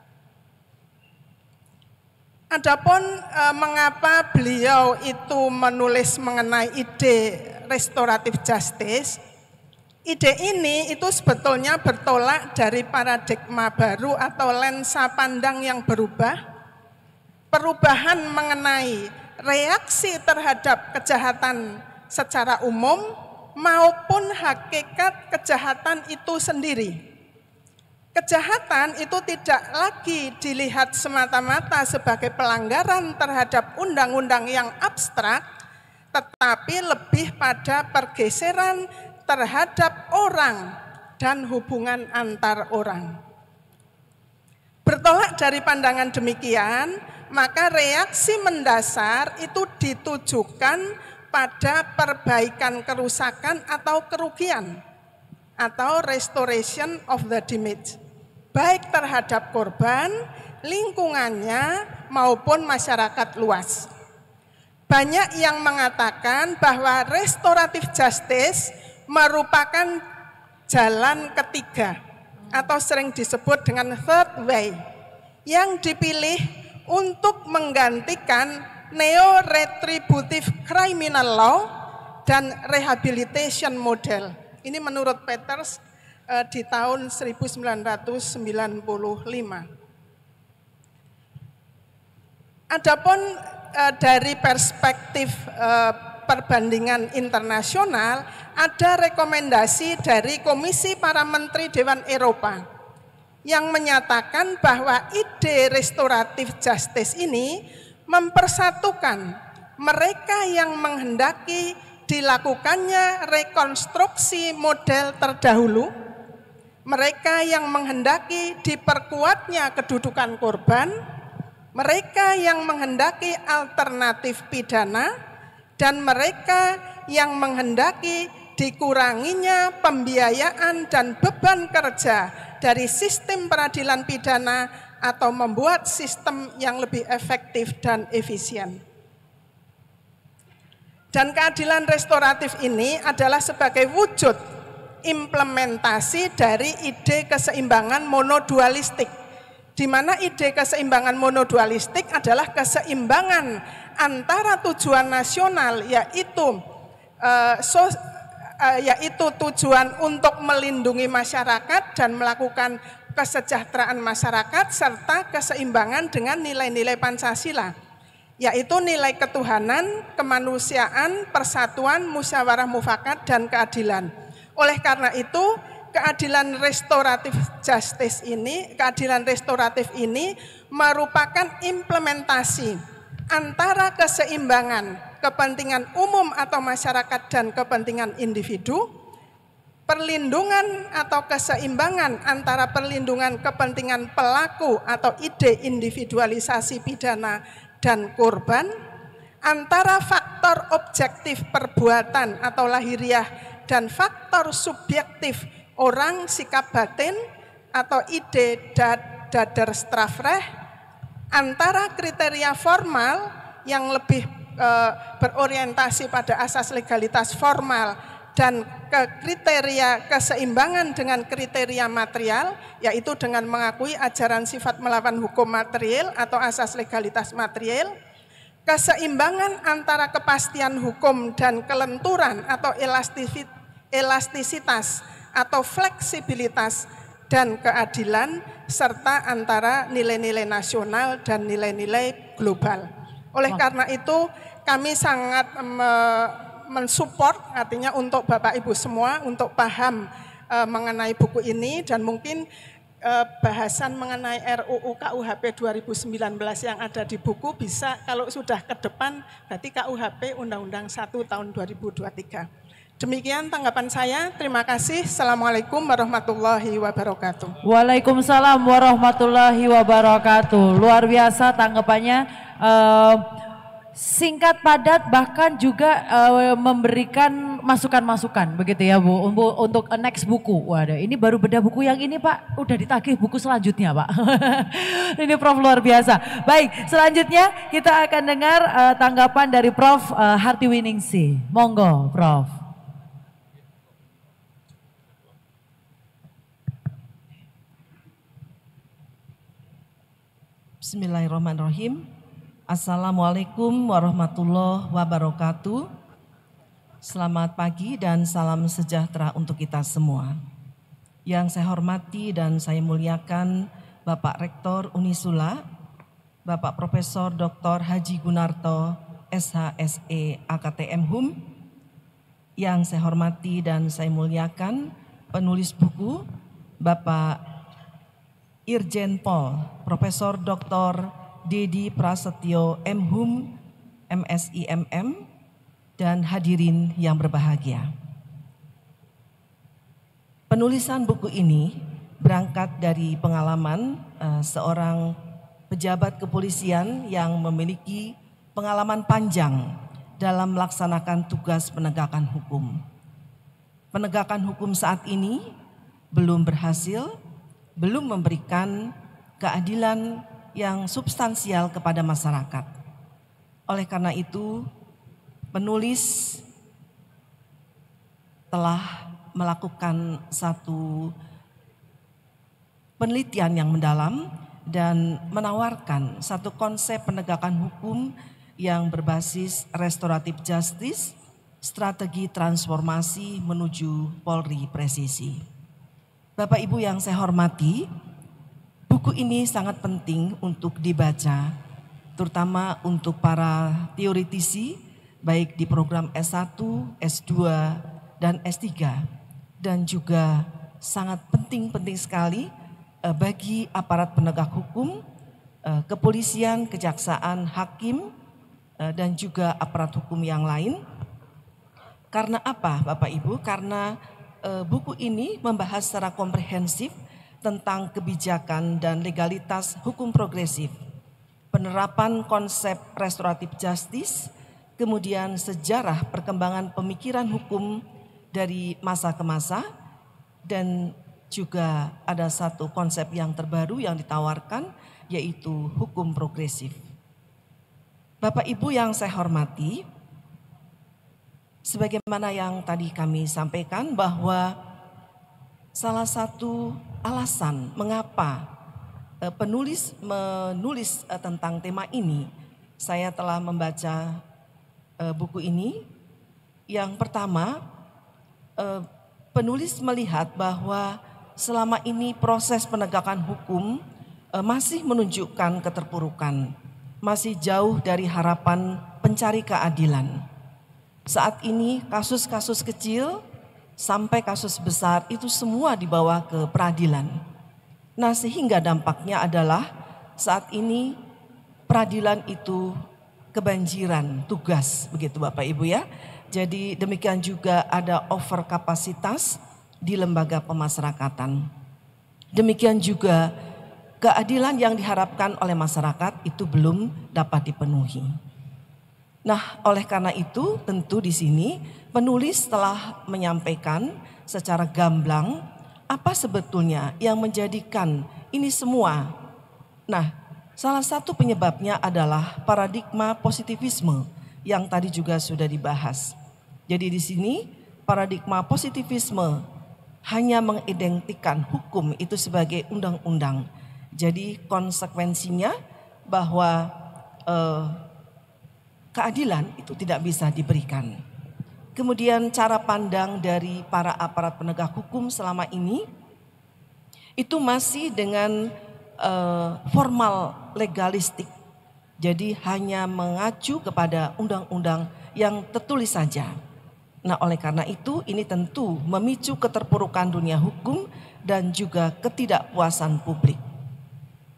Adapun e, mengapa beliau itu menulis mengenai ide restoratif justice, ide ini itu sebetulnya bertolak dari paradigma baru atau lensa pandang yang berubah. Perubahan mengenai reaksi terhadap kejahatan secara umum maupun hakikat kejahatan itu sendiri. Kejahatan itu tidak lagi dilihat semata-mata sebagai pelanggaran terhadap undang-undang yang abstrak, tetapi lebih pada pergeseran terhadap orang dan hubungan antar orang. Bertolak dari pandangan demikian, maka reaksi mendasar itu ditujukan pada perbaikan kerusakan atau kerugian atau restoration of the damage baik terhadap korban, lingkungannya, maupun masyarakat luas. Banyak yang mengatakan bahwa restoratif justice merupakan jalan ketiga atau sering disebut dengan third way yang dipilih untuk menggantikan neo retributive criminal law dan rehabilitation model. Ini menurut Peters eh, di tahun 1995. Adapun eh, dari perspektif eh, perbandingan internasional, ada rekomendasi dari Komisi Para Menteri Dewan Eropa yang menyatakan bahwa ide restoratif justice ini mempersatukan mereka yang menghendaki dilakukannya rekonstruksi model terdahulu mereka yang menghendaki diperkuatnya kedudukan korban, mereka yang menghendaki alternatif pidana, dan mereka yang menghendaki dikuranginya pembiayaan dan beban kerja dari sistem peradilan pidana atau membuat sistem yang lebih efektif dan efisien. Dan keadilan restoratif ini adalah sebagai wujud implementasi dari ide keseimbangan monodualistik. Di mana ide keseimbangan monodualistik adalah keseimbangan antara tujuan nasional yaitu uh, so, uh, yaitu tujuan untuk melindungi masyarakat dan melakukan kesejahteraan masyarakat serta keseimbangan dengan nilai-nilai Pancasila yaitu nilai ketuhanan, kemanusiaan, persatuan, musyawarah mufakat dan keadilan. Oleh karena itu, keadilan restoratif justice ini, keadilan restoratif ini merupakan implementasi antara keseimbangan kepentingan umum atau masyarakat dan kepentingan individu, perlindungan atau keseimbangan antara perlindungan kepentingan pelaku atau ide individualisasi pidana dan korban, antara faktor objektif perbuatan atau lahiriah dan faktor subjektif orang sikap batin atau ide dad, dadar strafreh antara kriteria formal yang lebih e, berorientasi pada asas legalitas formal dan ke kriteria keseimbangan dengan kriteria material yaitu dengan mengakui ajaran sifat melawan hukum material atau asas legalitas material Keseimbangan antara kepastian hukum dan kelenturan atau elastisitas atau fleksibilitas dan keadilan serta antara nilai-nilai nasional dan nilai-nilai global. Oleh karena itu kami sangat me mensupport artinya untuk Bapak Ibu semua untuk paham e, mengenai buku ini dan mungkin Eh, bahasan mengenai RUU KUHP 2019 yang ada di buku bisa kalau sudah ke depan berarti KUHP Undang-Undang 1 tahun 2023. Demikian tanggapan saya. Terima kasih. Assalamualaikum warahmatullahi wabarakatuh. Waalaikumsalam warahmatullahi wabarakatuh. Luar biasa tanggapannya. Uh, singkat padat bahkan juga uh, memberikan masukan-masukan begitu ya Bu untuk, untuk next buku. Waduh, ini baru beda buku yang ini Pak, udah ditagih buku selanjutnya Pak. ini Prof luar biasa. Baik, selanjutnya kita akan dengar uh, tanggapan dari Prof uh, eh, Hartiwiningsih. Monggo, Prof. Bismillahirrahmanirrahim. Assalamualaikum warahmatullahi wabarakatuh. Selamat pagi dan salam sejahtera untuk kita semua. Yang saya hormati dan saya muliakan Bapak Rektor Unisula, Bapak Profesor Dr. Haji Gunarto, SHSE AKTM HUM. Yang saya hormati dan saya muliakan penulis buku Bapak Irjen Pol Profesor Dr. Dedi Prasetyo Mhum, MSIMM, dan hadirin yang berbahagia. Penulisan buku ini berangkat dari pengalaman uh, seorang pejabat kepolisian yang memiliki pengalaman panjang dalam melaksanakan tugas penegakan hukum. Penegakan hukum saat ini belum berhasil, belum memberikan keadilan yang substansial kepada masyarakat. Oleh karena itu, penulis telah melakukan satu penelitian yang mendalam dan menawarkan satu konsep penegakan hukum yang berbasis restoratif justice, strategi transformasi menuju Polri presisi. Bapak Ibu yang saya hormati, Buku ini sangat penting untuk dibaca, terutama untuk para teoritisi, baik di program S1, S2, dan S3. Dan juga sangat penting-penting sekali eh, bagi aparat penegak hukum, eh, kepolisian, kejaksaan, hakim, eh, dan juga aparat hukum yang lain. Karena apa Bapak Ibu? Karena buku ini membahas secara komprehensif tentang kebijakan dan legalitas hukum progresif, penerapan konsep restoratif justice, kemudian sejarah perkembangan pemikiran hukum dari masa ke masa, dan juga ada satu konsep yang terbaru yang ditawarkan, yaitu hukum progresif. Bapak Ibu yang saya hormati, sebagaimana yang tadi kami sampaikan bahwa salah satu alasan mengapa eh, penulis menulis eh, tentang tema ini. Saya telah membaca eh, buku ini. Yang pertama, penulis melihat bahwa selama ini proses penegakan hukum masih menunjukkan keterpurukan, masih jauh dari harapan pencari keadilan. Saat ini kasus-kasus kecil sampai kasus besar itu semua dibawa ke peradilan. Nah, sehingga dampaknya adalah saat ini peradilan itu kebanjiran tugas begitu Bapak Ibu ya. Jadi demikian juga ada over kapasitas di lembaga pemasyarakatan. Demikian juga keadilan yang diharapkan oleh masyarakat itu belum dapat dipenuhi. Nah, oleh karena itu tentu di sini penulis telah menyampaikan secara gamblang apa sebetulnya yang menjadikan ini semua. Nah, salah satu penyebabnya adalah paradigma positivisme yang tadi juga sudah dibahas. Jadi di sini paradigma positivisme hanya mengidentikan hukum itu sebagai undang-undang. Jadi konsekuensinya bahwa eh, keadilan itu tidak bisa diberikan. Kemudian cara pandang dari para aparat penegak hukum selama ini itu masih dengan uh, formal legalistik. Jadi hanya mengacu kepada undang-undang yang tertulis saja. Nah, oleh karena itu ini tentu memicu keterpurukan dunia hukum dan juga ketidakpuasan publik.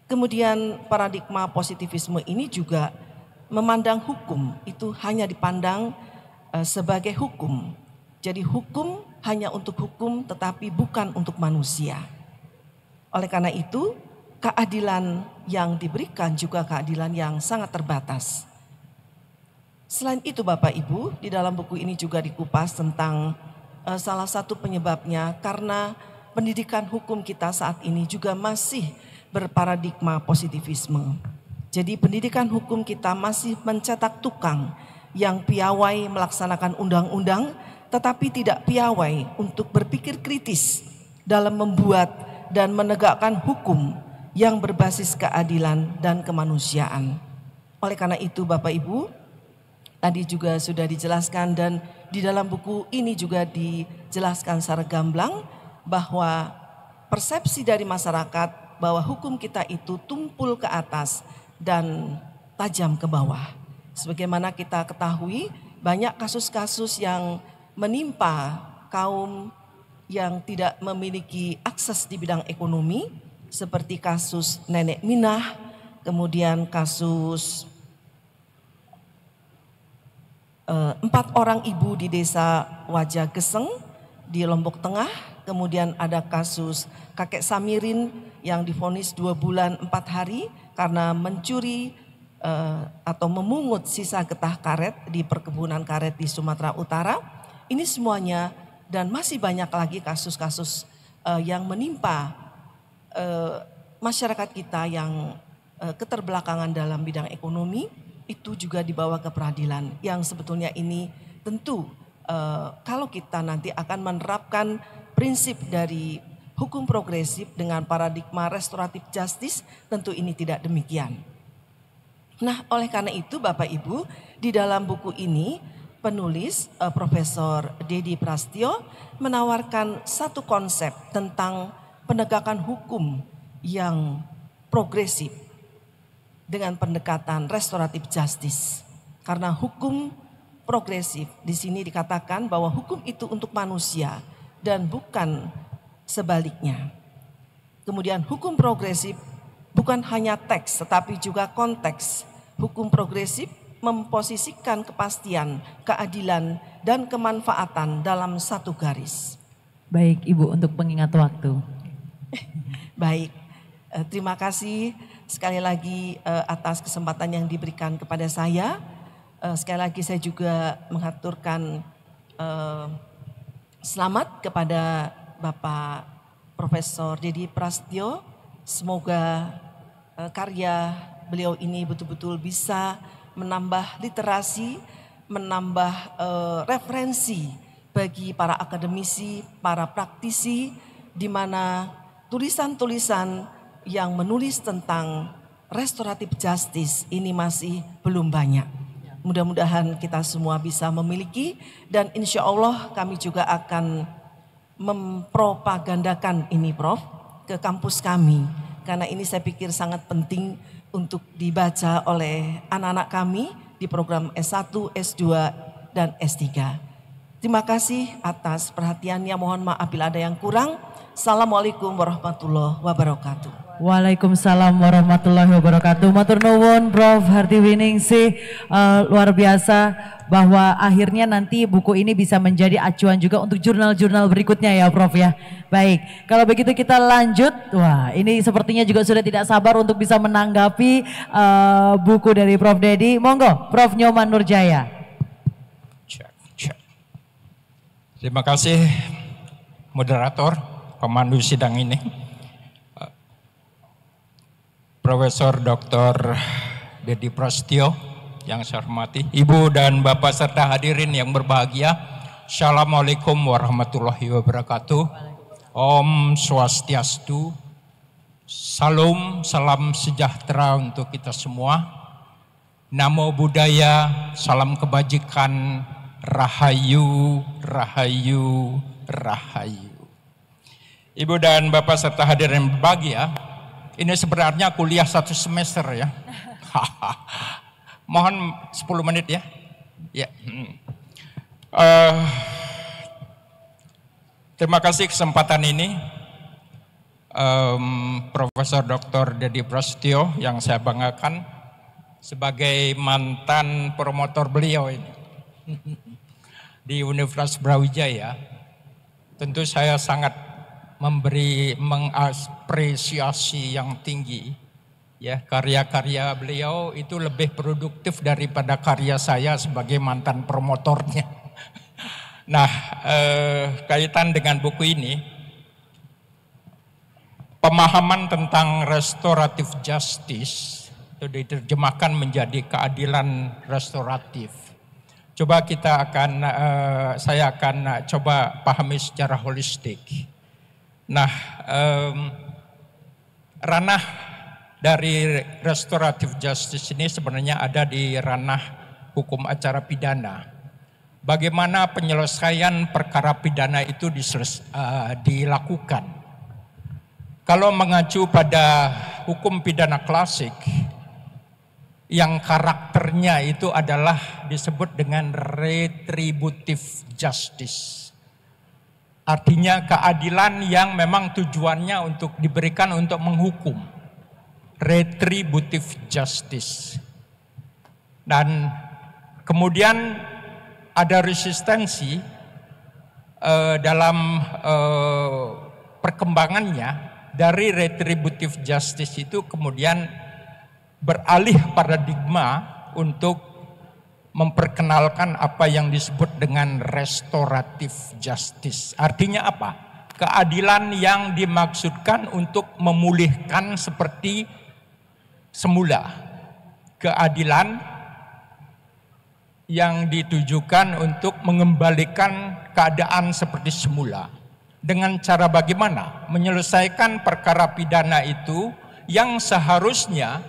Kemudian paradigma positivisme ini juga memandang hukum itu hanya dipandang eh, sebagai hukum. Jadi hukum hanya untuk hukum tetapi bukan untuk manusia. Oleh karena itu, keadilan yang diberikan juga keadilan yang sangat terbatas. Selain itu Bapak Ibu, di dalam buku ini juga dikupas tentang eh, salah satu penyebabnya karena pendidikan hukum kita saat ini juga masih berparadigma positivisme. Jadi pendidikan hukum kita masih mencetak tukang yang piawai melaksanakan undang-undang tetapi tidak piawai untuk berpikir kritis dalam membuat dan menegakkan hukum yang berbasis keadilan dan kemanusiaan. Oleh karena itu Bapak Ibu, tadi juga sudah dijelaskan dan di dalam buku ini juga dijelaskan secara gamblang bahwa persepsi dari masyarakat bahwa hukum kita itu tumpul ke atas dan tajam ke bawah. Sebagaimana kita ketahui, banyak kasus-kasus yang menimpa kaum yang tidak memiliki akses di bidang ekonomi, seperti kasus Nenek Minah, kemudian kasus eh, empat orang ibu di desa Wajah Geseng di Lombok Tengah, kemudian ada kasus kakek Samirin yang difonis dua bulan empat hari karena mencuri eh, atau memungut sisa getah karet di perkebunan karet di Sumatera Utara. Ini semuanya dan masih banyak lagi kasus-kasus eh, yang menimpa eh, masyarakat kita yang keterbelakangan dalam bidang ekonomi itu juga dibawa ke peradilan yang sebetulnya ini tentu kalau kita nanti akan menerapkan prinsip dari hukum progresif dengan paradigma restoratif justice tentu ini tidak demikian. Nah, oleh karena itu Bapak Ibu, di dalam buku ini penulis eh, Profesor Dedi Prastio menawarkan satu konsep tentang penegakan hukum yang progresif dengan pendekatan restoratif justice. Karena hukum progresif di sini dikatakan bahwa hukum itu untuk manusia dan bukan sebaliknya. Kemudian hukum progresif bukan hanya teks tetapi juga konteks. Hukum progresif memposisikan kepastian, keadilan, dan kemanfaatan dalam satu garis. Baik Ibu untuk pengingat waktu. Baik, eh, terima kasih sekali lagi eh, atas kesempatan yang diberikan kepada saya. Eh, sekali lagi saya juga mengaturkan selamat kepada Bapak Profesor Dedi Prasetyo, Semoga e, karya beliau ini betul-betul bisa menambah literasi, menambah e, referensi bagi para akademisi, para praktisi, di mana tulisan-tulisan yang menulis tentang restoratif justice ini masih belum banyak. Mudah-mudahan kita semua bisa memiliki dan insya Allah kami juga akan mempropagandakan ini Prof ke kampus kami karena ini saya pikir sangat penting untuk dibaca oleh anak-anak kami di program S1, S2 dan S3. Terima kasih atas perhatiannya. Mohon maaf bila ada yang kurang. Assalamualaikum warahmatullahi wabarakatuh. Waalaikumsalam warahmatullahi wabarakatuh. Matur nuwun Prof Hartiwiningsih uh, eh, luar biasa bahwa akhirnya nanti buku ini bisa menjadi acuan juga untuk jurnal-jurnal berikutnya ya Prof ya. Baik, kalau begitu kita lanjut. Wah, ini sepertinya juga sudah tidak sabar untuk bisa menanggapi uh, buku dari Prof Dedi. Monggo, Prof Nyoman Nurjaya. Check, check. Terima kasih moderator pemandu sidang ini. Eh, Profesor Dr. Dedi Prasetyo yang saya hormati, Ibu dan Bapak serta hadirin yang berbahagia. Assalamualaikum warahmatullahi wabarakatuh. Om Swastiastu. Salam, salam sejahtera untuk kita semua. Namo Buddhaya, salam kebajikan, rahayu, rahayu, rahayu. Ibu dan Bapak serta hadirin berbahagia, ini sebenarnya kuliah satu semester ya. Mohon 10 menit ya. Ya. Uh, terima kasih kesempatan ini. Um, Profesor Dr. Dedi Prasetyo yang saya banggakan sebagai mantan promotor beliau ini di Universitas Brawijaya. Tentu saya sangat memberi mengapresiasi yang tinggi ya karya-karya beliau itu lebih produktif daripada karya saya sebagai mantan promotornya. Nah, eh, kaitan dengan buku ini, pemahaman tentang restoratif justice itu diterjemahkan menjadi keadilan restoratif. Coba kita akan, eh, saya akan coba pahami secara holistik. Nah, eh, ranah dari restoratif justice ini sebenarnya ada di ranah hukum acara pidana. Bagaimana penyelesaian perkara pidana itu diseles, uh, dilakukan? Kalau mengacu pada hukum pidana klasik yang karakternya itu adalah disebut dengan retributif justice. Artinya keadilan yang memang tujuannya untuk diberikan untuk menghukum retributive justice. Dan kemudian ada resistensi eh, dalam eh, perkembangannya dari retributive justice itu kemudian beralih paradigma untuk memperkenalkan apa yang disebut dengan restoratif justice. Artinya apa? Keadilan yang dimaksudkan untuk memulihkan seperti semula keadilan yang ditujukan untuk mengembalikan keadaan seperti semula dengan cara bagaimana menyelesaikan perkara pidana itu yang seharusnya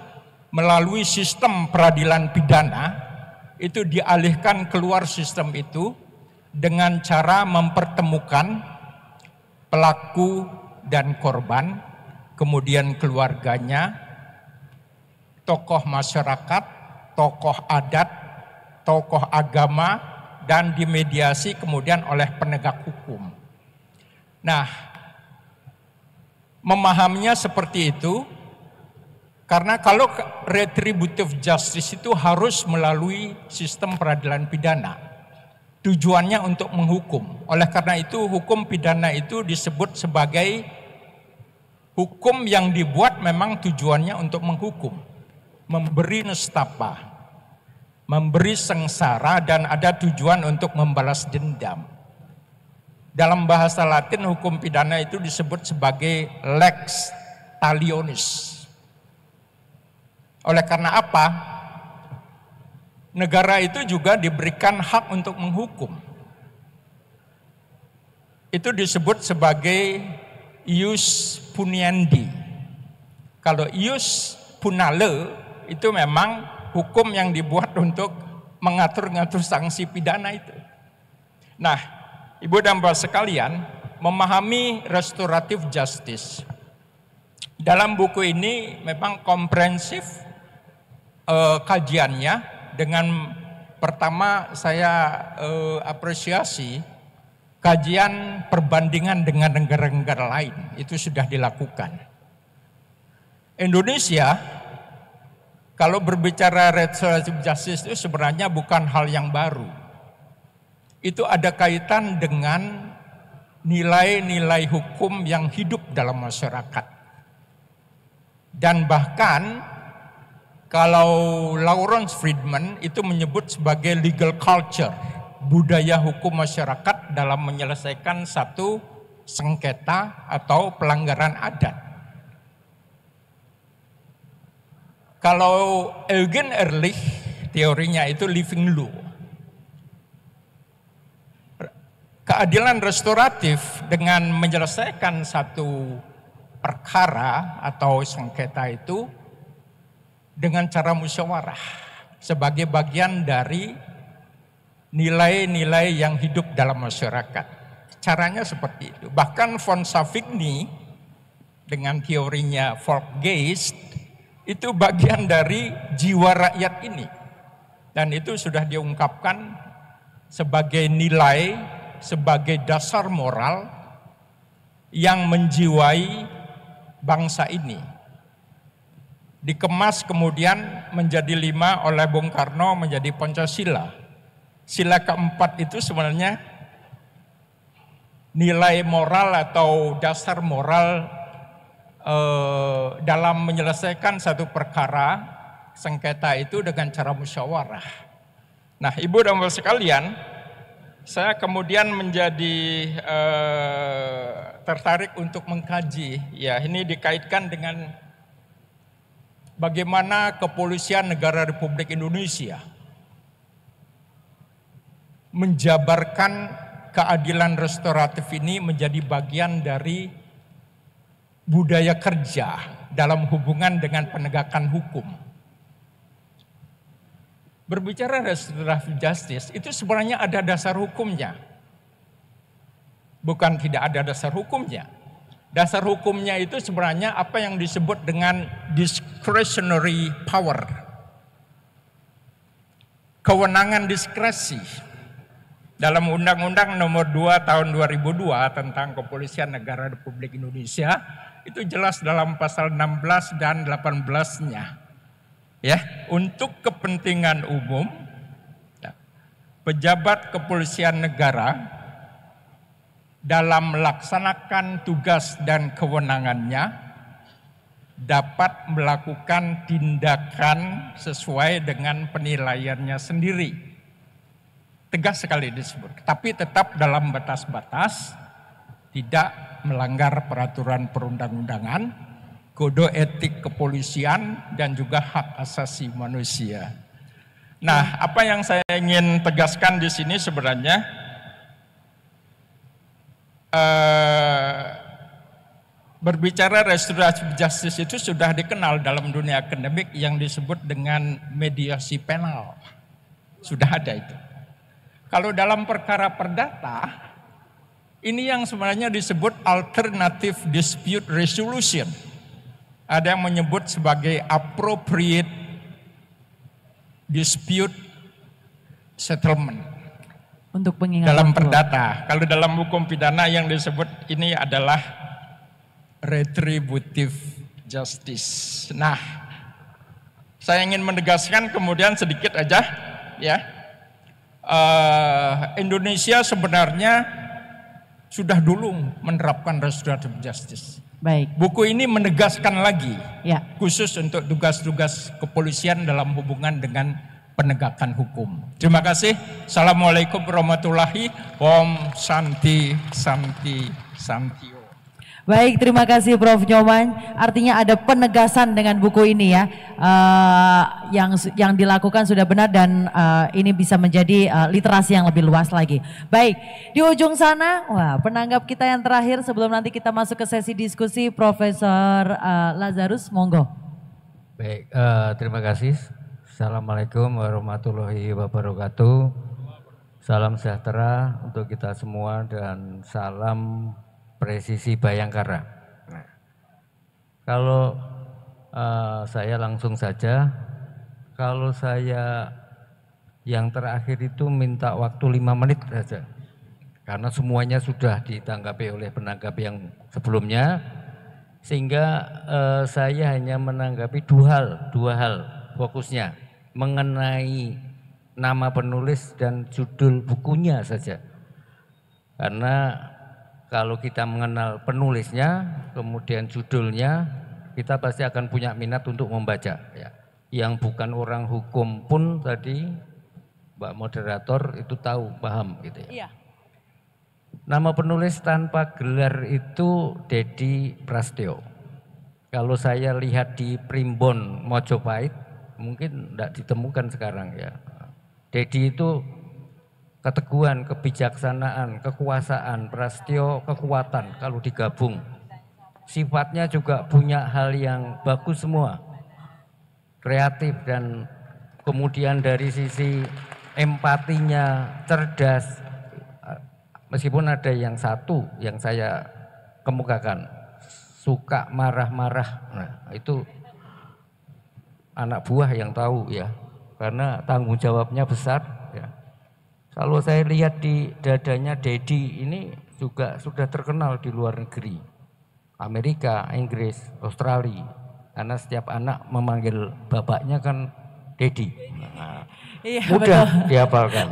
melalui sistem peradilan pidana itu dialihkan keluar sistem itu dengan cara mempertemukan pelaku dan korban, kemudian keluarganya, tokoh masyarakat, tokoh adat, tokoh agama, dan dimediasi kemudian oleh penegak hukum. Nah, memahaminya seperti itu, karena kalau retributive justice itu harus melalui sistem peradilan pidana. Tujuannya untuk menghukum. Oleh karena itu hukum pidana itu disebut sebagai hukum yang dibuat memang tujuannya untuk menghukum memberi nestapa, memberi sengsara dan ada tujuan untuk membalas dendam. Dalam bahasa Latin hukum pidana itu disebut sebagai lex talionis. Oleh karena apa? Negara itu juga diberikan hak untuk menghukum. Itu disebut sebagai ius puniendi. Kalau ius punale itu memang hukum yang dibuat untuk mengatur-ngatur sanksi pidana itu. Nah, Ibu dan Bapak sekalian, memahami restoratif justice. Dalam buku ini memang komprehensif eh, kajiannya dengan pertama saya eh, apresiasi kajian perbandingan dengan negara-negara lain itu sudah dilakukan. Indonesia kalau berbicara restoratif justice itu sebenarnya bukan hal yang baru. Itu ada kaitan dengan nilai-nilai hukum yang hidup dalam masyarakat. Dan bahkan kalau Lawrence Friedman itu menyebut sebagai legal culture, budaya hukum masyarakat dalam menyelesaikan satu sengketa atau pelanggaran adat. Kalau Eugen Erlich teorinya itu living law. Keadilan restoratif dengan menyelesaikan satu perkara atau sengketa itu dengan cara musyawarah sebagai bagian dari nilai-nilai yang hidup dalam masyarakat. Caranya seperti itu. Bahkan von Savigny dengan teorinya Folkgeist itu bagian dari jiwa rakyat ini. Dan itu sudah diungkapkan sebagai nilai, sebagai dasar moral yang menjiwai bangsa ini. Dikemas kemudian menjadi lima oleh Bung Karno menjadi Pancasila. Sila keempat itu sebenarnya nilai moral atau dasar moral Eh, dalam menyelesaikan satu perkara sengketa itu dengan cara musyawarah. Nah, Ibu dan Bapak sekalian, saya kemudian menjadi eh, tertarik untuk mengkaji ya ini dikaitkan dengan bagaimana kepolisian negara Republik Indonesia menjabarkan keadilan restoratif ini menjadi bagian dari budaya kerja dalam hubungan dengan penegakan hukum. Berbicara restoratif justice itu sebenarnya ada dasar hukumnya. Bukan tidak ada dasar hukumnya. Dasar hukumnya itu sebenarnya apa yang disebut dengan discretionary power. Kewenangan diskresi dalam Undang-Undang Nomor 2 Tahun 2002 tentang Kepolisian Negara Republik Indonesia itu jelas dalam pasal 16 dan 18-nya. Ya, untuk kepentingan umum ya, pejabat kepolisian negara dalam melaksanakan tugas dan kewenangannya dapat melakukan tindakan sesuai dengan penilaiannya sendiri. Tegas sekali disebut, tapi tetap dalam batas-batas, tidak melanggar peraturan perundang-undangan, kode etik kepolisian, dan juga hak asasi manusia. Nah, apa yang saya ingin tegaskan di sini sebenarnya eh, berbicara restoratif justice itu sudah dikenal dalam dunia akademik yang disebut dengan mediasi penal. Sudah ada itu. Kalau dalam perkara perdata, ini yang sebenarnya disebut alternative dispute resolution. Ada yang menyebut sebagai appropriate dispute settlement. Untuk pengingat dalam perdata. perdata. Kalau dalam hukum pidana yang disebut ini adalah retributive justice. Nah, saya ingin menegaskan kemudian sedikit aja ya. Uh, Indonesia sebenarnya sudah dulu menerapkan restorative justice. Baik. Buku ini menegaskan lagi, ya. khusus untuk tugas-tugas kepolisian dalam hubungan dengan penegakan hukum. Terima kasih. Assalamualaikum warahmatullahi Om Santi, Santi, Santi. Baik, terima kasih Prof. Nyoman. Artinya ada penegasan dengan buku ini ya, uh, yang yang dilakukan sudah benar dan uh, ini bisa menjadi uh, literasi yang lebih luas lagi. Baik, di ujung sana, wah penanggap kita yang terakhir sebelum nanti kita masuk ke sesi diskusi, Profesor uh, Lazarus, monggo. Baik, uh, terima kasih. Assalamualaikum warahmatullahi wabarakatuh. Salam sejahtera untuk kita semua dan salam presisi Bayangkara. Nah, kalau uh, saya langsung saja, kalau saya yang terakhir itu minta waktu lima menit saja, karena semuanya sudah ditanggapi oleh penanggapi yang sebelumnya, sehingga uh, saya hanya menanggapi dua hal, dua hal fokusnya mengenai nama penulis dan judul bukunya saja. Karena kalau kita mengenal penulisnya, kemudian judulnya, kita pasti akan punya minat untuk membaca. Ya. Yang bukan orang hukum pun tadi Mbak moderator itu tahu, paham gitu ya. Iya. Nama penulis tanpa gelar itu Dedi Prasetyo. Kalau saya lihat di Primbon Mojopahit, mungkin tidak ditemukan sekarang ya. Dedi itu keteguhan, kebijaksanaan, kekuasaan, prasetyo, kekuatan kalau digabung. Sifatnya juga punya hal yang bagus semua. Kreatif dan kemudian dari sisi empatinya cerdas meskipun ada yang satu yang saya kemukakan suka marah-marah nah itu anak buah yang tahu ya karena tanggung jawabnya besar kalau saya lihat di dadanya Dedi ini juga sudah terkenal di luar negeri. Amerika, Inggris, Australia. Karena setiap anak memanggil bapaknya kan Dedi. Nah, iya, mudah betul. dihafalkan.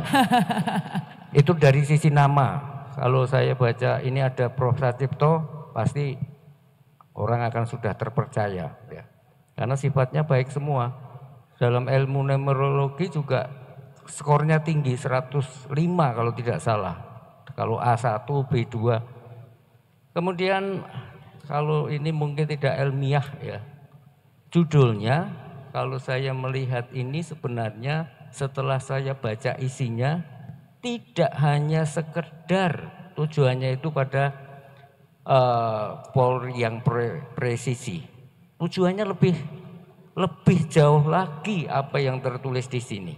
Itu dari sisi nama. Kalau saya baca ini ada Prof. Satipto, pasti orang akan sudah terpercaya. Ya. Karena sifatnya baik semua. Dalam ilmu numerologi juga skornya tinggi 105 kalau tidak salah. Kalau A1, B2. Kemudian kalau ini mungkin tidak ilmiah ya. Judulnya kalau saya melihat ini sebenarnya setelah saya baca isinya tidak hanya sekedar tujuannya itu pada uh, eh, pol yang pre presisi. Tujuannya lebih lebih jauh lagi apa yang tertulis di sini.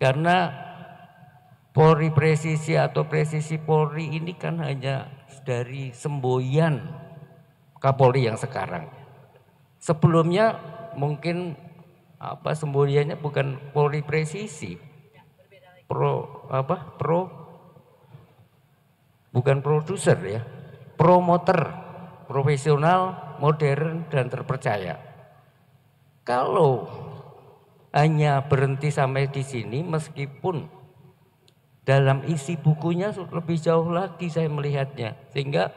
Karena Polri presisi atau presisi Polri ini kan hanya dari semboyan Kapolri yang sekarang. Sebelumnya mungkin apa semboyannya bukan Polri presisi. Pro apa? Pro bukan produser ya. Promoter profesional, modern dan terpercaya. Kalau hanya berhenti sampai di sini meskipun dalam isi bukunya lebih jauh lagi saya melihatnya. Sehingga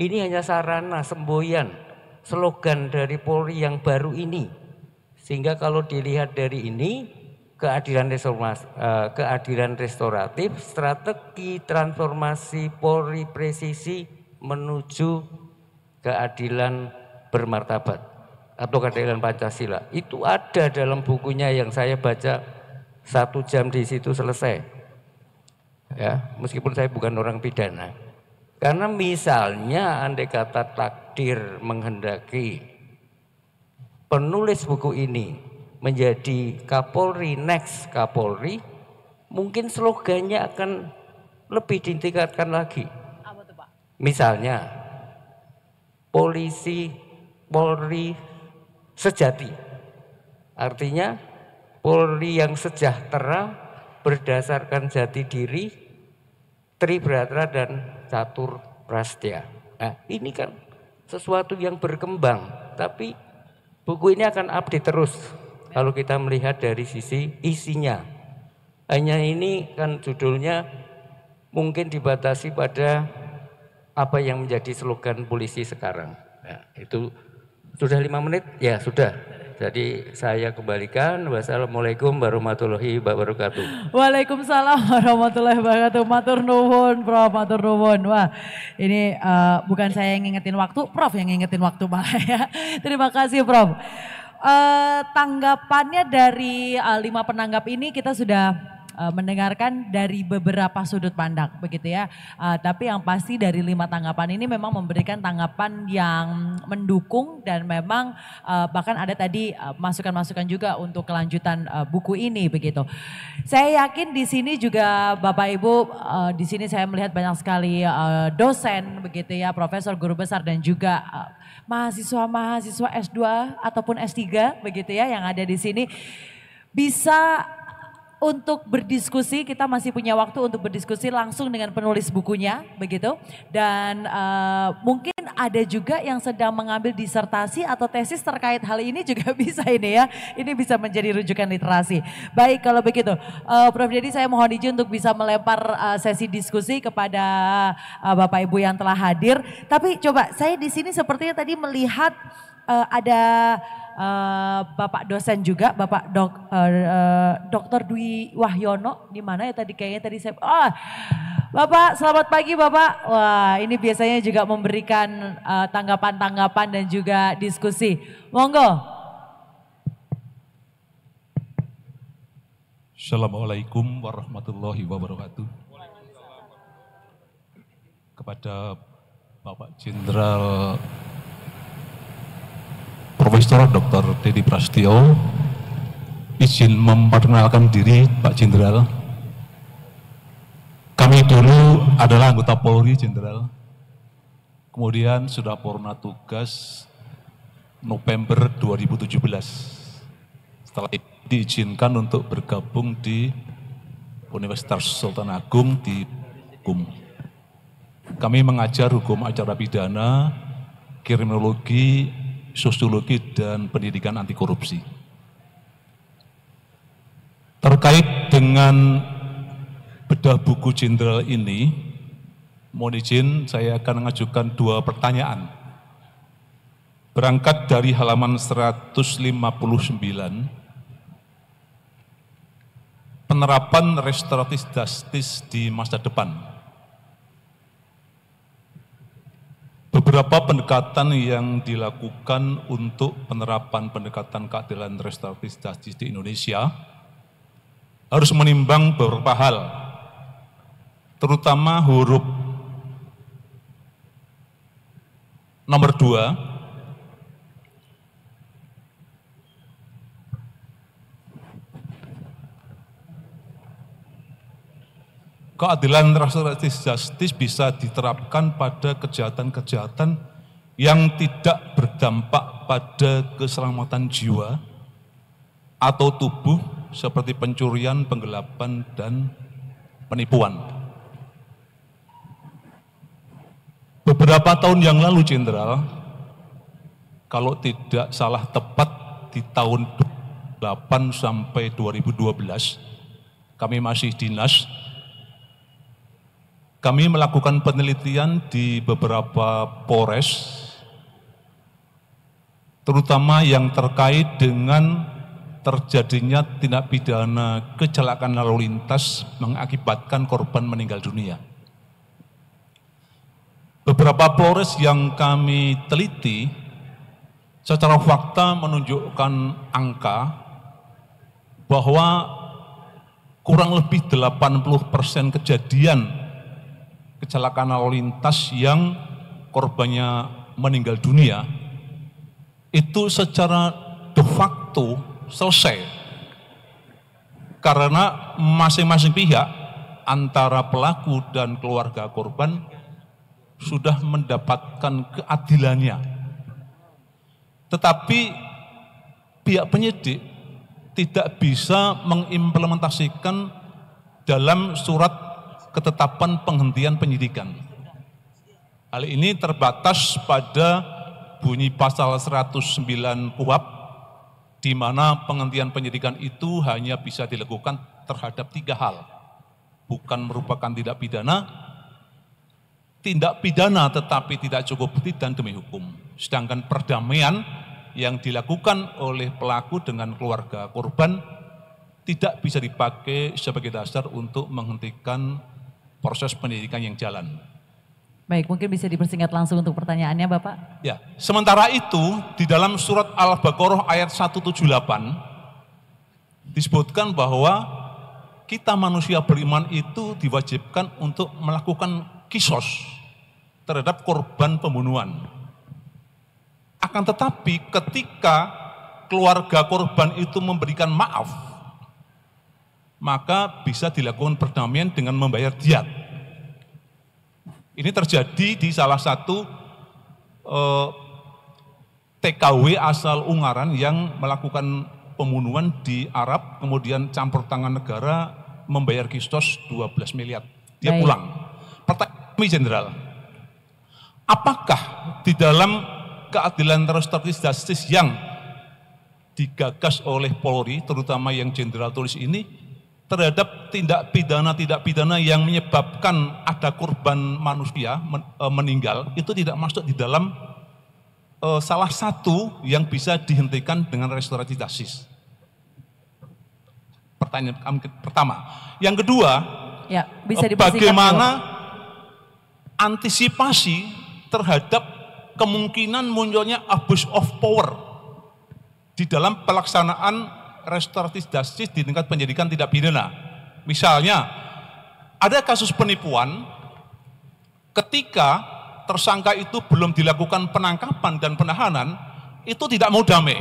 ini hanya sarana semboyan slogan dari Polri yang baru ini. Sehingga kalau dilihat dari ini keadilan reformasi, eh, keadilan restoratif, strategi transformasi Polri presisi menuju keadilan bermartabat atau keadilan Pancasila itu ada dalam bukunya yang saya baca satu jam di situ selesai ya meskipun saya bukan orang pidana karena misalnya andai kata takdir menghendaki penulis buku ini menjadi Kapolri next Kapolri mungkin slogannya akan lebih ditingkatkan lagi misalnya polisi Polri sejati. Artinya Polri yang sejahtera berdasarkan jati diri, tribrata dan catur prastya. Nah, ini kan sesuatu yang berkembang, tapi buku ini akan update terus kalau kita melihat dari sisi isinya. Hanya ini kan judulnya mungkin dibatasi pada apa yang menjadi slogan polisi sekarang. Nah, itu sudah lima menit? Ya sudah. Jadi saya kembalikan. Wassalamualaikum warahmatullahi wabarakatuh. Waalaikumsalam warahmatullahi wabarakatuh. Matur nuwun, Prof. Matur nuwun. Wah, ini uh, bukan saya yang ngingetin waktu, Prof yang ngingetin waktu malah ya. Terima kasih, Prof. Uh, tanggapannya dari uh, lima penanggap ini kita sudah Eh, mendengarkan dari beberapa sudut pandang begitu ya. Uh, tapi yang pasti dari lima tanggapan ini memang memberikan tanggapan yang mendukung dan memang uh, bahkan ada tadi masukan-masukan uh, juga untuk kelanjutan uh, buku ini begitu. Saya yakin di sini juga Bapak Ibu uh, di sini saya melihat banyak sekali uh, dosen begitu ya, profesor, guru besar dan juga uh, mahasiswa-mahasiswa S2 ataupun S3 begitu ya yang ada di sini bisa untuk berdiskusi, kita masih punya waktu untuk berdiskusi langsung dengan penulis bukunya, begitu. Dan uh, mungkin ada juga yang sedang mengambil disertasi atau tesis terkait hal ini juga bisa ini ya. Ini bisa menjadi rujukan literasi. Baik kalau begitu, uh, Prof. Jadi saya mohon izin untuk bisa melempar uh, sesi diskusi kepada uh, Bapak Ibu yang telah hadir. Tapi coba saya di sini sepertinya tadi melihat uh, ada Eh, bapak dosen juga, Bapak dok, uh, eh, eh, Dr. Dwi Wahyono, di mana ya tadi kayaknya tadi saya, oh Bapak selamat pagi Bapak. Wah ini biasanya juga memberikan tanggapan-tanggapan uh, dan juga diskusi. Monggo. Assalamualaikum warahmatullahi wabarakatuh. Kepada Bapak Jenderal Profesor Dr. Dedi Prasetyo izin memperkenalkan diri Pak Jenderal. Kami dulu adalah anggota Polri Jenderal. Kemudian sudah purna tugas November 2017. Setelah itu diizinkan untuk bergabung di Universitas Sultan Agung di Kum. Kami mengajar hukum acara pidana, kriminologi, sosiologi dan pendidikan anti korupsi. Terkait dengan bedah buku jenderal ini, mohon izin saya akan mengajukan dua pertanyaan. Berangkat dari halaman 159, penerapan restoratif justice di masa depan. Beberapa pendekatan yang dilakukan untuk penerapan pendekatan keadilan restoratif justice di Indonesia harus menimbang beberapa hal, terutama huruf nomor dua keadilan restoratif justice bisa diterapkan pada kejahatan-kejahatan yang tidak berdampak pada keselamatan jiwa atau tubuh seperti pencurian, penggelapan, dan penipuan. Beberapa tahun yang lalu, Jenderal, kalau tidak salah tepat di tahun 8 sampai 2012, kami masih dinas kami melakukan penelitian di beberapa Polres, terutama yang terkait dengan terjadinya tindak pidana kecelakaan lalu lintas mengakibatkan korban meninggal dunia. Beberapa Polres yang kami teliti secara fakta menunjukkan angka bahwa kurang lebih 80% kejadian kecelakaan lalu lintas yang korbannya meninggal dunia itu secara de facto selesai karena masing-masing pihak antara pelaku dan keluarga korban sudah mendapatkan keadilannya. Tetapi pihak penyidik tidak bisa mengimplementasikan dalam surat ketetapan penghentian penyidikan. Hal ini terbatas pada bunyi pasal 109 KUHAP di mana penghentian penyidikan itu hanya bisa dilakukan terhadap tiga hal. Bukan merupakan tindak pidana, tindak pidana tetapi tidak cukup bukti dan demi hukum. Sedangkan perdamaian yang dilakukan oleh pelaku dengan keluarga korban tidak bisa dipakai sebagai dasar untuk menghentikan proses pendidikan yang jalan. Baik, mungkin bisa dipersingkat langsung untuk pertanyaannya Bapak. Ya, sementara itu di dalam surat Al-Baqarah ayat 178 disebutkan bahwa kita manusia beriman itu diwajibkan untuk melakukan kisos terhadap korban pembunuhan. Akan tetapi ketika keluarga korban itu memberikan maaf maka bisa dilakukan perdamaian dengan membayar diat. Ini terjadi di salah satu eh, TKW asal Ungaran yang melakukan pembunuhan di Arab, kemudian campur tangan negara membayar kistos 12 miliar. Dia Baik. pulang. Pertanyaan kami jenderal, apakah di dalam keadilan restoratif justice yang digagas oleh Polri, terutama yang jenderal tulis ini, terhadap tindak pidana tindak pidana yang menyebabkan ada korban manusia e, meninggal itu tidak masuk di dalam e, salah satu yang bisa dihentikan dengan restorasi justice. Pertanyaan pertama. Yang kedua, ya, bisa e, bagaimana juga. antisipasi terhadap kemungkinan munculnya abuse of power di dalam pelaksanaan restoratif justice di tingkat penyidikan tidak pidana. Misalnya, ada kasus penipuan ketika tersangka itu belum dilakukan penangkapan dan penahanan, itu tidak mau damai.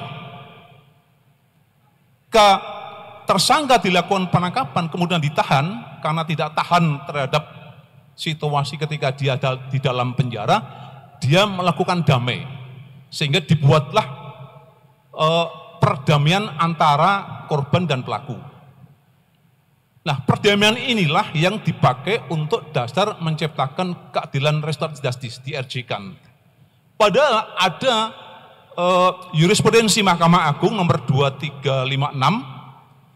Ke tersangka dilakukan penangkapan kemudian ditahan karena tidak tahan terhadap situasi ketika dia ada di dalam penjara, dia melakukan damai. Sehingga dibuatlah uh, perdamaian antara korban dan pelaku. Nah, perdamaian inilah yang dipakai untuk dasar menciptakan keadilan restoratif justice di RJK. Padahal ada eh, jurisprudensi Mahkamah Agung nomor 2356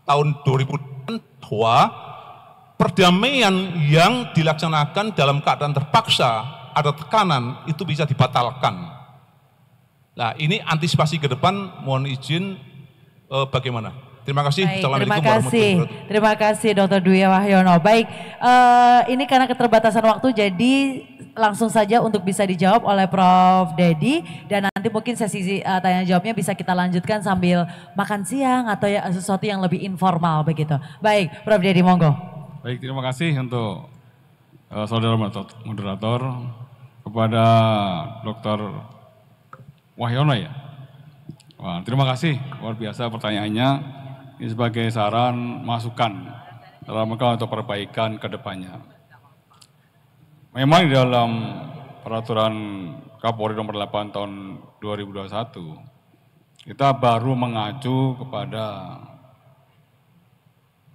tahun 2002 bahwa perdamaian yang dilaksanakan dalam keadaan terpaksa ada tekanan itu bisa dibatalkan Nah, ini antisipasi ke depan, mohon izin eh, bagaimana? Terima kasih. Baik, terima kasih. Terima kasih Dokter Dwi Wahyono. Baik, uh, ini karena keterbatasan waktu jadi langsung saja untuk bisa dijawab oleh Prof. Dedi dan nanti mungkin sesi uh, tanya jawabnya bisa kita lanjutkan sambil makan siang atau ya, sesuatu yang lebih informal begitu. Baik, Prof. Dedi monggo. Baik, terima kasih untuk uh, saudara moderator kepada Dokter. Wahyono ya? Wah, terima kasih, luar biasa pertanyaannya. Ini sebagai saran, masukan dalam rangka untuk perbaikan ke depannya. Memang dalam peraturan Kapolri nomor 8 tahun 2021, kita baru mengacu kepada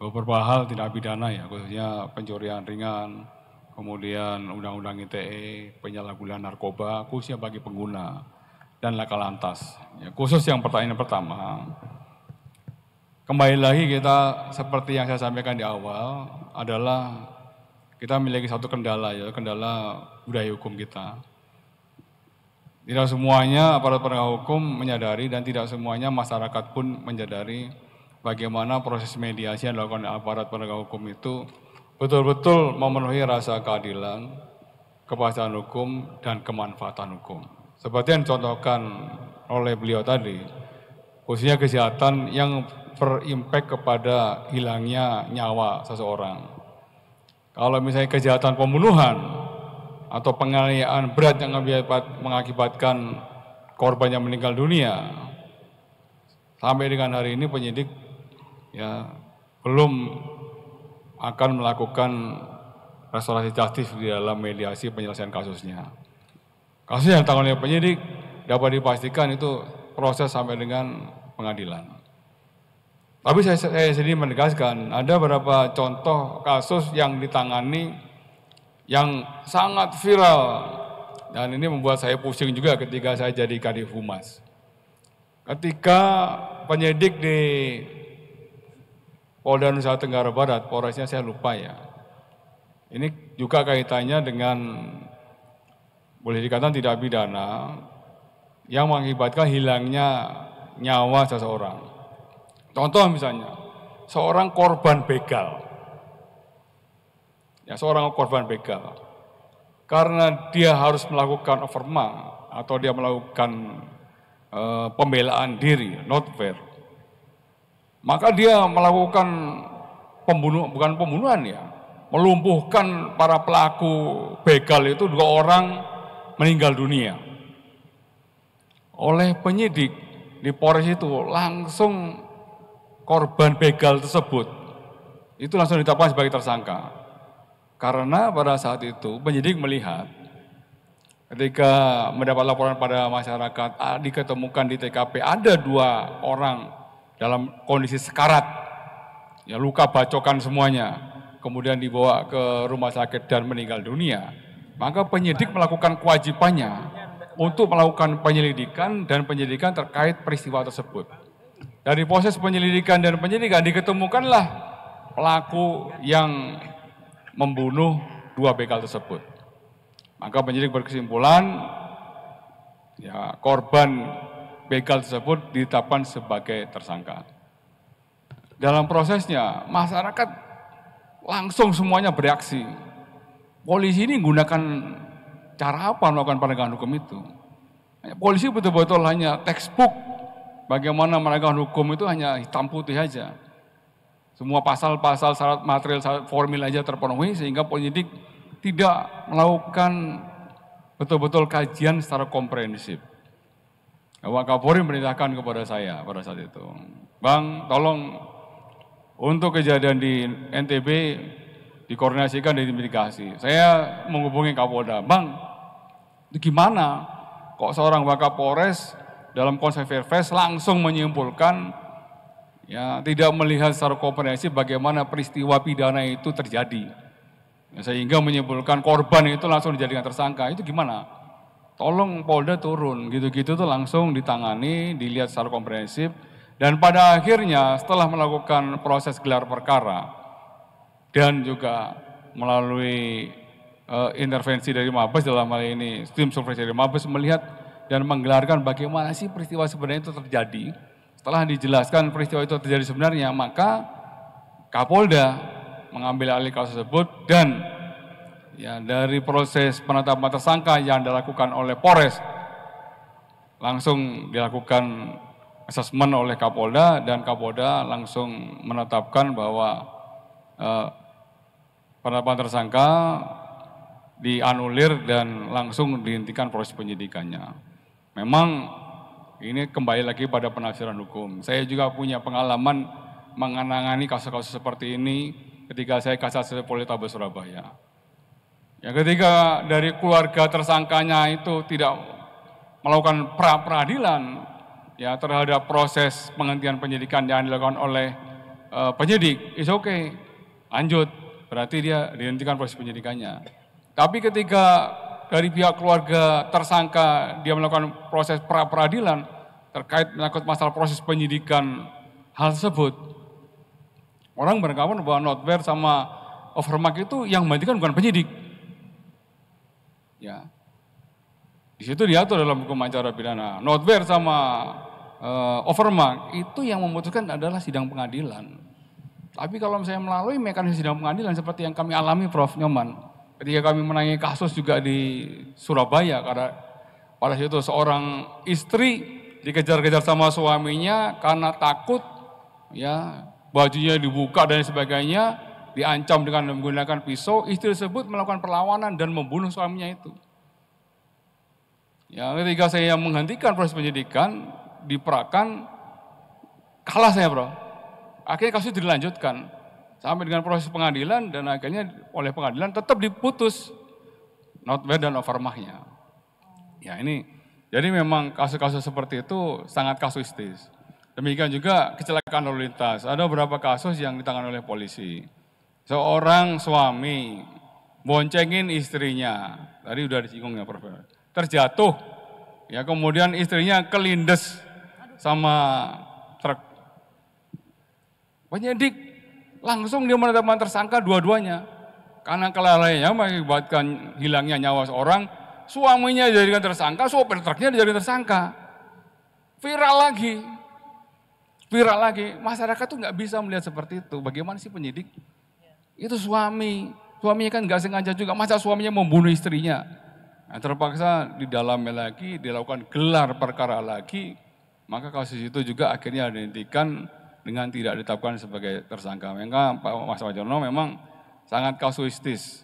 beberapa hal tindak pidana ya, khususnya pencurian ringan, kemudian Undang-Undang ITE, penyalahgunaan narkoba, khususnya bagi pengguna dan laka lantas. Ya, khusus yang pertanyaan pertama, kembali lagi kita seperti yang saya sampaikan di awal adalah kita memiliki satu kendala ya, kendala budaya hukum kita. Tidak semuanya aparat penegak hukum menyadari dan tidak semuanya masyarakat pun menyadari bagaimana proses mediasi yang dilakukan aparat penegak hukum itu betul-betul memenuhi rasa keadilan, kepastian hukum, dan kemanfaatan hukum. Seperti yang contohkan oleh beliau tadi, khususnya kesehatan yang berimpact kepada hilangnya nyawa seseorang. Kalau misalnya kejahatan pembunuhan atau penganiayaan berat yang mengakibatkan korban yang meninggal dunia, sampai dengan hari ini penyidik ya belum akan melakukan restorasi justice di dalam mediasi penyelesaian kasusnya. Kasus yang ditangani penyidik dapat dipastikan itu proses sampai dengan pengadilan. Tapi saya, saya sendiri menegaskan ada beberapa contoh kasus yang ditangani yang sangat viral dan ini membuat saya pusing juga ketika saya jadi kadif humas. Ketika penyidik di Polda Nusa Tenggara Barat, Polresnya saya lupa ya. Ini juga kaitannya dengan boleh dikatakan tidak pidana yang mengakibatkan hilangnya nyawa seseorang. Contoh misalnya, seorang korban begal. Ya, seorang korban begal. Karena dia harus melakukan overma atau dia melakukan e, pembelaan diri, not fair. Maka dia melakukan pembunuhan bukan pembunuhan ya, melumpuhkan para pelaku begal itu dua orang meninggal dunia. Oleh penyidik di Polres itu langsung korban begal tersebut itu langsung ditetapkan sebagai tersangka. Karena pada saat itu penyidik melihat ketika mendapat laporan pada masyarakat ah, diketemukan di TKP ada dua orang dalam kondisi sekarat, ya luka bacokan semuanya, kemudian dibawa ke rumah sakit dan meninggal dunia maka penyidik melakukan kewajibannya untuk melakukan penyelidikan dan penyelidikan terkait peristiwa tersebut. Dari proses penyelidikan dan penyidikan diketemukanlah pelaku yang membunuh dua begal tersebut. Maka penyidik berkesimpulan ya korban begal tersebut ditetapkan sebagai tersangka. Dalam prosesnya masyarakat langsung semuanya bereaksi polisi ini gunakan cara apa melakukan penegakan hukum itu? Ya, polisi betul-betul hanya textbook bagaimana penegakan hukum itu hanya hitam putih saja. Semua pasal-pasal syarat material syarat formil aja terpenuhi sehingga penyidik tidak melakukan betul-betul kajian secara komprehensif. Bapak Kapolri memerintahkan kepada saya pada saat itu, Bang, tolong untuk kejadian di NTB dikoordinasikan dari dimitigasi. Saya menghubungi Kapolda, Bang, itu gimana kok seorang Wakapolres dalam konsep Fairfax langsung menyimpulkan ya tidak melihat secara komprehensif bagaimana peristiwa pidana itu terjadi. Ya, sehingga menyimpulkan korban itu langsung dijadikan tersangka. Itu gimana? Tolong Polda turun, gitu-gitu tuh langsung ditangani, dilihat secara komprehensif. Dan pada akhirnya setelah melakukan proses gelar perkara, dan juga melalui uh, intervensi dari Mabes dalam hal ini tim survei dari Mabes melihat dan menggelarkan bagaimana sih peristiwa sebenarnya itu terjadi. Setelah dijelaskan peristiwa itu terjadi sebenarnya, maka Kapolda mengambil alih kasus tersebut dan ya dari proses penetapan tersangka yang dilakukan oleh Polres langsung dilakukan asesmen oleh Kapolda dan Kapolda langsung menetapkan bahwa eh, penetapan tersangka dianulir dan langsung dihentikan proses penyidikannya. Memang ini kembali lagi pada penafsiran hukum. Saya juga punya pengalaman mengenangani kasus-kasus seperti ini ketika saya kasat Polrestabes Surabaya. Ya ketika dari keluarga tersangkanya itu tidak melakukan pra peradilan ya terhadap proses penghentian penyidikan yang dilakukan oleh uh, penyidik, is okay, lanjut berarti dia dihentikan proses penyidikannya. Tapi ketika dari pihak keluarga tersangka dia melakukan proses pra peradilan terkait menyangkut masalah proses penyidikan hal tersebut, orang beranggapan bahwa notware sama overmark itu yang menghentikan bukan penyidik. Ya, di situ diatur dalam hukum acara pidana. Notware sama uh, overmark itu yang memutuskan adalah sidang pengadilan. Tapi kalau misalnya melalui mekanisme sidang pengadilan seperti yang kami alami Prof. Nyoman, ketika kami menangani kasus juga di Surabaya karena pada situ seorang istri dikejar-kejar sama suaminya karena takut ya bajunya dibuka dan sebagainya diancam dengan menggunakan pisau istri tersebut melakukan perlawanan dan membunuh suaminya itu ya ketika saya menghentikan proses penyidikan diperakan kalah saya bro Akhirnya kasus dilanjutkan sampai dengan proses pengadilan dan akhirnya oleh pengadilan tetap diputus not bad dan overmahnya. Ya ini jadi memang kasus-kasus seperti itu sangat kasuistis. Demikian juga kecelakaan lalu lintas. Ada beberapa kasus yang ditangani oleh polisi. Seorang suami boncengin istrinya. Tadi udah disinggung ya Prof. Terjatuh. Ya kemudian istrinya kelindes sama Penyidik langsung dia menetapkan tersangka dua-duanya. Karena kelalaiannya mengakibatkan hilangnya nyawa seorang, suaminya dijadikan tersangka, sopir truknya dijadikan tersangka. Viral lagi. Viral lagi. Masyarakat tuh nggak bisa melihat seperti itu. Bagaimana sih penyidik? Iya. Itu suami. Suaminya kan nggak sengaja juga. Masa suaminya membunuh istrinya? Nah, terpaksa di dalamnya lagi dilakukan gelar perkara lagi, maka kasus itu juga akhirnya dihentikan dengan tidak ditetapkan sebagai tersangka. Maka Pak Mas Wajono memang sangat kasuistis.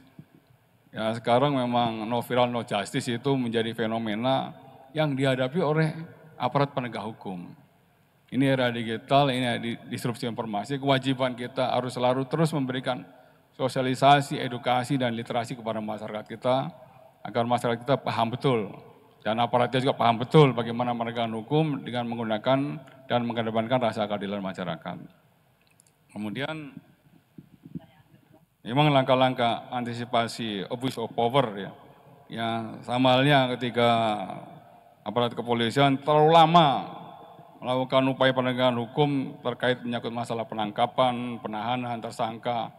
Ya, sekarang memang no viral no justice itu menjadi fenomena yang dihadapi oleh aparat penegak hukum. Ini era digital, ini disrupsi informasi, kewajiban kita harus selalu terus memberikan sosialisasi, edukasi, dan literasi kepada masyarakat kita, agar masyarakat kita paham betul. Dan aparatnya juga paham betul bagaimana menegakkan hukum dengan menggunakan dan mengedepankan rasa keadilan masyarakat. Kemudian memang langkah-langkah antisipasi abuse of power ya. Ya sama halnya ketika aparat kepolisian terlalu lama melakukan upaya penegakan hukum terkait menyangkut masalah penangkapan, penahanan tersangka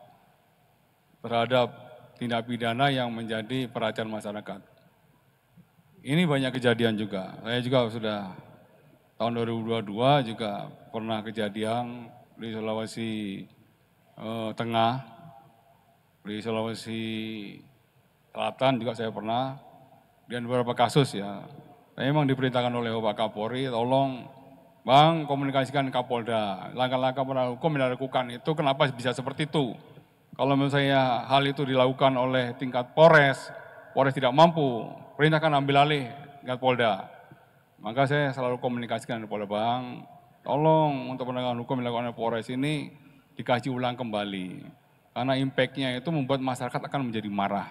terhadap tindak pidana yang menjadi perhatian masyarakat. Ini banyak kejadian juga. Saya juga sudah tahun 2022 juga pernah kejadian di Sulawesi eh, Tengah, di Sulawesi Selatan juga saya pernah, dan beberapa kasus ya. Saya memang diperintahkan oleh Pak Kapolri, tolong Bang komunikasikan Kapolda, langkah-langkah penegak hukum yang dilakukan itu kenapa bisa seperti itu. Kalau menurut saya hal itu dilakukan oleh tingkat Polres, Polres tidak mampu, perintahkan ambil alih tingkat Polda. Maka saya selalu komunikasikan kepada bank, tolong untuk penegakan hukum yang dilakukan oleh Polres ini dikaji ulang kembali. Karena impact-nya itu membuat masyarakat akan menjadi marah.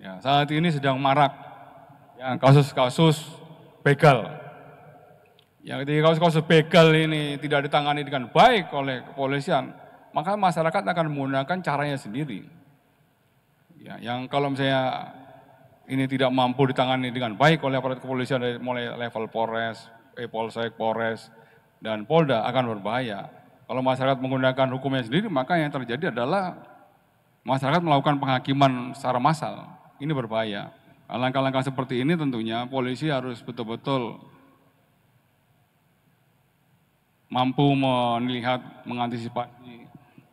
Ya, saat ini sedang marak ya, kasus-kasus begal. yang ketika kasus-kasus begal ini tidak ditangani dengan baik oleh kepolisian, maka masyarakat akan menggunakan caranya sendiri. Ya, yang kalau misalnya ini tidak mampu ditangani dengan baik oleh aparat kepolisian dari mulai level Polres, eh, Polsek, Polres, dan Polda akan berbahaya. Kalau masyarakat menggunakan hukumnya sendiri, maka yang terjadi adalah masyarakat melakukan penghakiman secara massal. Ini berbahaya. Langkah-langkah seperti ini tentunya polisi harus betul-betul mampu melihat, mengantisipasi,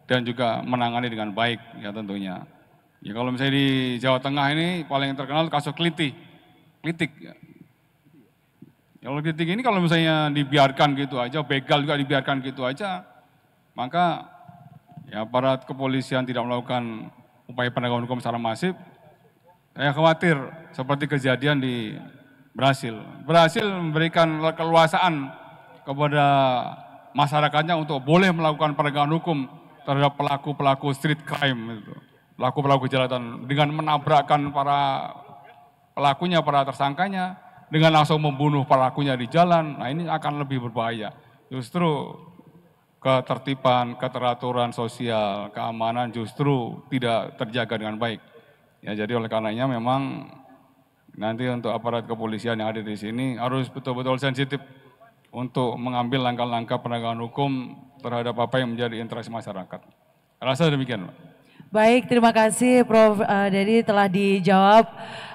dan juga menangani dengan baik ya tentunya. Ya kalau misalnya di Jawa Tengah ini paling terkenal kasus kliti, klitik. Ya. ya. Kalau klitik ini kalau misalnya dibiarkan gitu aja, begal juga dibiarkan gitu aja, maka ya aparat kepolisian tidak melakukan upaya penegakan hukum secara masif, saya khawatir seperti kejadian di Brasil. Brasil memberikan keluasaan kepada masyarakatnya untuk boleh melakukan penegakan hukum terhadap pelaku-pelaku street crime. Gitu pelaku-pelaku kejahatan dengan menabrakkan para pelakunya, para tersangkanya, dengan langsung membunuh pelakunya di jalan, nah ini akan lebih berbahaya. Justru ketertiban, keteraturan sosial, keamanan justru tidak terjaga dengan baik. Ya, jadi oleh karenanya memang nanti untuk aparat kepolisian yang ada di sini harus betul-betul sensitif untuk mengambil langkah-langkah penegakan hukum terhadap apa yang menjadi interest masyarakat. Rasa demikian, Pak. Baik, terima kasih Prof. Eh, Dedi telah dijawab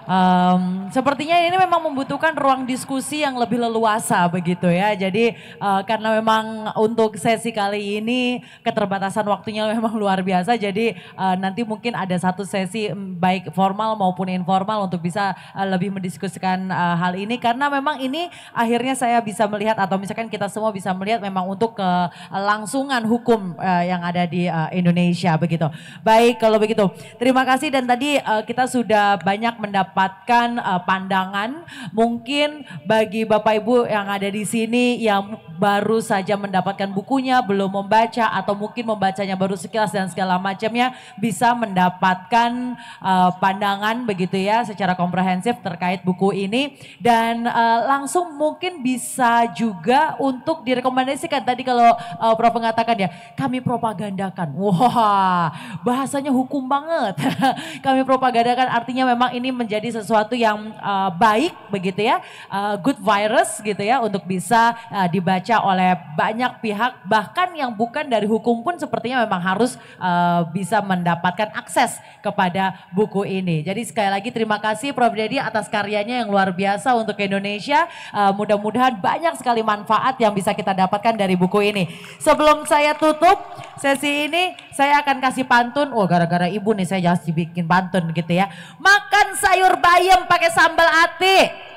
um, sepertinya ini memang membutuhkan ruang diskusi yang lebih leluasa begitu ya. Jadi uh, karena memang untuk sesi kali ini keterbatasan waktunya memang luar biasa. Jadi uh, nanti mungkin ada satu sesi baik formal maupun informal untuk bisa uh, lebih mendiskusikan uh, hal ini karena memang ini akhirnya saya bisa melihat atau misalkan kita semua bisa melihat memang untuk kelangsungan hukum uh, yang ada di uh, Indonesia begitu. Baik kalau begitu. Terima kasih dan tadi uh, kita sudah banyak mendapat mendapatkan uh, pandangan. Mungkin bagi Bapak Ibu yang ada di sini yang baru saja mendapatkan bukunya, belum membaca atau mungkin membacanya baru sekilas dan segala macamnya bisa mendapatkan uh, pandangan begitu ya secara komprehensif terkait buku ini dan uh, langsung mungkin bisa juga untuk direkomendasikan tadi kalau uh, Prof mengatakan ya kami propagandakan. Wah, bahasanya hukum banget. kami propagandakan artinya memang ini menjadi menjadi sesuatu yang uh, baik begitu ya, uh, good virus gitu ya untuk bisa uh, dibaca oleh banyak pihak bahkan yang bukan dari hukum pun sepertinya memang harus uh, bisa mendapatkan akses kepada buku ini. Jadi sekali lagi terima kasih Prof Dedi atas karyanya yang luar biasa untuk Indonesia. Uh, mudah-mudahan banyak sekali manfaat yang bisa kita dapatkan dari buku ini. Sebelum saya tutup sesi ini, saya akan kasih pantun. Oh gara-gara ibu nih saya jadi bikin pantun gitu ya. Makan sayur bubur bayam pakai sambal ati.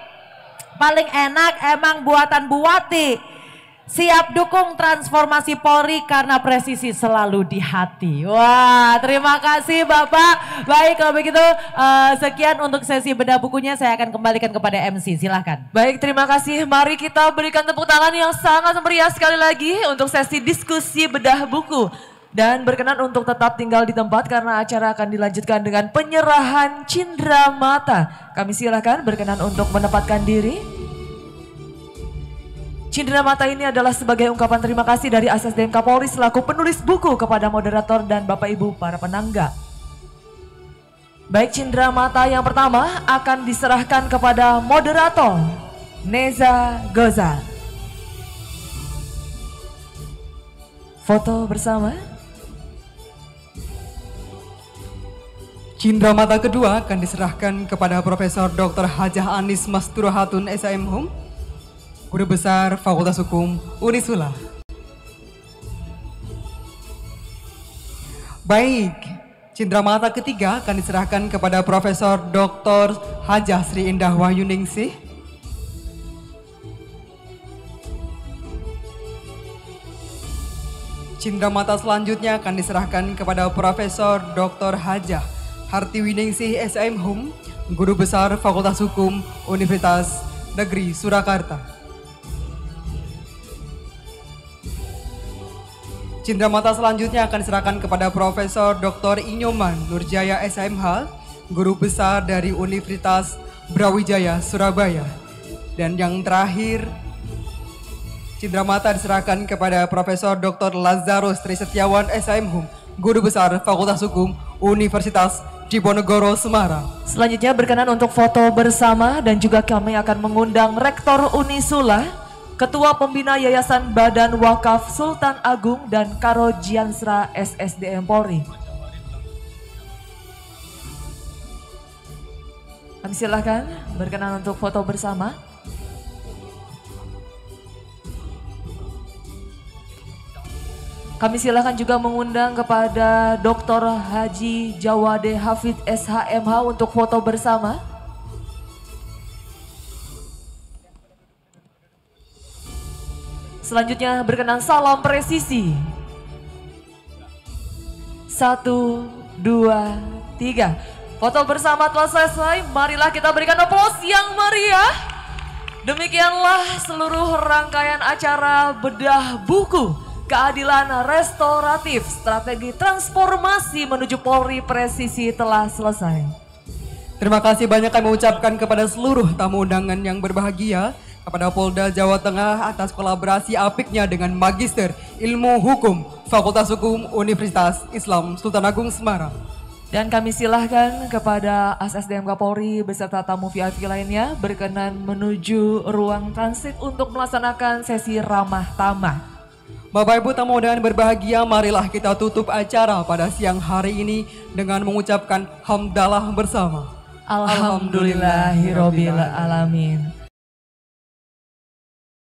Paling enak emang buatan buati. Siap dukung transformasi Polri karena presisi selalu di hati. Wah, terima kasih Bapak. Baik, kalau begitu uh, sekian untuk sesi bedah bukunya. Saya akan kembalikan kepada MC, silahkan. Baik, terima kasih. Mari kita berikan tepuk tangan yang sangat meriah sekali lagi untuk sesi diskusi bedah buku dan berkenan untuk tetap tinggal di tempat karena acara akan dilanjutkan dengan penyerahan cindera mata. Kami silakan berkenan untuk menempatkan diri. Cindera mata ini adalah sebagai ungkapan terima kasih dari DMK Polri selaku penulis buku kepada moderator dan Bapak Ibu para penangga. Baik cindera mata yang pertama akan diserahkan kepada moderator Neza Goza. Foto bersama. Cindra mata kedua akan diserahkan kepada Profesor Dr. Hajah Anis Masturohatun SIM Hum, Guru Besar Fakultas Hukum Unisula. Baik, cindera mata ketiga akan diserahkan kepada Profesor Dr. Hajah Sri Indah Wahyuningsi. Cindera mata selanjutnya akan diserahkan kepada Profesor Dr. Hajah Harti Winingsih SM Hum, Guru Besar Fakultas Hukum Universitas Negeri Surakarta. Cindramata selanjutnya akan diserahkan kepada Profesor Dr. Inyoman Nurjaya SMH, Guru Besar dari Universitas Brawijaya, Surabaya. Dan yang terakhir, Cindramata diserahkan kepada Profesor Dr. Lazarus Trisetiawan Home, Guru Besar Fakultas Hukum Universitas Diponegoro, Semarang. Selanjutnya berkenan untuk foto bersama dan juga kami akan mengundang Rektor Unisula, Ketua Pembina Yayasan Badan Wakaf Sultan Agung dan Karo Jiansra SSDM Polri. Kami silahkan berkenan untuk foto bersama. Kami silakan juga mengundang kepada Dr. Haji Jawade Hafid SHMH untuk foto bersama. Selanjutnya berkenan salam presisi. Satu, dua, tiga. Foto bersama telah selesai, marilah kita berikan aplaus yang meriah. Demikianlah seluruh rangkaian acara bedah buku Keadilan restoratif, strategi transformasi menuju Polri presisi telah selesai. Terima kasih banyak kami ucapkan kepada seluruh tamu undangan yang berbahagia, kepada Polda Jawa Tengah atas kolaborasi apiknya dengan Magister Ilmu Hukum Fakultas Hukum Universitas Islam Sultan Agung Semarang. Dan kami silahkan kepada ASSDM Kapolri beserta tamu VIP lainnya berkenan menuju ruang transit untuk melaksanakan sesi ramah tamah. Bapak Ibu tamu undangan berbahagia, marilah kita tutup acara pada siang hari ini dengan mengucapkan hamdalah bersama. Alhamdulillahirabbil alamin.